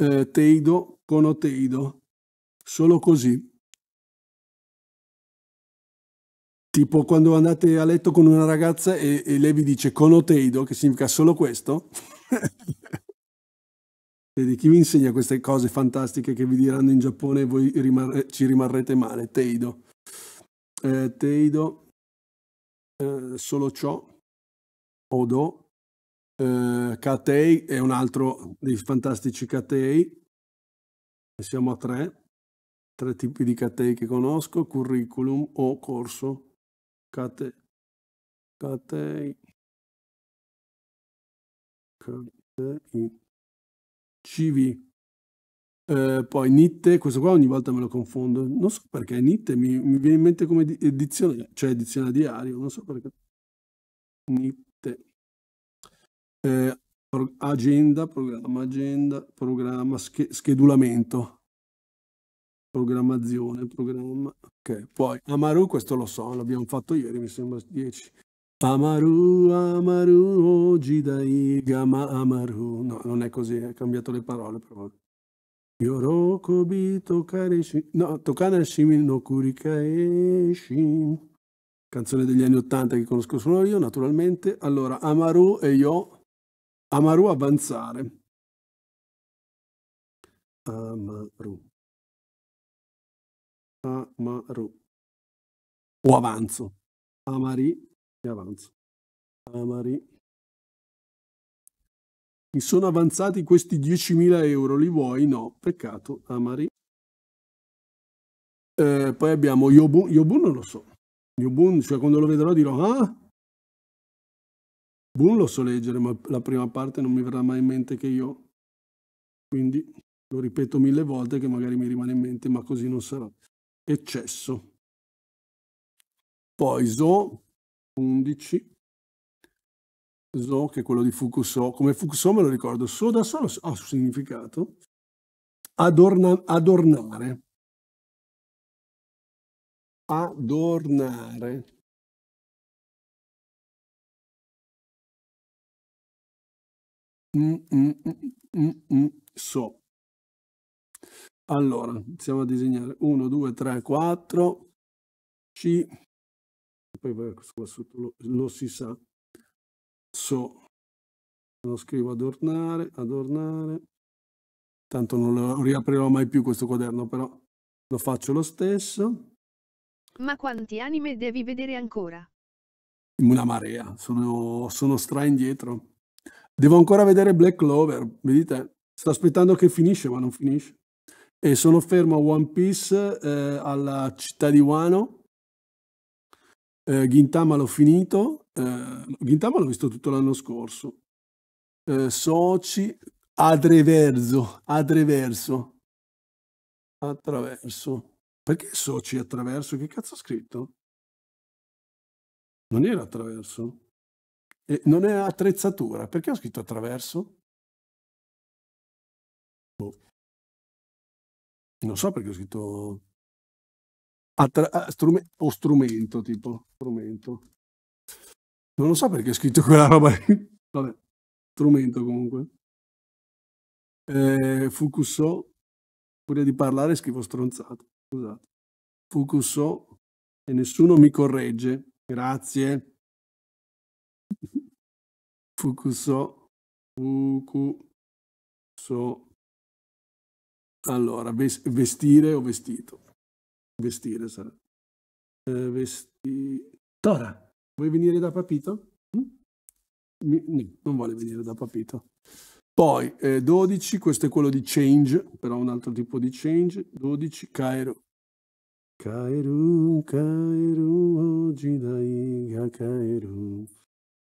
Eh, teido, conoteido. Solo così. Tipo quando andate a letto con una ragazza e, e lei vi dice conoteido, che significa solo questo. (laughs) Vedi, chi vi insegna queste cose fantastiche che vi diranno in Giappone e voi rimar ci rimarrete male? Teido. Eh, teido, eh, solo ciò, Odo, eh, Katei è un altro dei fantastici Katei, siamo a tre tre tipi di catei che conosco, curriculum o corso. CATE. catei, CATE. CV. Eh, poi Nitte, questo qua ogni volta me lo confondo, non so perché Nitte mi, mi viene in mente come di, eh, dizionario, cioè diario, non so perché. Nitte. Eh, agenda, programma, agenda, programma, sch schedulamento. Programmazione, programma. Ok, poi Amaru, questo lo so, l'abbiamo fatto ieri, mi sembra 10. Amaru, Amaru, oggi Ojidai, Gama Amaru. No, non è così, ha cambiato le parole però. Yorokobi tokare shi... No, tokana shimi no kurikaeshi. Canzone degli anni Ottanta che conosco solo io, naturalmente. Allora, Amaru e io. Amaru avanzare. Amaru. Amaru. O avanzo. Amari e avanzo. Amari. Mi sono avanzati questi 10.000 euro, li vuoi? No, peccato, Amari. Eh, poi abbiamo Yobun, Yobun non lo so. Yobun, cioè quando lo vedrò dirò, ah, Boon lo so leggere, ma la prima parte non mi verrà mai in mente che io. Quindi lo ripeto mille volte che magari mi rimane in mente, ma così non sarà eccesso. Poi Zo 11, Zo che è quello di Fukuso, come Fukuso me lo ricordo, So da solo ha un significato, Adorna, adornare. Adornare. Mm, mm, mm, so. Mm, mm, mm, allora, iniziamo a disegnare 1, 2, 3, 4, C, poi qua sotto lo, lo si sa, So, lo scrivo adornare, adornare, tanto non lo riaprirò mai più questo quaderno, però lo faccio lo stesso. Ma quanti anime devi vedere ancora? Una marea, sono, sono stra indietro. Devo ancora vedere Black Clover, vedete? Sto aspettando che finisce, ma non finisce. E sono fermo a One Piece, eh, alla città di Wano. Eh, Gintama l'ho finito. Eh, Gintama l'ho visto tutto l'anno scorso. Eh, soci Adreverso. Adreverso. Attraverso. Perché soci attraverso? Che cazzo ho scritto? Non era attraverso. Eh, non è attrezzatura. Perché ho scritto attraverso? Boh. Non so perché ho scritto attra- ah, strume- o strumento, tipo strumento. Non lo so perché ho scritto (laughs) quella roba lì. Vabbè, strumento comunque. Eh, Fukusso, furia di parlare, scrivo stronzato. Scusate. Fukusso e nessuno mi corregge. Grazie. (laughs) Fukusso. Fukusso. Allora, vestire o vestito? Vestire sarà. Eh, vesti... Tora, vuoi venire da Papito? Mm? No, non vuole venire da Papito. Poi eh, 12, questo è quello di change, però un altro tipo di change. 12, Cairo. Cairo, Cairo, oggi dai, Cairo.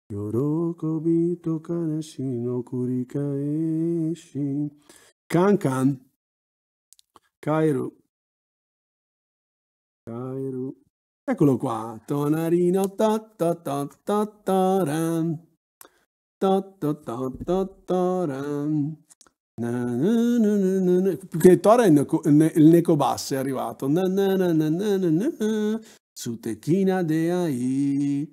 Yoroko bito kanashino kurikaeshi. Can can. Cairo. Cairo. Eccolo qua, tonarino ta ta ta ta ta ram. Ta ta ta ta ta ram. che Tora il neco basso è arrivato. Na, na, na, na, na, na, na. Su techina de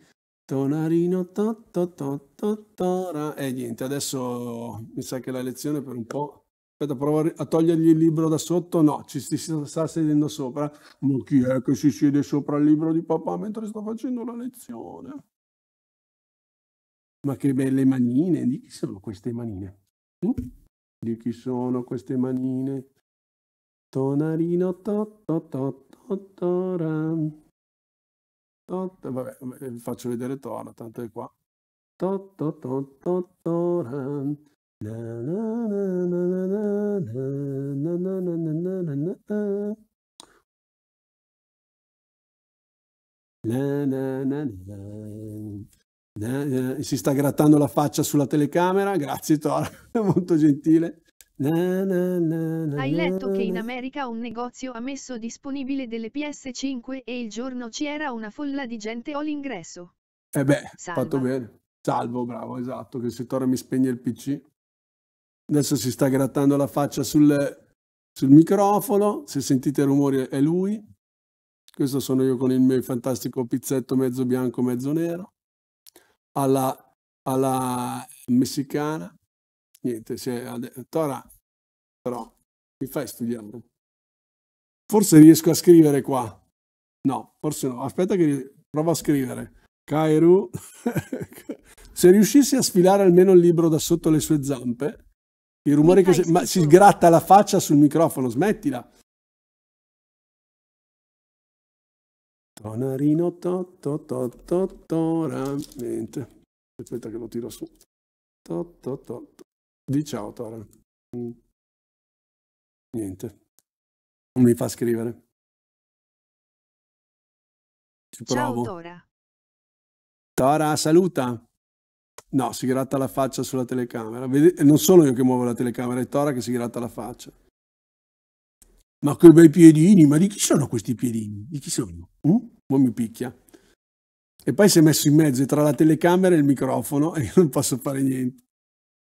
Tonarino ta ta ta ta ta ram. E niente, adesso mi sa che la lezione per un po' aspetta, provo a togliergli il libro da sotto, no, ci si sta sedendo sopra, ma chi è che si siede sopra il libro di papà mentre sta facendo la lezione? Ma che belle manine, di chi sono queste manine? Hm? Di chi sono queste manine? Tonarino to to to to to Vabbè, faccio vedere Tora, tanto è qua. To to to to to si sta grattando la faccia sulla telecamera, grazie Tora, (laughs) molto gentile. Hai letto che in America un negozio ha messo disponibile delle PS5 e il giorno ci era una folla di gente all'ingresso. Eh beh, Salva. fatto bene. Salvo, bravo, esatto, che se Tora mi spegne il PC. Adesso si sta grattando la faccia sul, sul microfono, se sentite rumori è lui. Questo sono io con il mio fantastico pizzetto mezzo bianco, mezzo nero. Alla, alla messicana. Niente, se, Tora, però mi fai studiare. Forse riesco a scrivere qua. No, forse no. Aspetta che provo a scrivere. Kairu. (laughs) se riuscissi a sfilare almeno il libro da sotto le sue zampe, il rumore che... Ma si gratta la faccia sul microfono, smettila. Tonarino to to to to niente. Aspetta che lo tiro su. To to to. to. Di ciao Tora. Mm. Niente. Non mi fa scrivere. Ci provo. Ciao Tora. Tora, saluta. No, si gratta la faccia sulla telecamera. Vedi? Non sono io che muovo la telecamera, è Tora che si gratta la faccia. Ma quei bei piedini, ma di chi sono questi piedini? Di chi sono? Mm? Mo mi picchia. E poi si è messo in mezzo tra la telecamera e il microfono e (laughs) io non posso fare niente.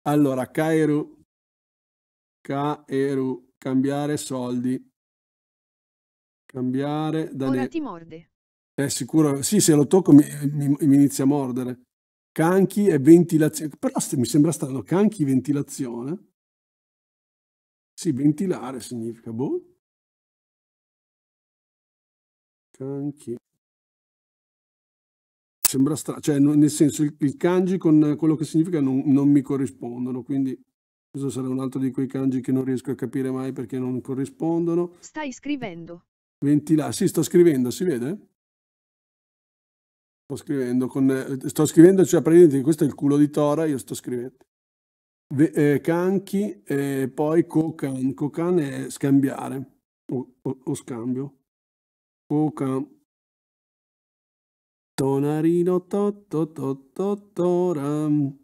Allora, Kairu, Kairu, cambiare soldi. Cambiare da... Ora ti morde. È sicuro? Sì, se lo tocco mi, mi, mi inizia a mordere. Canchi e ventilazione. Però mi sembra strano, canchi, ventilazione. Sì, ventilare significa, boh. Canchi. Sembra strano, cioè nel senso il, il kanji con quello che significa non, non mi corrispondono, quindi questo sarà un altro di quei kanji che non riesco a capire mai perché non corrispondono. Stai scrivendo. Ventilare, sì, sto scrivendo, si vede? Sto scrivendo, con, eh, sto scrivendo cioè praticamente questo è il culo di Tora, io sto scrivendo. Eh, canchi e poi Kokan. Kokan è scambiare o, o, o scambio. Kokan. Tonarino tototototoram.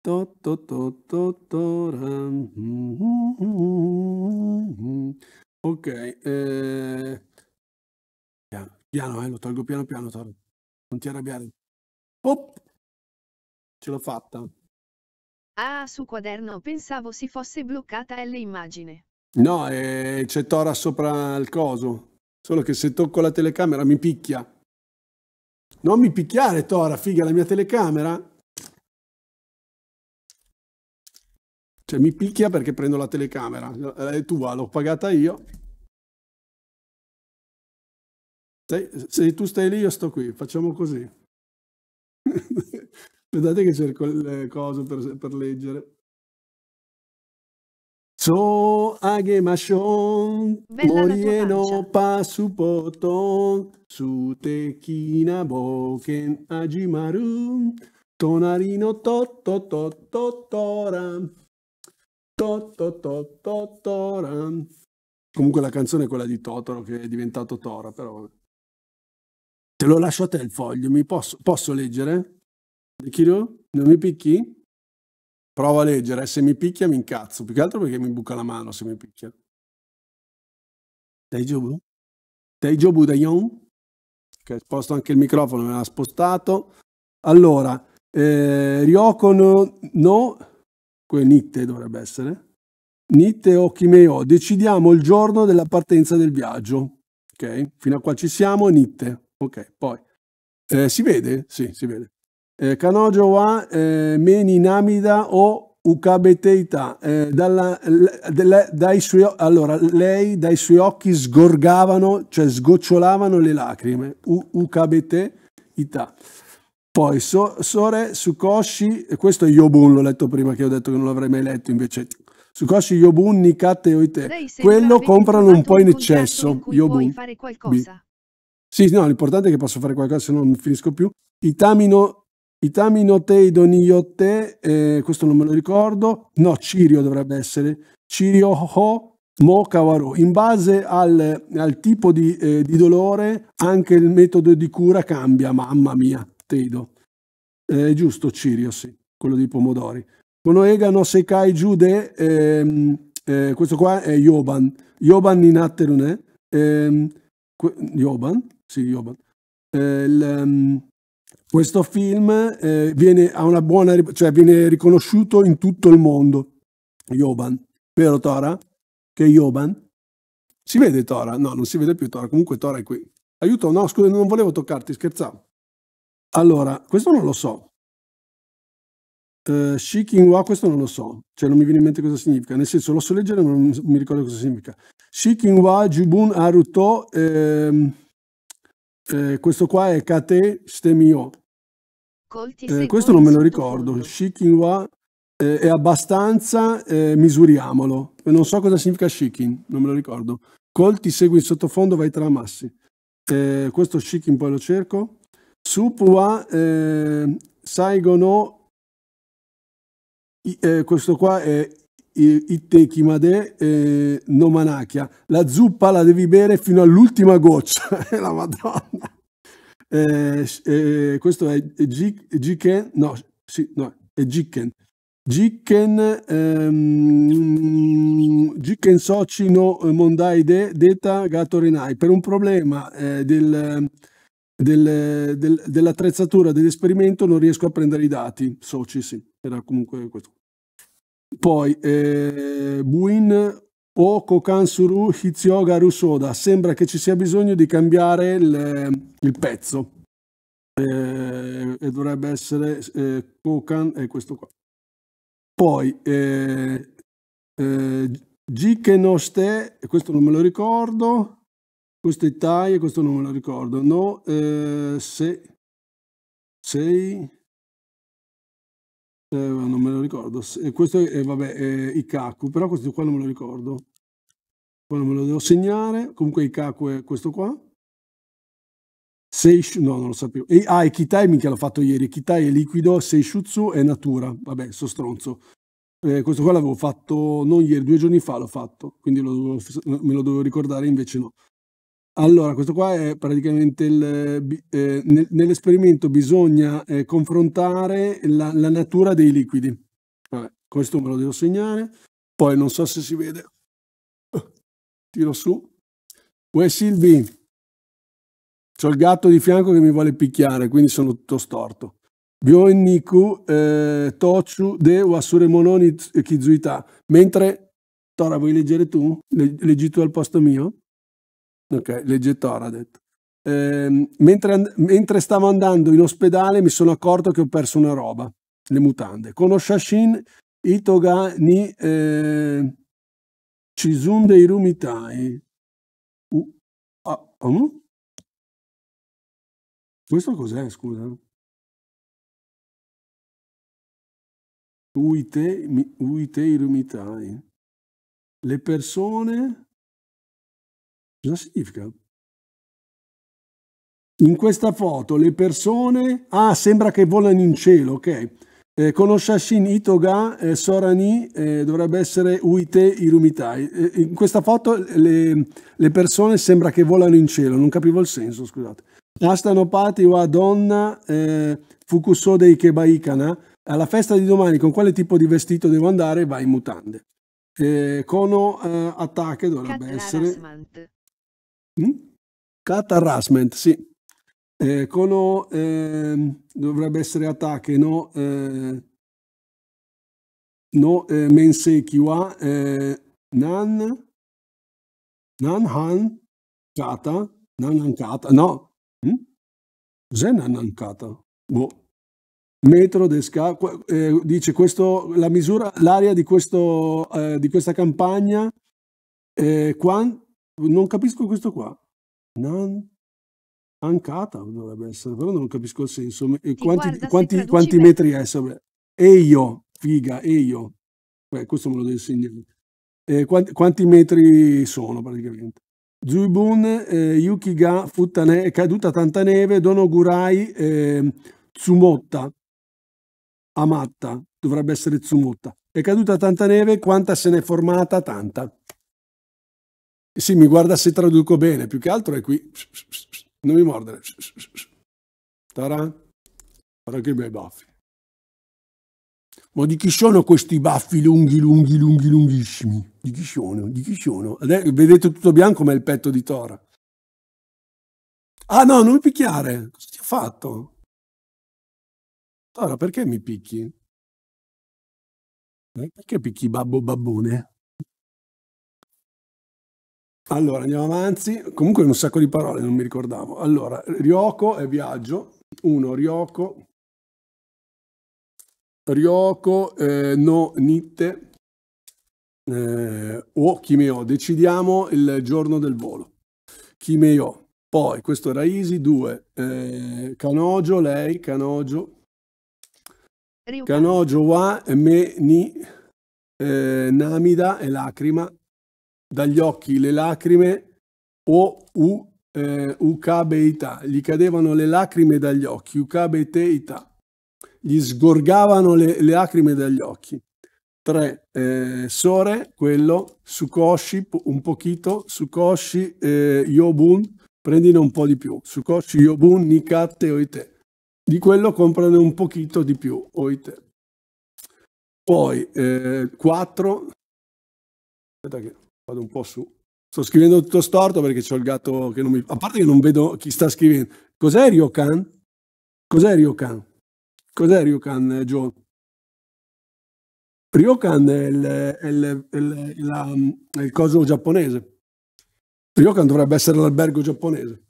Tototototoram. Ok. Eh... Piano, piano, eh, lo tolgo piano piano, Tora. Non ti arrabbiare. Pop! Ce l'ho fatta. Ah, su quaderno pensavo si fosse bloccata l'immagine. No, eh, c'è Tora sopra il coso. Solo che se tocco la telecamera mi picchia. Non mi picchiare, Tora, figa, la mia telecamera. Cioè, mi picchia perché prendo la telecamera. È eh, tua, l'ho pagata io. Stai, se tu stai lì, io sto qui, facciamo così. Vedete (laughs) che cerco le eh, cose per, per leggere. So agemashon, morieno pa su poton, su tekina boken ajimaru, tonarino to to to to to to to tototototoram. Comunque la canzone è quella di Totoro che è diventato Tora, però Te lo lascio a te il foglio, mi posso, posso leggere? Chiro, non mi picchi? Prova a leggere, se mi picchia mi incazzo, più che altro perché mi buca la mano se mi picchia. Dai Jobu? Dai Jobu Dayon? Che sposto anche il microfono, me l'ha spostato. Allora, eh, Ryoko no, no Nitte dovrebbe essere. Nitte o Kimeo, decidiamo il giorno della partenza del viaggio. Ok, fino a qua ci siamo, Nitte. Ok, poi. Eh, si vede? Sì, si vede. Eh, Kanojo wa eh, meni namida o ukabeteita. Eh, dalla, le, dai suoi, allora, lei dai suoi occhi sgorgavano, cioè sgocciolavano le lacrime. ukabeteita. Poi so, Sore Sukoshi, e questo è Yobun, l'ho letto prima che ho detto che non l'avrei mai letto, invece Sukoshi Yobun, Nikate Oite. Quello comprano un po' in eccesso. In Yobun. Puoi fare qualcosa. Sì, no, l'importante è che posso fare qualcosa, se non finisco più. Itamino, Itamino Teidonio Te, eh, questo non me lo ricordo, no, Cirio dovrebbe essere, Cirio Ho Mo Kawaro. In base al, al tipo di, eh, di, dolore, anche il metodo di cura cambia, mamma mia, Teido. Eh, è giusto, Cirio, sì, quello dei pomodori. Konoega no Sekai Jude, ehm, eh, questo qua è Yoban, Yoban Ninatterune, ehm, Yoban, sì, Jobat. Eh, il, ehm, questo film eh, viene, buona, cioè viene, riconosciuto in tutto il mondo. Joban, vero Tora? Che Joban? Si vede Tora? No, non si vede più Tora, comunque Tora è qui. Aiuto, no, scusa, non volevo toccarti, scherzavo. Allora, questo non lo so. Uh, eh, Shikinwa, questo non lo so, cioè non mi viene in mente cosa significa, nel senso lo so leggere ma non mi ricordo cosa significa. Shikinwa Jubun Aruto... Ehm eh, questo qua è Kate Stemio. Eh, questo non me lo ricordo. Shikinwa eh, è abbastanza, eh, misuriamolo. Non so cosa significa Shikin, non me lo ricordo. Col ti segui in sottofondo, vai tra massi. Eh, questo Shikin poi lo cerco. Supua eh, Saigono, questo qua è Iteki Made eh, Nomanachia. La zuppa la devi bere fino all'ultima goccia. (laughs) Eh, la madonna. Eh, eh, questo è Jiken. No, sì, no, è Jiken. Jiken, ehm, Sochi no Mondai de, detta Gato Renai. Per un problema eh, del, del, del, dell'attrezzatura dell'esperimento non riesco a prendere i dati. Soci, sì, era comunque questo. Poi eh, Buin o Kokansuru Hityoga Rusoda. Sembra che ci sia bisogno di cambiare il, eh, il pezzo. Eh, e dovrebbe essere eh, Kokan, è questo qua. Poi eh, eh, Jikenoste, questo non me lo ricordo. Questo è Tai, e questo non me lo ricordo. No, eh, se, sei eh, non me lo ricordo. E eh, questo è, eh, vabbè, è Ikaku, però questo qua non me lo ricordo. Poi non me lo devo segnare. Comunque Ikaku è questo qua. Seishu, no, non lo sapevo. E, ah, Ikitai Kitai, minchia, l'ho fatto ieri. Ikitai è liquido, Seishutsu è natura. Vabbè, sto stronzo. Eh, questo qua l'avevo fatto non ieri, due giorni fa l'ho fatto, quindi lo dovevo, me lo dovevo ricordare, invece no. Allora, questo qua è praticamente il, eh, eh nell'esperimento bisogna eh, confrontare la, la, natura dei liquidi. Vabbè, questo me lo devo segnare. Poi non so se si vede. Tiro su. Uè Silvi, c'ho il gatto di fianco che mi vuole picchiare, quindi sono tutto storto. Bioenniku, eh, Tochu, De, Wasure Mononi, Kizuita. Mentre, Tora, vuoi leggere tu? leggi tu al posto mio? Ok, leggettora ha detto. Ehm, mentre, mentre, stavo andando in ospedale mi sono accorto che ho perso una roba, le mutande. Konoshashin Itoga ni eh, Chizunde Rumitai. Uh, ah, um? Mm? Questo cos'è, scusa? Uite, uite rumitai. Le persone Cosa significa? In questa foto le persone... Ah, sembra che volano in cielo, ok. Eh, Itoga eh, Sorani eh, dovrebbe essere Uite Irumitai. Eh, in questa foto le, le, persone sembra che volano in cielo, non capivo il senso, scusate. Astanopati wa donna eh, Fukusode Ikebaikana. Alla festa di domani con quale tipo di vestito devo andare? Vai in mutande. Eh, Kono eh, Attacche dovrebbe essere... Mm? Cat harassment, sì. Eh, cono eh, dovrebbe essere attacche, no? Eh, no, eh, mensekiwa, eh, nan, nan han, kata, nan han kata, no. Hm? Cos'è nan han kata? Boh metro desca, eh, dice questo, la misura, l'area di, questo, eh, di questa campagna eh, quan, Uhm, non capisco questo qua. Nan Ancata dovrebbe essere, però non capisco il senso. E quanti, guarda, quanti, quanti metri è sopra? io, figa, eio. Beh, questo me lo devi insegnare. Eh, quanti, quanti, metri sono praticamente? Zuibun, eh, Yukiga, Futane, è caduta tanta neve, Donogurai, eh, Tsumotta, Amatta, dovrebbe essere Tsumotta. È caduta tanta neve, quanta se n'è formata tanta. Sì, mi guarda se traduco bene, più che altro è qui. Non mi mordere. Taran. Guarda che bei baffi. Ma di chi sono questi baffi lunghi, lunghi, lunghi, lunghissimi? Di chi sono? Di chi sono? Adesso, vedete tutto bianco ma è il petto di Tora. Ah no, non mi picchiare. Cosa ti ho fatto? Tora, perché mi picchi? Eh, perché picchi babbo babbone? Allora, andiamo avanti. Comunque un sacco di parole, non mi ricordavo. Allora, Ryoko è viaggio. Uno, Ryoko. Ryoko eh, no nitte eh, o Kimeo. Decidiamo il giorno del volo. Kimeo. Poi, questo era Easy. Due, eh, Kanojo, lei, Kanojo. Ryuka. Kanojo wa me ni eh, namida e lacrima dagli occhi le lacrime o u eh, ukabeita, gli cadevano le lacrime dagli occhi, ukabeteita, gli sgorgavano le, le lacrime dagli occhi. Tre, eh, sore, quello, Sukoshi, un pochito, Sukoshi, eh, Yobun, prendine un po' di più, Sukoshi, Yobun, nikate, Oite. Di quello comprane un pochito di più, Oite. Poi, eh, quattro, aspetta che vado un po' su. Sto scrivendo tutto storto perché ho il gatto che non mi... A parte che non vedo chi sta scrivendo. Cos'è Ryokan? Cos'è Ryokan? Cos'è Ryokan, eh, John? Ryokan è il, è il, è il, la, è il coso giapponese. Ryokan dovrebbe essere l'albergo giapponese.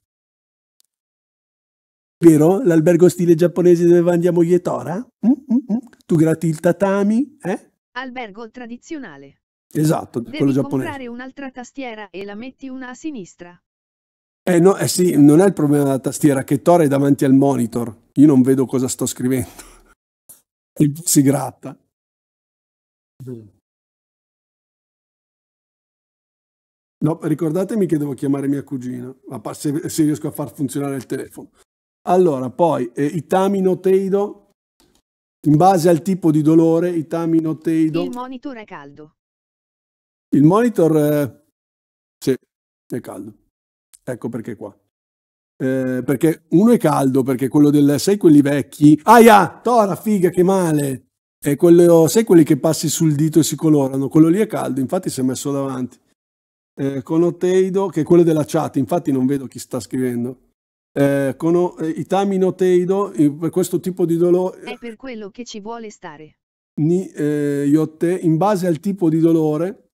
Vero? L'albergo stile giapponese dove andiamo Yetora? Mm, mm, mm. Tu grati il tatami, eh? Albergo tradizionale. Esatto, Devi quello giapponese. comprare un'altra tastiera e la metti una a sinistra. Eh, no, eh sì, non è il problema della tastiera che Tora è davanti al monitor. Io non vedo cosa sto scrivendo. (laughs) si gratta. No, ricordatemi che devo chiamare mia cugina, se, se riesco a far funzionare il telefono. Allora, poi, eh, Itami Teido, in base al tipo di dolore, Itami Teido... Il monitor è caldo. Il monitor, eh, sì, è caldo. Ecco perché qua. Eh, perché uno è caldo, perché quello del, sai quelli vecchi, aia, tora, figa, che male. E quello, sai quelli che passi sul dito e si colorano, quello lì è caldo, infatti si è messo davanti. Eh, con Oteido, che è quello della chat, infatti non vedo chi sta scrivendo. Eh, con o, eh, Itami Noteido, eh, per questo tipo di dolore... È per quello che ci vuole stare. Ni, eh, yotte, in base al tipo di dolore,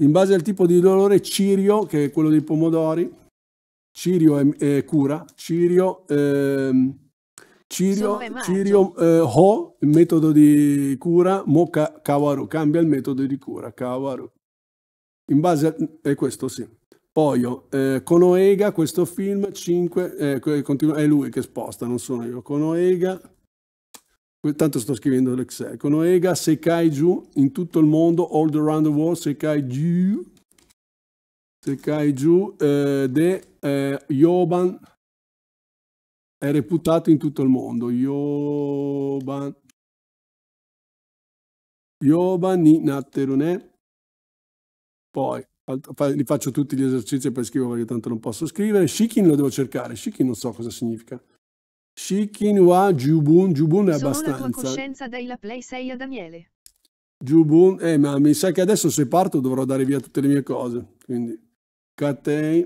in base al tipo di dolore cirio, che è quello dei pomodori, cirio e, e cura, cirio, eh, cirio, cirio eh, ho, il metodo di cura, mo ka, kawaru, cambia il metodo di cura, kawaru. In base a, è questo sì. Poi eh, Konoega, questo film 5, eh, è lui che sposta, non sono io. Konoega, Tanto sto scrivendo Con l'ex. Konoega giù in tutto il mondo, all around the world, Sekaiju. Sekaiju eh, de eh, Yoban è reputato in tutto il mondo. Yoban. Yoban ni Natterune. Poi li faccio tutti gli esercizi per scrivere perché tanto non posso scrivere. Shikin lo devo cercare. Shikin non so cosa significa. Shikin wa Jubun, Jubun è abbastanza. Sono la tua coscienza dai la Play 6 a Daniele. Jubun, eh ma mi sa che adesso se parto dovrò dare via tutte le mie cose, quindi Katei,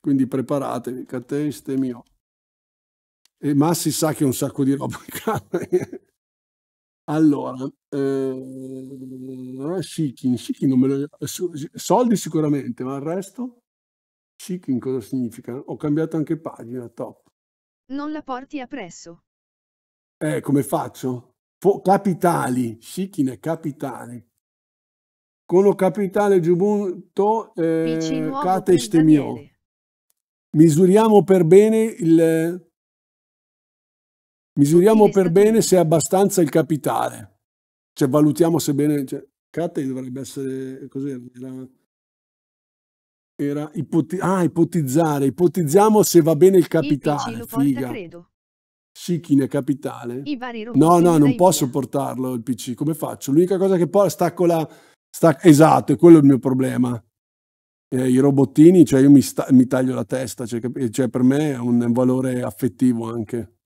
quindi preparatevi, Katei stemio. E Massi sa che è un sacco di roba. (laughs) allora, eh, Shikin, Shikin non me lo... Soldi sicuramente, ma il resto? Shikin cosa significa? Ho cambiato anche pagina, top. Non la porti appresso. Eh, come faccio? Fo capitali, Shikine capitali. Con lo capitale giubunto eh, kate stemio. Misuriamo per bene il... Misuriamo per bene se è abbastanza il capitale. Cioè valutiamo se bene... Cioè, kate dovrebbe essere... Cos'era? Era... Era ipoti ah, ipotizzare, ipotizziamo se va bene il capitale. Il figa. Porta, Shikine capitale. no, no, non posso via. portarlo il PC. Come faccio? L'unica cosa che porto stacco la. Stacco... Esatto, è quello il mio problema. Eh, I robottini, cioè io mi, mi taglio la testa, cioè, cioè, per me è un valore affettivo anche.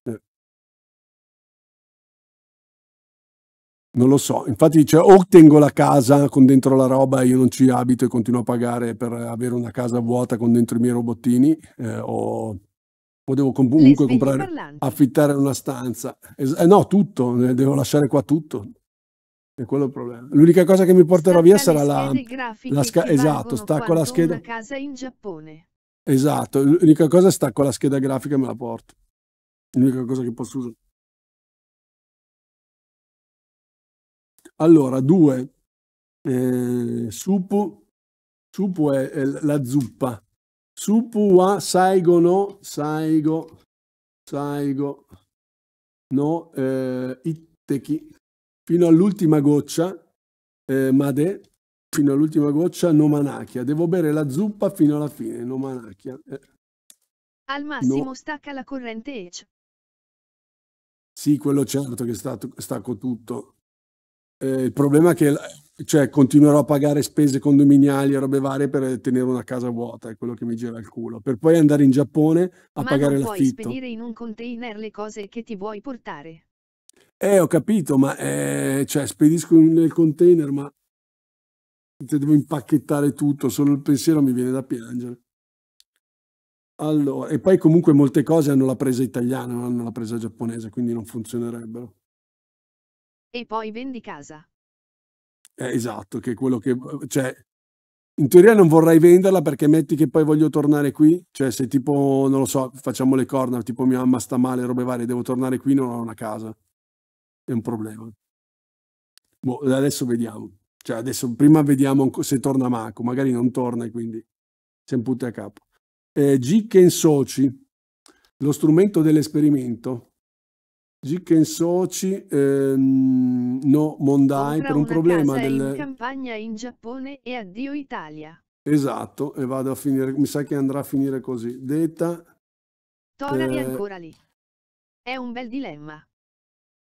Non lo so, infatti dice o tengo la casa con dentro la roba e io non ci abito e continuo a pagare per avere una casa vuota con dentro i miei robottini eh, o, o, devo comunque comprare, affittare una stanza. Eh, no, tutto, eh, devo lasciare qua tutto. È quello il problema. L'unica cosa che mi porterò via sarà la, la esatto, scheda. Esatto, stacco la scheda. casa in Giappone. Esatto, l'unica cosa è stacco la scheda grafica e me la porto. L'unica cosa che posso usare. Allora, due, eh, supu, supu è, è la zuppa. Supu wa saigo no, saigo, saigo no eh, itteki, fino all'ultima goccia, eh, made, fino all'ultima goccia, no manachia. Devo bere la zuppa fino alla fine, no manachia. Eh. Al massimo no. stacca la corrente ECE. Sì, quello certo che stacco tutto eh, il problema è che cioè, continuerò a pagare spese condominiali e robe varie per tenere una casa vuota, è quello che mi gira il culo, per poi andare in Giappone a Ma pagare l'affitto. Ma non puoi spedire in un container le cose che ti vuoi portare. Eh, ho capito, ma eh, cioè, spedisco nel container, ma te devo impacchettare tutto, solo il pensiero mi viene da piangere. Allora, e poi comunque molte cose hanno la presa italiana, non hanno la presa giapponese, quindi non funzionerebbero. E poi vendi casa. Eh, esatto, che è quello che... Cioè, in teoria non vorrei venderla perché metti che poi voglio tornare qui, cioè se tipo, non lo so, facciamo le corna, tipo mia mamma sta male, robe varie, devo tornare qui, non ho una casa. È un problema. Boh, adesso vediamo. Cioè adesso prima vediamo se torna Marco, magari non torna e quindi siamo putte a capo. Eh, Gic Soci, lo strumento dell'esperimento. Gikken Sochi, ehm, no, Mondai Compra per un problema del... in campagna in Giappone e addio Italia. Esatto, e vado a finire, mi sa che andrà a finire così. Deta... Torari eh... ancora lì. È un bel dilemma.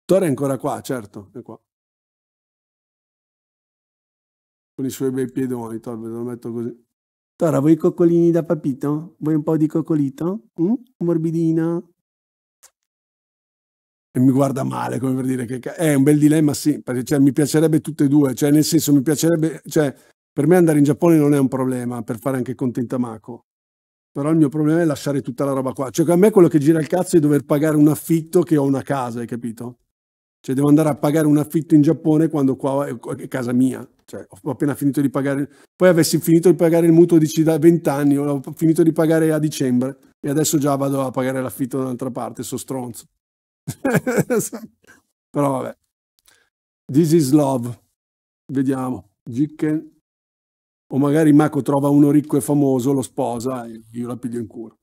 Tora è ancora qua, certo, è qua. Con i suoi bei piedoni, Tor, ve lo metto così. Tora, vuoi i coccolini da papito? Vuoi un po' di coccolito? Mm? Morbidino? e mi guarda male, come per dire che è un bel dilemma, sì, perché cioè, mi piacerebbe tutte e due, cioè nel senso mi piacerebbe, cioè per me andare in Giappone non è un problema per fare anche contenta Mako, però il mio problema è lasciare tutta la roba qua, cioè a me quello che gira il cazzo è dover pagare un affitto che ho una casa, hai capito? Cioè devo andare a pagare un affitto in Giappone quando qua è casa mia, cioè ho appena finito di pagare, poi avessi finito di pagare il mutuo dici da 20 anni, ho finito di pagare a dicembre e adesso già vado a pagare l'affitto da un'altra parte, sono stronzo. (laughs) Però vabbè. This is love. Vediamo. Gicken. O magari Mako trova uno ricco e famoso, lo sposa e io la piglio in culo.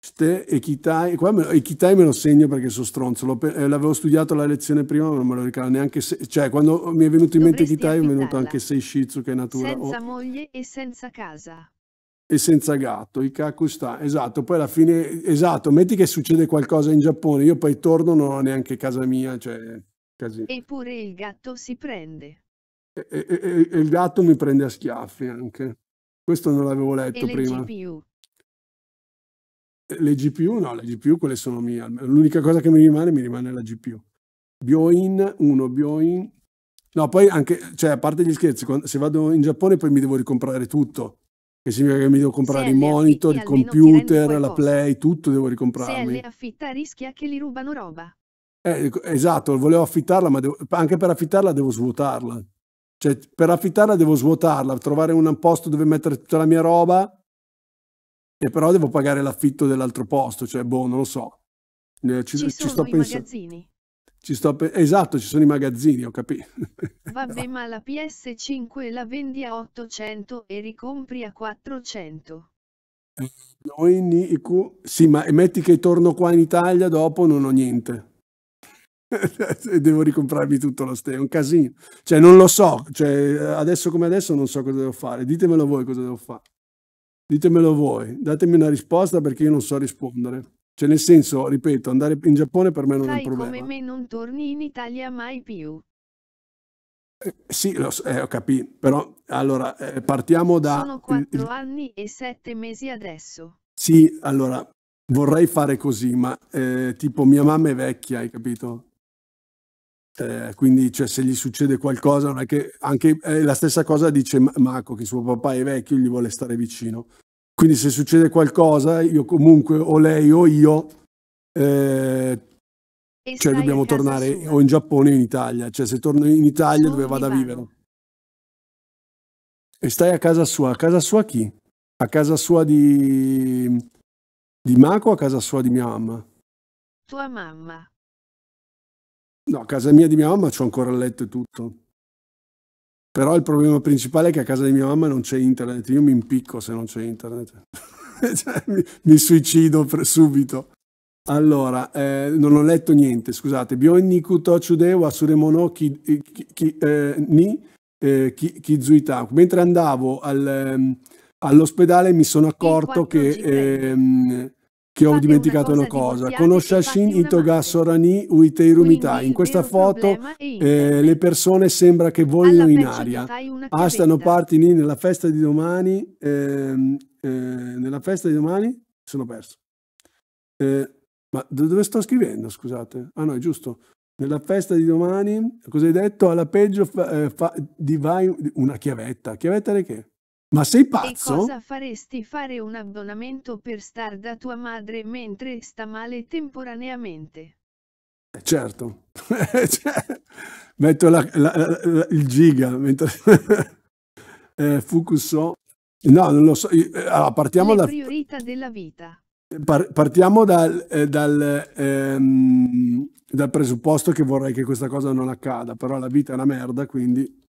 Ste e Kitai, qua me, e Kitai me lo segno perché sono stronzo, eh, l'avevo studiato la lezione prima, ma non me lo ricordo neanche se, cioè quando mi è venuto in mente Dovresti Kitai è venuto anche Sei Shih che è natura. Senza oh. moglie e senza casa e senza gatto, i kakusta, esatto, poi alla fine, esatto, metti che succede qualcosa in Giappone, io poi torno, non ho neanche casa mia, cioè, casino. Eppure il gatto si prende. E, e, e, e, il gatto mi prende a schiaffi anche. Questo non l'avevo letto le prima. GPU. Le GPU? No, le GPU quelle sono mie. L'unica cosa che mi rimane, mi rimane la GPU. Bioin 1, Bioin... No, poi anche, cioè, a parte gli scherzi, quando, se vado in Giappone poi mi devo ricomprare tutto che significa che mi devo comprare i monitor, il computer, la play, tutto devo ricomprarmi. Se le affitta rischia che li rubano roba. Eh, ecco, esatto, volevo affittarla, ma devo, anche per affittarla devo svuotarla. Cioè, per affittarla devo svuotarla, trovare un posto dove mettere tutta la mia roba e però devo pagare l'affitto dell'altro posto, cioè boh, non lo so. Eh, ci, ci, sono sto i pensando. magazzini. Ci sto pe- esatto, ci sono i magazzini, ho capito. (laughs) Vabbè, no. ma la PS5 la vendi a 800 e ricompri a 400. Noi, Nico, sì, ma metti che torno qua in Italia dopo non ho niente. (laughs) devo ricomprarmi tutto lo stesso, è un casino. Cioè, non lo so, cioè, adesso come adesso non so cosa devo fare. Ditemelo voi cosa devo fare. Ditemelo voi, datemi una risposta perché io non so rispondere. Cioè, nel senso, ripeto, andare in Giappone per me non Fai è un problema. come me non torni in Italia mai più. Eh, sì, lo, eh, ho capito, però allora eh, partiamo da... Sono quattro anni e sette mesi adesso. Sì, allora vorrei fare così, ma eh, tipo mia mamma è vecchia, hai capito? Eh, quindi cioè, se gli succede qualcosa non è che... Anche eh, la stessa cosa dice Marco, che suo papà è vecchio, gli vuole stare vicino. Quindi se succede qualcosa, io comunque o lei o io, eh, cioè dobbiamo tornare sua. o in Giappone o in Italia. Cioè se torno in Italia dove vado a vivere. E stai a casa sua. A casa sua chi? A casa sua di, di Mako o a casa sua di mia mamma? Tua mamma. No, a casa mia di mia mamma c'ho ancora il letto e tutto. Però il problema principale è che a casa di mia mamma non c'è internet, io mi impicco se non c'è internet, (laughs) cioè, mi, mi, suicido pre- subito. Allora, eh, non ho letto niente, scusate. Bion Nikuto Chude wa Suremono eh, ki, ki, eh, ni eh, ki, Kizuita. Mentre andavo al, ehm, all'ospedale mi sono accorto che che ho dimenticato una cosa. cosa. Conosciashin Itoga Sorani Uiteiru Mitai. In questa foto eh, le persone sembra che volino in aria. Astano ah, partini nella festa di domani. Ehm, eh, nella festa di domani sono perso. Eh, ma dove sto scrivendo? Scusate. Ah no, è giusto. Nella festa di domani, cosa hai detto? Alla peggio fa, eh, fa, divai una chiavetta. Chiavetta di che? Ma sei pazzo? E cosa faresti fare un abbonamento per star da tua madre mentre sta male temporaneamente? Eh, certo, (laughs) cioè, metto la, la, la, il giga mentre (laughs) eh, Fukuso. No, non lo so. Eh, allora, partiamo Le da... priorità della vita. Par partiamo dal, eh, dal, ehm, dal presupposto che vorrei che questa cosa non accada, però la vita è una merda, quindi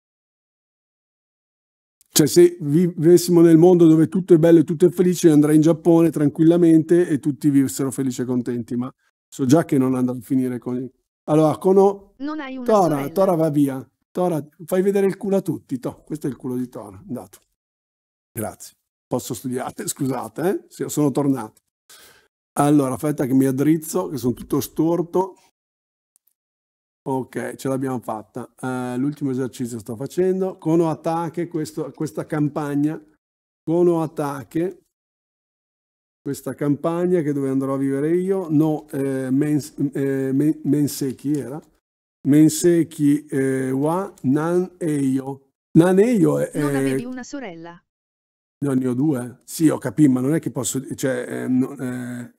cioè, se vivessimo nel mondo dove tutto è bello e tutto è felice, andrei in Giappone tranquillamente e tutti vivessero felici e contenti, ma so già che non andrà a finire così. Allora, Kono, non hai una Tora, Tora va via. Tora, fai vedere il culo a tutti. To, questo è il culo di Tora, andato. Grazie. Posso studiare, (laughs) scusate, eh? sono tornato. Allora, aspetta che mi addrizzo, che sono tutto storto. Ok, ce l'abbiamo fatta. Uh, l'ultimo esercizio sto facendo. Cono attacche, questo, questa campagna. Cono attacche, questa campagna che dove andrò a vivere io. No, eh, mens, eh, men, menseki era. Menseki eh, wa nan eio. Nan eio è... Non avevi una sorella? No, ne ho due. Sì, ho capito, ma non è che posso... Cioè, eh, no, eh,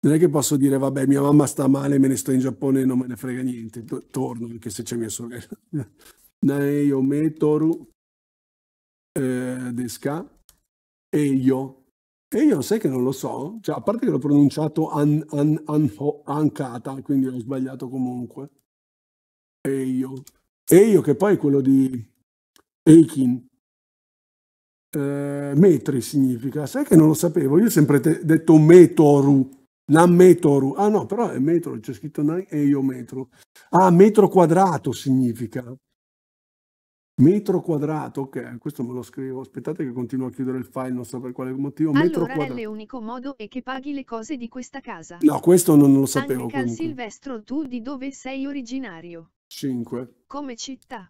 non è che posso dire vabbè mia mamma sta male, me ne sto in Giappone e non me ne frega niente, torno anche se c'è mia sorella. Nae yome toru e io. E io sai che non lo so, cioè, a parte che l'ho pronunciato an, an, an, ho, ancata, quindi ho sbagliato comunque. E io. E io che poi è quello di Eikin. Eh, metri significa, sai che non lo sapevo, io ho sempre detto metoru, la metoru. Ah no, però è metro, c'è scritto e io metro. Ah, metro quadrato significa. Metro quadrato, ok, questo me lo scrivo. Aspettate che continuo a chiudere il file, non so per quale motivo. Metro allora quadrato. l'unico modo è che paghi le cose di questa casa. No, questo non, lo sapevo. Anche Cal Silvestro, tu di dove sei originario? 5. Come città.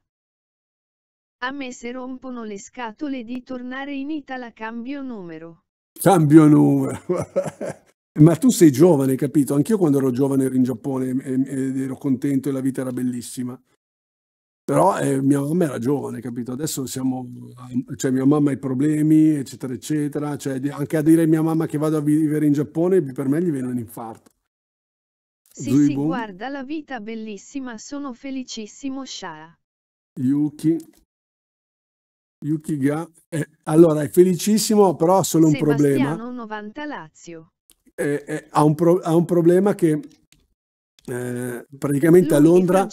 A me se rompono le scatole di tornare in Italia cambio numero. Cambio numero. (laughs) Ma tu sei giovane, capito? Anch'io quando ero giovane ero in Giappone ed ero contento e la vita era bellissima. Però eh, mia mamma era giovane, capito? Adesso siamo, cioè mia mamma ha i problemi, eccetera, eccetera. Cioè, anche a dire a mia mamma che vado a vivere in Giappone, per me gli viene un infarto. Sì, Zuibo. sì, boh. guarda la vita bellissima, sono felicissimo, Shara. Yuki. Yuki Ga. Eh, allora, è felicissimo, però ha solo Sebastiano un problema. 90 Lazio eh, eh, ha, un pro, ha, un problema che eh, praticamente a Londra...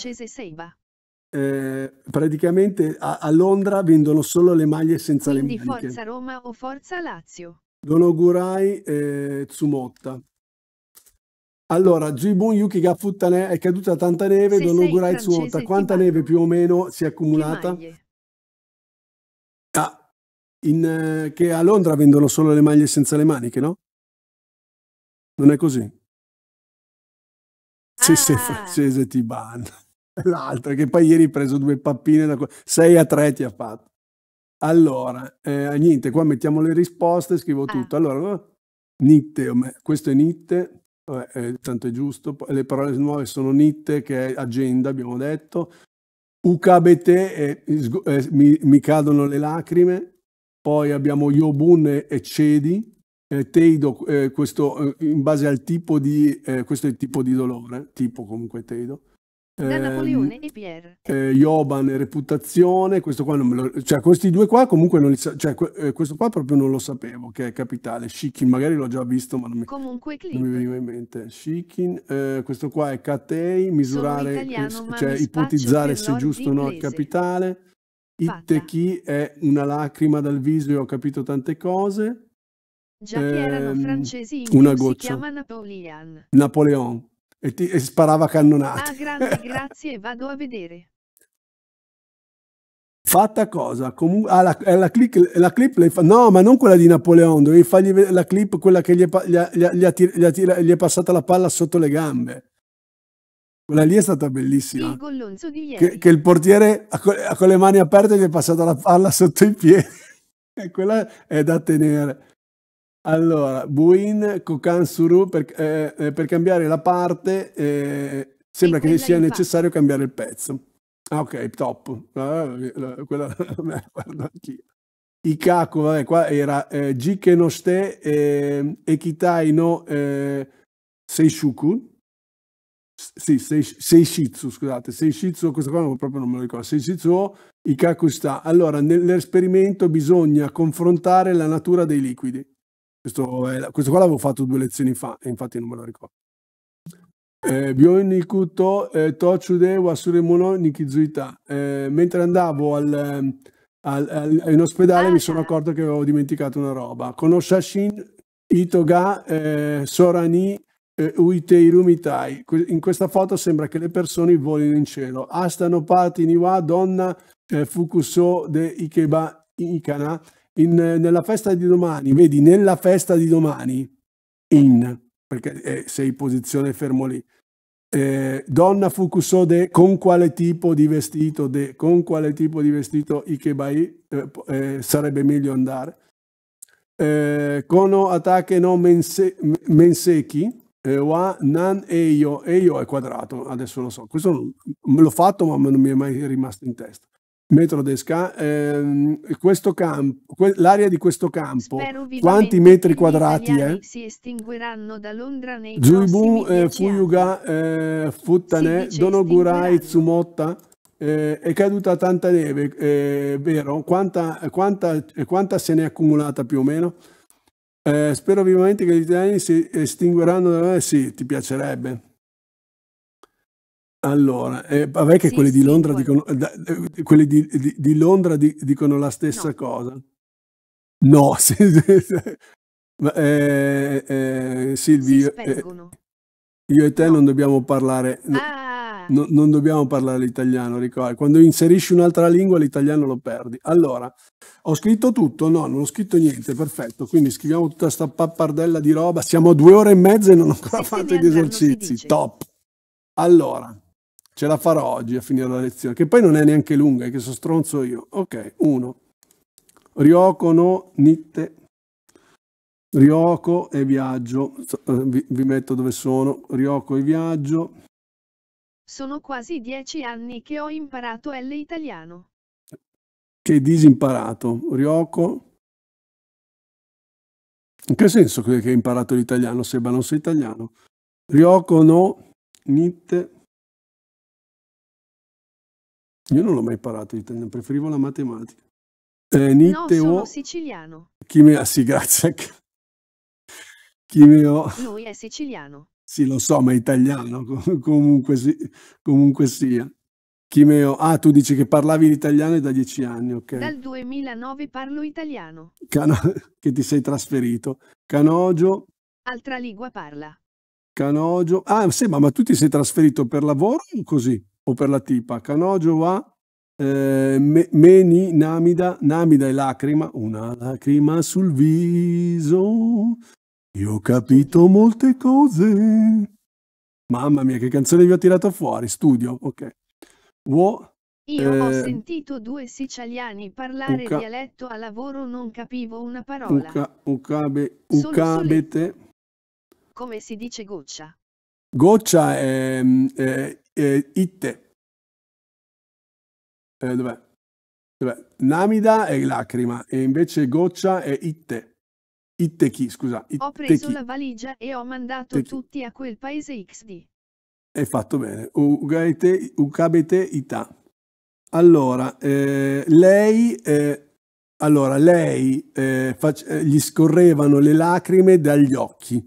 Eh, praticamente a, a, Londra vendono solo le maglie senza Quindi le maniche. Forza Roma o Forza Lazio. Donogurai e Tsumotta. Allora, Jibun Yuki Gafuttane è caduta tanta neve, Donogurai Tsumotta. Quanta neve più o meno si è accumulata? Ah, in, eh, che a Londra vendono solo le maglie senza le maniche, no? Non è così? Ah. Sì, se francese ti banna. (laughs) L'altro, che poi ieri hai preso due pappine da 6 a 3 ti ha fatto. Allora, eh, niente, qua mettiamo le risposte, scrivo ah. tutto. Allora, nitte, questo è nitte, eh, eh tanto è giusto. Le parole nuove sono nitte, che è agenda, abbiamo detto. Ucabete, eh, eh, mi, mi, cadono le lacrime. Poi abbiamo Yobun e Cedi, eh, Teido, eh, questo, eh, in base al tipo di, eh, questo è il tipo di dolore, tipo comunque Teido. Da ehm, Napoleone e eh, reputazione, questo qua non me lo... Cioè, questi due qua comunque non li sa... Cioè, questo qua proprio non lo sapevo, che è capitale. Shikin magari l'ho già visto, ma non mi... Comunque Non mi veniva in mente. Shikin, questo qua è Katei, misurare, italiano, cioè ipotizzare se è giusto o no il capitale. Itteki è una lacrima dal viso, e ho capito tante cose. Già che erano ehm, francesi, una goccia. si chiama Napoleon. Napoleon. E, ti, e sparava cannonate. Ah, grande, (laughs) grazie, vado a vedere. Fatta cosa? Comun- ah, la, eh, la, clip, la clip lei fa- no, ma non quella di Napoleon, dovevi fargli vedere la clip, quella che gli è, passata la palla sotto le gambe. Quella lì è stata bellissima. Il gollonzo di ieri. Che, che il portiere a con le mani aperte gli è passata la palla sotto i piedi. (laughs) e quella è da tenere. Allora, Buin, Kokan Suru, per, eh, eh, per, cambiare la parte eh, sembra che sia necessario parte. cambiare il pezzo. Ah, ok, top. Ah, eh, quella (laughs) me guardo anch'io. Ikaku, vabbè, qua era eh, Jike no Shite eh, e Kitai no eh, Seishuku. Sì, Seishitsu, scusate, Seishitsu, questo qua non, proprio non me lo ricordo, Seishitsu Ikaku sta. Allora, nell'esperimento bisogna confrontare la natura dei liquidi. Questo, è, questo qua l'avevo fatto due lezioni fa, e infatti non me lo ricordo. Eh, Bionikuto eh, Tochude Wasuremono Nikizuita. Eh, mentre andavo al, al, al, in ospedale ah, mi sono ah. accorto che avevo dimenticato una roba. Konoshashin Itoga eh, Sorani eh, Uiteiru Mitai. In questa foto sembra che le persone volino in cielo. Astano Pati Niwa Donna eh, Fukuso de Ikeba Ikana in, nella festa di domani, vedi, nella festa di domani, in, perché eh, sei in posizione fermo lì. Eh, donna Fukusode, con quale tipo di vestito, de, con quale tipo di vestito Ikebai eh, eh sarebbe meglio andare. Eh, kono attacche no mense, menseki eh, wa nan eio, eio è quadrato, adesso lo so, questo non, l'ho fatto ma non mi è mai rimasto in testa. Metrodesca, ehm, que l'area di questo campo, quanti metri quadrati è? Eh? Si estingueranno da Londra nei Zuibu, eh, Fuyuga, eh, Futtane, Donogurai, Tsumotta, eh, è caduta tanta neve, eh, vero? Quanta, quanta, eh, quanta se n'è accumulata più o meno? Eh, spero vivamente che gli italiani si estingueranno da... Eh, sì, ti piacerebbe. Allora, eh, vabbè che Sì, quelli di Londra dicono eh, da ehm, quelli di di di Londra dicono la stessa No. cosa. No, (laughs) sì, sì, sì. Ma, ehm, ehm, Silvi, ehm, spengono. io e te non dobbiamo parlare no Ah! no non dobbiamo parlare l'italiano ricordi? quando inserisci un'altra lingua l'italiano lo perdi. Allora, ho scritto tutto? No, non ho scritto niente, perfetto, quindi scriviamo tutta questa pappardella di roba, siamo a due ore e mezza e non ho ancora E fatto gli esercizi, top. Allora Ce la farò oggi a finire la lezione, che poi non è neanche lunga, è che sono stronzo io. Ok, uno. Ryoko no nitte. Ryoko e viaggio. Eh, vi, vi metto dove sono. Ryoko e viaggio. Sono quasi dieci anni che ho imparato L italiano. Che disimparato. Ryoko. In che senso che hai imparato l'italiano, Seba? Non sei italiano. Ryoko no nitte. Io non l'ho mai imparato l'italiano, preferivo la matematica. Eh, no, sono o... siciliano. Chimeo, ah, sì, grazie. (laughs) Chimeo. Lui è siciliano. Sì, lo so, ma è italiano, comunque, sì, comunque sia. Chimeo, ah, tu dici che parlavi l'italiano da dieci anni, ok. Dal 2009 parlo italiano. Cano... (laughs) che ti sei trasferito. Canogio. Altra lingua parla. Canogio. Ah, sì, ma, ma tu ti sei trasferito per lavoro o così? o per la tipa. Canogio va eh, me, meni namida, namida e lacrima, una lacrima sul viso. Io ho capito molte cose. Mamma mia, che canzone vi ho tirato fuori, studio, ok. Wo, Io eh, ho sentito due siciliani parlare uca, dialetto a lavoro, non capivo una parola. Uca, ucabe, ucabete. Come si dice goccia? Goccia e, eh, e Itte. Eh, dov'è? dov'è? Namida e lacrima, e invece goccia e Itte. Itte chi, scusa. Itteki. Ho preso la valigia e ho mandato Itteki. tutti a quel paese XD. È fatto bene. Ugaete, Ukabete Ita. Allora, eh, lei, eh, allora, lei eh, gli scorrevano le lacrime dagli occhi.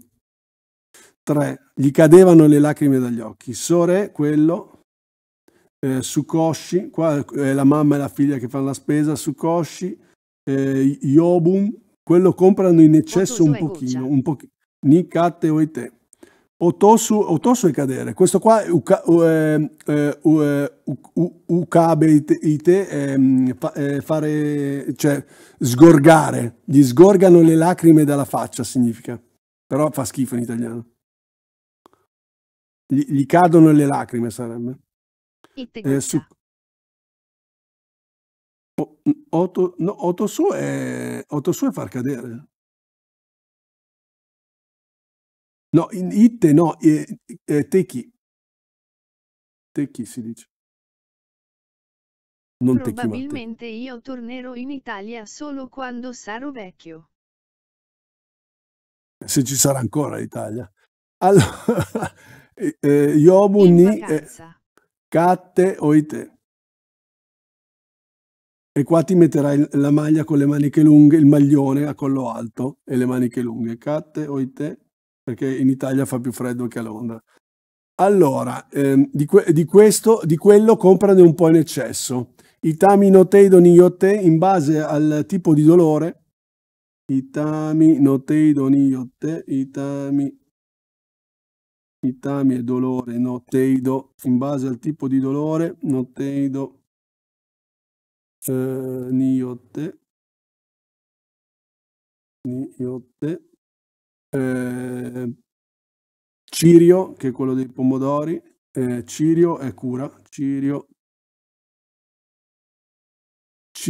3. Gli cadevano le lacrime dagli occhi. Sore, quello, eh, Sukoshi, qua è eh, la mamma e la figlia che fanno la spesa, Sukoshi, eh, Yobun, quello comprano in eccesso un pochino, un pochino, Nikate Oite. Otosu, Otosu è cadere, questo qua uka, uh, uh, uh, Ukabe ite, ite eh, fa, eh, fare, cioè sgorgare, gli sgorgano le lacrime dalla faccia significa, però fa schifo in italiano. Gli, gli cadono le lacrime, sarebbe. Eh, su... O, no, no, su è, su è far cadere. No, in, itte no, eh, eh, techi. Techi si dice. Non Probabilmente io tornerò in Italia solo quando sarò vecchio. Se ci sarà ancora l'Italia. Allora eh, Yobu ni eh, oite. E qua ti metterai la maglia con le maniche lunghe, il maglione a collo alto e le maniche lunghe. Catte oite, perché in Italia fa più freddo che a Londra. Allora, ehm, di, que di, questo, di quello comprane un po' in eccesso. I tami no teido ni yote, in base al tipo di dolore, I itami no teido ni yote, tami itami e dolore notteido, in base al tipo di dolore notteido eh, niotte, niotte eh, cirio che è quello dei pomodori, eh, cirio è cura, cirio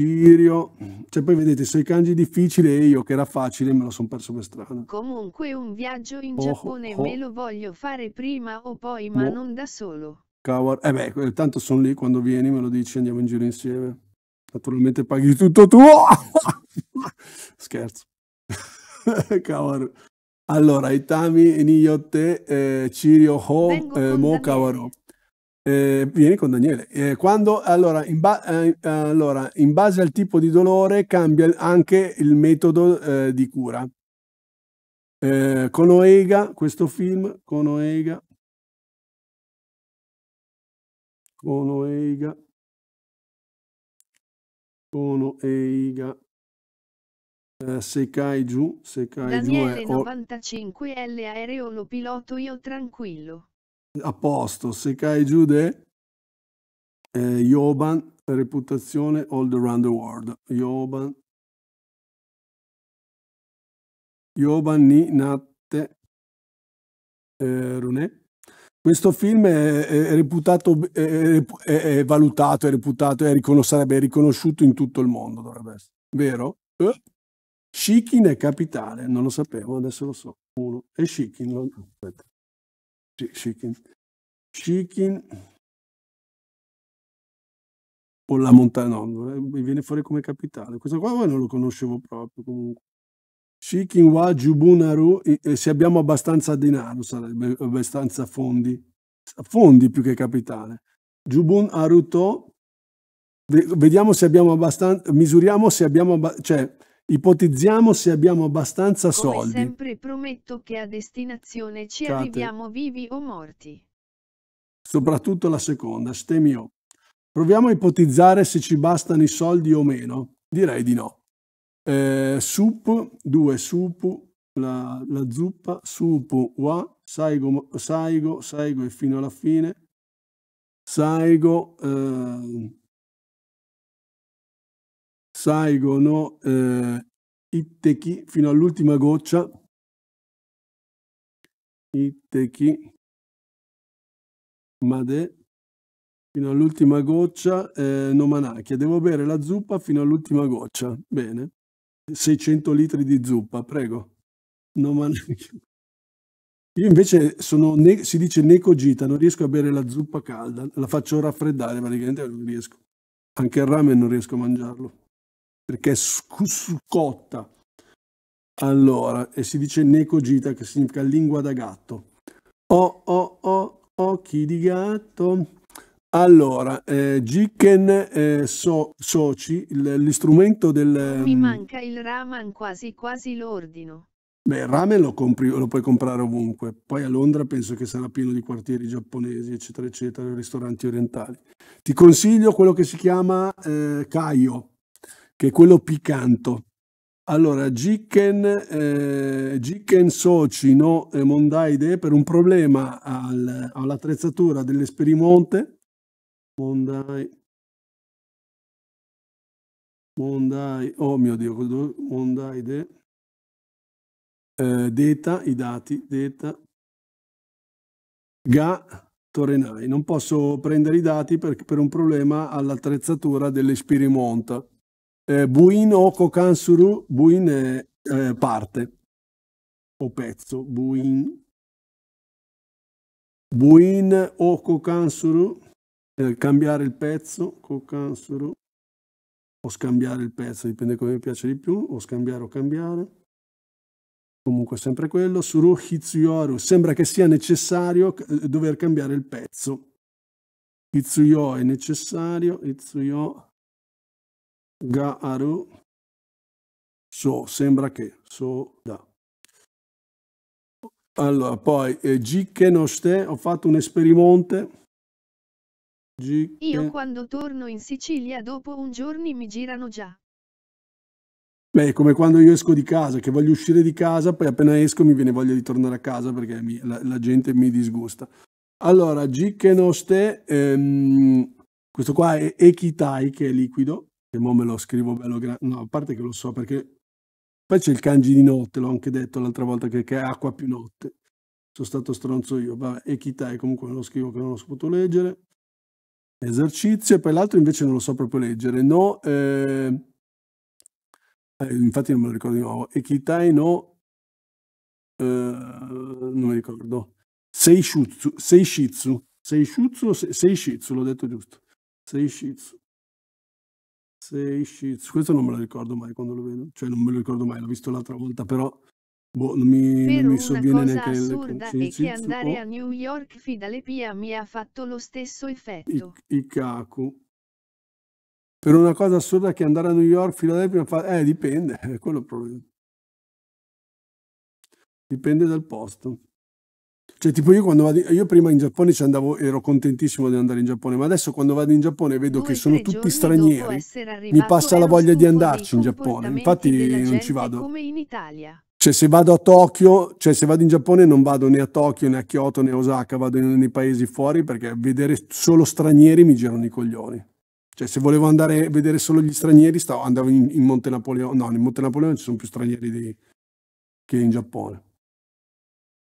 Cirio. Cioè, poi vedete, se i kanji difficili e io che era facile me lo sono perso per strada. Comunque un viaggio in oh, Giappone oh. me lo voglio fare prima o poi, ma oh. non da solo. Cavolo. Eh beh, tanto sono lì quando vieni, me lo dici, andiamo in giro insieme. Naturalmente paghi tutto tu. (laughs) Scherzo. (laughs) Cavolo. Allora, Itami, Niyote, eh, Cirio Ho, eh, Mo Kawaro. Eh, vieni con Daniele. Eh, quando, allora in, ba- eh, allora in, base al tipo di dolore cambia anche il metodo eh, di cura. Eh, Oega, questo film, con Con Oega. Oega. Con Oega. Eh, se Sekai giù, Sekai Daniele giù è... 95 L aereo lo piloto io tranquillo a posto, se cai giù de eh, Joban, reputazione all around the world. Joban. Joban ni natte eh, Runè. Questo film è, è reputato, è, è, valutato, è reputato, è riconos- sarebbe riconosciuto in tutto il mondo, dovrebbe essere. Vero? Eh? Shikin è capitale, non lo sapevo, adesso lo so. Uno. E Shikin, lo... aspetta chicken, chicken o la montagna, no, mi viene fuori come capitale. Questo qua non lo conoscevo proprio comunque. Shikin wa Jubunaru, se abbiamo abbastanza denaro sarebbe abbastanza fondi, fondi più che capitale. Jubun Aruto, vediamo se abbiamo abbastanza, misuriamo se abbiamo, cioè Ipotizziamo se abbiamo abbastanza Come soldi. Come sempre prometto che a destinazione ci Cate. arriviamo vivi o morti. Soprattutto la seconda, stemio. Proviamo a ipotizzare se ci bastano i soldi o meno. Direi di no. Eh, sup, due sup, la, la, zuppa, supu, wa, saigo, saigo, saigo e fino alla fine, saigo, eh, Saigo no eh, Itteki fino all'ultima goccia. Itteki Made fino all'ultima goccia eh, Nomanakia. Devo bere la zuppa fino all'ultima goccia. Bene. 600 litri di zuppa, prego. Nomanakia. Io invece sono, si dice necogita, non riesco a bere la zuppa calda, la faccio raffreddare praticamente, non riesco. Anche il ramen non riesco a mangiarlo perché è scuscotta. Allora, e si dice necogita, che significa lingua da gatto. Oh, oh, oh, occhi di gatto. Allora, eh, Giken eh, so, Soci, l'istrumento del... Ehm, Mi manca il ramen quasi quasi l'ordino. Beh, il ramen lo, compri, lo puoi comprare ovunque. Poi a Londra penso che sarà pieno di quartieri giapponesi, eccetera, eccetera, ristoranti orientali. Ti consiglio quello che si chiama eh, Kaio che è quello piccanto. Allora, Giken, eh, Giken Soci, no, eh, Mondaide, per un problema al, all'attrezzatura dell'esperimonte, Mondai, Mondai, oh mio Dio, Mondaide, eh, data, i dati, data. Ga, Torenai. Non posso prendere i dati per, per un problema all'attrezzatura dell'esperimonte eh, Buin o kokansuru, Buin è eh, parte o pezzo, Buin. Buin o kokansuru, eh, cambiare il pezzo, Kokansuru, o scambiare il pezzo, dipende come mi piace di più, o scambiare o cambiare. Comunque sempre quello, Suru Hitsuyoru, sembra che sia necessario eh, dover cambiare il pezzo. Hitsuyo è necessario, Hitsuyo Garu So, sembra che So da. Allora, poi eh, Gikenoste, ho fatto un esperimento. Giche... Io quando torno in Sicilia dopo un giorno mi girano già. Beh, è come quando io esco di casa, che voglio uscire di casa, poi appena esco mi viene voglia di tornare a casa perché mi, la, la, gente mi disgusta. Allora, Gikenoste, ehm, questo qua è Ekitai che è liquido, che mo me lo scrivo bello grande, no, a parte che lo so perché poi c'è il kanji di notte, l'ho anche detto l'altra volta che, che è acqua più notte, sono stato stronzo io, vabbè, ekitai comunque me lo scrivo che non l'ho saputo leggere, esercizio e poi l'altro invece non lo so proprio leggere, no, eh... Eh, infatti non me lo ricordo di nuovo, ekitai no, eh... non mi ricordo, seishutsu, seishitsu, seishutsu, seishitsu, l'ho detto giusto, seishitsu sei esci, questo non me lo ricordo mai quando lo vedo, cioè non me lo ricordo mai, l'ho visto l'altra volta, però boh, non mi, per non mi sovviene neanche Per una cosa assurda è che andare oh. a New York Fidalepia mi ha fatto lo stesso effetto. I, Ikaku. Per una cosa assurda che andare a New York Fidalepia fa... Eh, dipende, (laughs) è quello il problema. Dipende dal posto. Cioè, tipo io quando vado, io prima in Giappone ci andavo, ero contentissimo di andare in Giappone, ma adesso quando vado in Giappone vedo Due, che sono tutti stranieri, mi passa la voglia di andarci in Giappone, infatti non ci vado. Come in Italia. Cioè, se vado a Tokyo, cioè se vado in Giappone non vado né a Tokyo né a Kyoto né a Osaka, vado nei paesi fuori perché vedere solo stranieri mi girano i coglioni. Cioè, se volevo andare a vedere solo gli stranieri, stavo, andavo in, in Monte Napoleone. No, in Monte Napoleone ci sono più stranieri di, che in Giappone.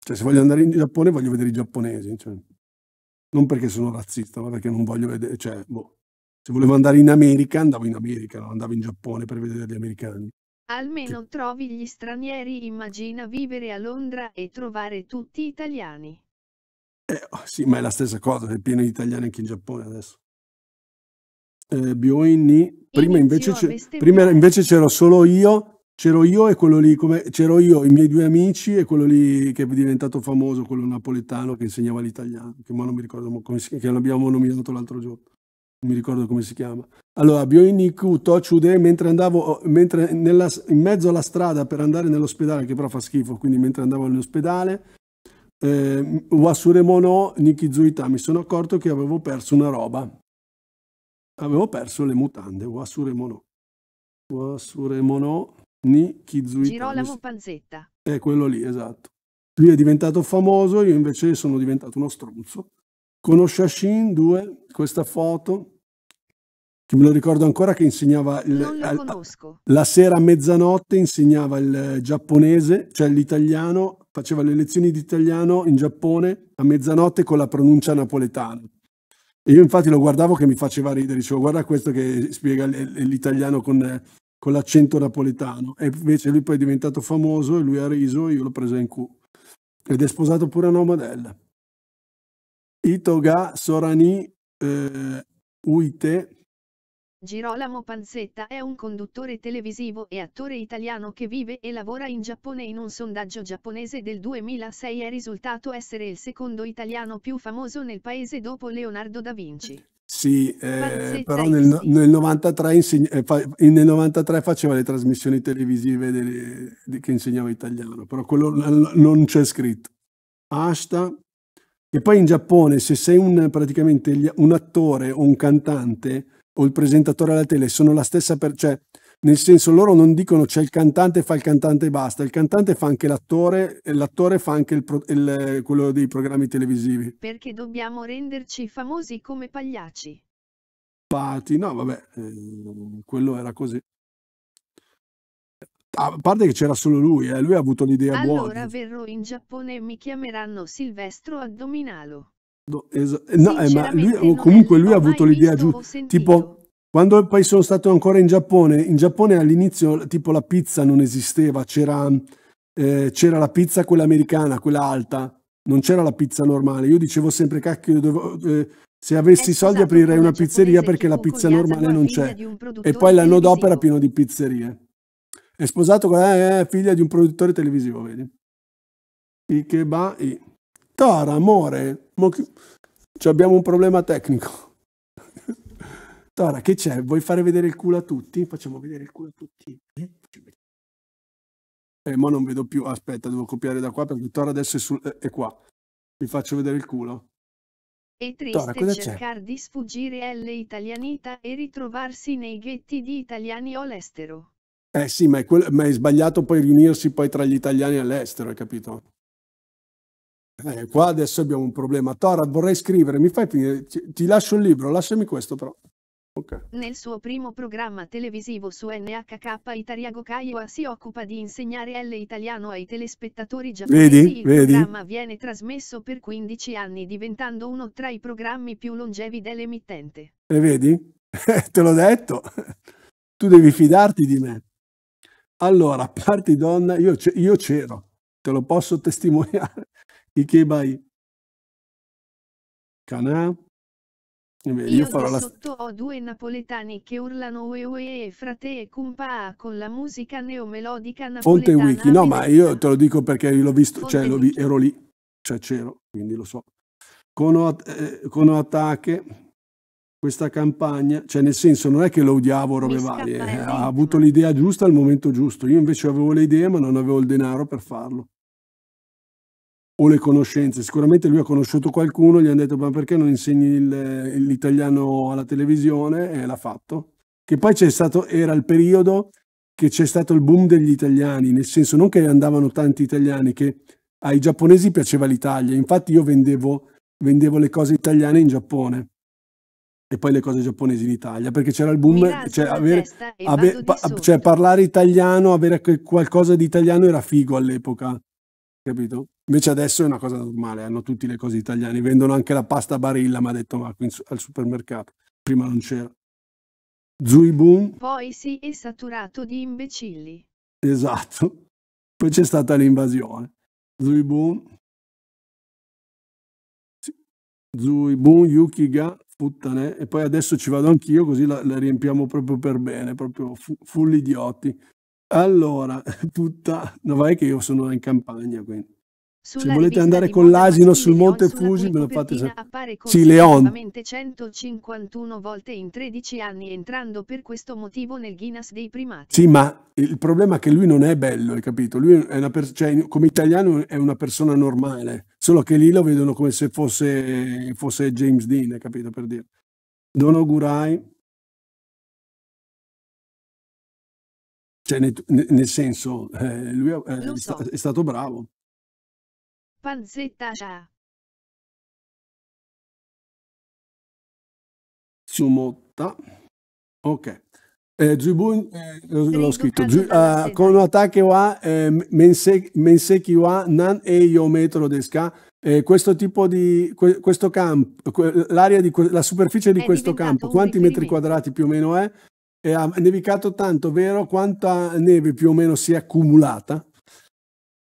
Cioè, se voglio andare in Giappone, voglio vedere i giapponesi. Cioè. Non perché sono razzista, ma perché non voglio vedere. Cioè, boh. Se volevo andare in America, andavo in America, non andavo in Giappone per vedere gli americani. Almeno che... trovi gli stranieri, immagina vivere a Londra e trovare tutti italiani. Eh, oh, sì, ma è la stessa cosa, è pieno di italiani anche in Giappone adesso. Eh, Bioini, prima, invece, prima invece c'ero solo io C'ero io e quello lì, come c'ero io, i miei due amici e quello lì che è diventato famoso, quello napoletano che insegnava l'italiano, che ma non mi ricordo come si che l'abbiamo nominato l'altro giorno. Non mi ricordo come si chiama. Allora, Bioiniku Tochude, mentre andavo oh, mentre nella, in mezzo alla strada per andare nell'ospedale, che però fa schifo, quindi mentre andavo all'ospedale, eh, Wasuremono Nikizuita, mi sono accorto che avevo perso una roba. Avevo perso le mutande, Wasuremono. Wasuremono Ni Kizui Girolamo Panzetta. È quello lì, esatto. Lui è diventato famoso, io invece sono diventato uno stronzo. Con Oshashin 2, questa foto, che me lo ricordo ancora che insegnava... Il, al, la sera a mezzanotte insegnava il giapponese, cioè l'italiano, faceva le lezioni di italiano in Giappone a mezzanotte con la pronuncia napoletana. E io infatti lo guardavo che mi faceva ridere, dicevo guarda questo che spiega l'italiano con con l'accento napoletano. E invece lui poi è diventato famoso e lui ha riso e io l'ho presa in Q. Ed è sposato pure a una modella. Itoga Sorani eh, Uite. Girolamo Panzetta è un conduttore televisivo e attore italiano che vive e lavora in Giappone. In un sondaggio giapponese del 2006 è risultato essere il secondo italiano più famoso nel paese dopo Leonardo da Vinci. Sì, eh, però nel, nel, 93 insegna, eh, nel, 93 faceva le trasmissioni televisive delle, de, che insegnava italiano, però quello non c'è scritto. Ashta. E poi in Giappone, se sei un, praticamente un attore o un cantante o il presentatore alla tele, sono la stessa per, cioè nel senso loro non dicono c'è il cantante fa il cantante e basta, il cantante fa anche l'attore e l'attore fa anche il pro, il, quello dei programmi televisivi. Perché dobbiamo renderci famosi come pagliacci? Pati, no vabbè, eh, quello era così. A parte che c'era solo lui, eh, lui ha avuto l'idea allora buona. Allora verrò in Giappone e mi chiameranno Silvestro Addominalo. No, es- no eh, ma lui, comunque lui ha avuto l'idea giusta, tipo quando poi sono stato ancora in Giappone, in Giappone all'inizio tipo la pizza non esisteva, c'era, eh, c'era la pizza quella americana, quella alta, non c'era la pizza normale. Io dicevo sempre, cacchio, devo, eh, se avessi i eh, soldi aprirei una pizzeria perché la pizza normale non c'è. E poi l'anno dopo era pieno di pizzerie. È sposato con la eh, eh, figlia di un produttore televisivo, vedi? Ikebai. Tora, amore, mo... abbiamo un problema tecnico. (laughs) Tora, che c'è? Vuoi fare vedere il culo a tutti? Facciamo vedere il culo a tutti. Eh, eh ma non vedo più. Aspetta, devo copiare da qua perché Tora adesso è, su... Eh, è qua. Vi faccio vedere il culo. È triste Tora, cercare di sfuggire alle italianità e ritrovarsi nei ghetti di italiani all'estero. Eh sì, ma è, quello... ma è, sbagliato poi riunirsi poi tra gli italiani all'estero, hai capito? Eh, qua adesso abbiamo un problema. Tora, vorrei scrivere, mi fai finire, ti lascio il libro, lasciami questo però. Okay. Nel suo primo programma televisivo su NHK Itariago Kaiwa si occupa di insegnare l'italiano ai telespettatori giapponesi. Vedi, Il vedi. programma viene trasmesso per 15 anni diventando uno tra i programmi più longevi dell'emittente. E vedi? (laughs) Te l'ho detto. (laughs) Tu devi fidarti di me. Allora, parti donna, io, io c'ero, te lo posso testimoniare. (laughs) Ikebai. Canà. Io, Io farò la... sotto ho due napoletani che urlano e frate e cumpa con la musica neomelodica napoletana. Fonte wiki, no ma io te lo dico perché l'ho visto, Fonte cioè vi, ero lì, cioè c'ero, quindi lo so. Con, eh, con Atache, questa campagna, cioè nel senso non è che lo odiavo robe varie, eh, ha avuto l'idea giusta al momento giusto, io invece avevo le idee ma non avevo il denaro per farlo o le conoscenze. Sicuramente lui ha conosciuto qualcuno, gli hanno detto ma perché non insegni il, l'italiano alla televisione e l'ha fatto. Che poi c'è stato, era il periodo che c'è stato il boom degli italiani, nel senso non che andavano tanti italiani, che ai giapponesi piaceva l'Italia, infatti io vendevo, vendevo le cose italiane in Giappone e poi le cose giapponesi in Italia, perché c'era il boom, cioè, avere, ave, pa, cioè parlare italiano, avere qualcosa di italiano era figo all'epoca, capito? Invece adesso è una cosa normale, hanno tutti le cose italiane, vendono anche la pasta barilla, mi ha detto Marco, al supermercato, prima non c'era. Zui boom. Poi si è saturato di imbecilli. Esatto, poi c'è stata l'invasione. Zui boom. Sì. boom, Yukiga, puttane, e poi adesso ci vado anch'io così la, la, riempiamo proprio per bene, proprio fu, full idioti. Allora, putta, (laughs) no vai che io sono in campagna quindi. Se volete andare con l'asino sul Monte Fusi, me lo fate sapere. Sì, Leon. 151 volte in 13 anni, entrando per questo motivo nel Guinness dei primati. Sì, ma il problema è che lui non è bello, hai capito? Lui è una persona, cioè, come italiano è una persona normale, solo che lì lo vedono come se fosse, fosse James Dean, hai capito per dire. Don Ogurai. Cioè, nel, nel senso, eh, lui è, eh, so. è stato bravo. Panzetta A. Sumotta. Ok. Eh, Zubun, eh, l'ho scritto, Giu, uh, con attacchi wa eh, menseki wa nan e io metro desca. Eh, questo tipo di, questo campo, l'area di, la superficie di è questo campo, quanti metri quadrati più o meno è? E ha nevicato tanto, vero? Quanta neve più o meno si è accumulata?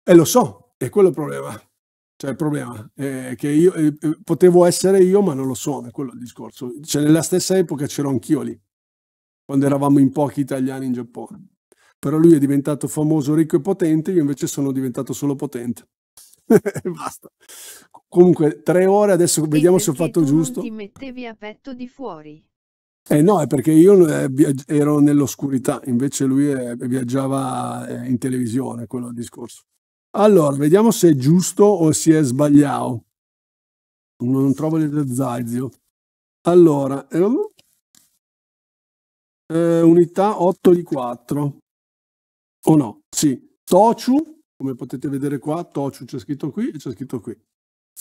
E eh, lo so, è quello il problema. Cioè il problema è che io eh, eh, potevo essere io, ma non lo sono, è quello il discorso. Cioè nella stessa epoca c'ero anch'io lì, quando eravamo in pochi italiani in Giappone. Però lui è diventato famoso, ricco e potente, io invece sono diventato solo potente. (laughs) Basta. Comunque, tre ore, adesso e vediamo se ho fatto giusto. ti mettevi a petto di fuori. Eh no, è perché io eh, ero nell'oscurità, invece lui eh, viaggiava in televisione, quello discorso. Allora, vediamo se è giusto o se è sbagliato. Non trovo l'esercizio. Allora, ehm, eh, unità 8 di 4. O oh no, sì. Tochu, come potete vedere qua, Tochu c'è scritto qui e c'è scritto qui.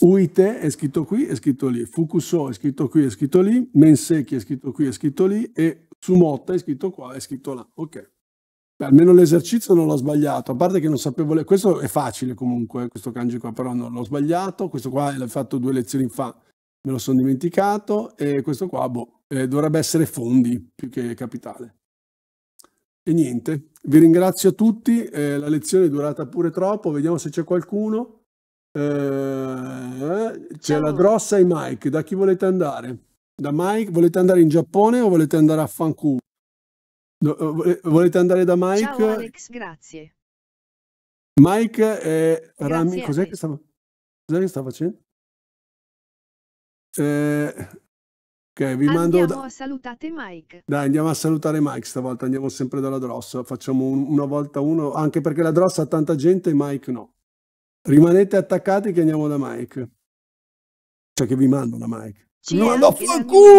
Uite è scritto qui, è scritto lì. Fukuso è scritto qui, è scritto lì. Menseki è scritto qui, è scritto lì. E Sumotta è scritto qua, è scritto là. Ok almeno l'esercizio non l'ho sbagliato, a parte che non sapevo, le... questo è facile comunque, questo kanji qua, però non l'ho sbagliato, questo qua l'ho fatto due lezioni fa, me lo sono dimenticato e questo qua, boh, eh, dovrebbe essere fondi più che capitale. E niente, vi ringrazio tutti, eh, la lezione è durata pure troppo, vediamo se c'è qualcuno. Eh, c'è la grossa e Mike, da chi volete andare? Da Mike, volete andare in Giappone o volete andare a Fanculo? No, eh, volete andare da Mike? Ciao Alex, grazie. Mike e Rami, cos'è che, stava, cos'è che sta facendo? Eh, ok, vi mando... Andiamo da... salutate Mike. Dai, andiamo a salutare Mike stavolta, andiamo sempre dalla Drossa, facciamo un, una volta uno, anche perché la Drossa ha tanta gente e Mike no. Rimanete attaccati che andiamo da Mike. Cioè che vi mando da Mike. C'è no, no, fanculo!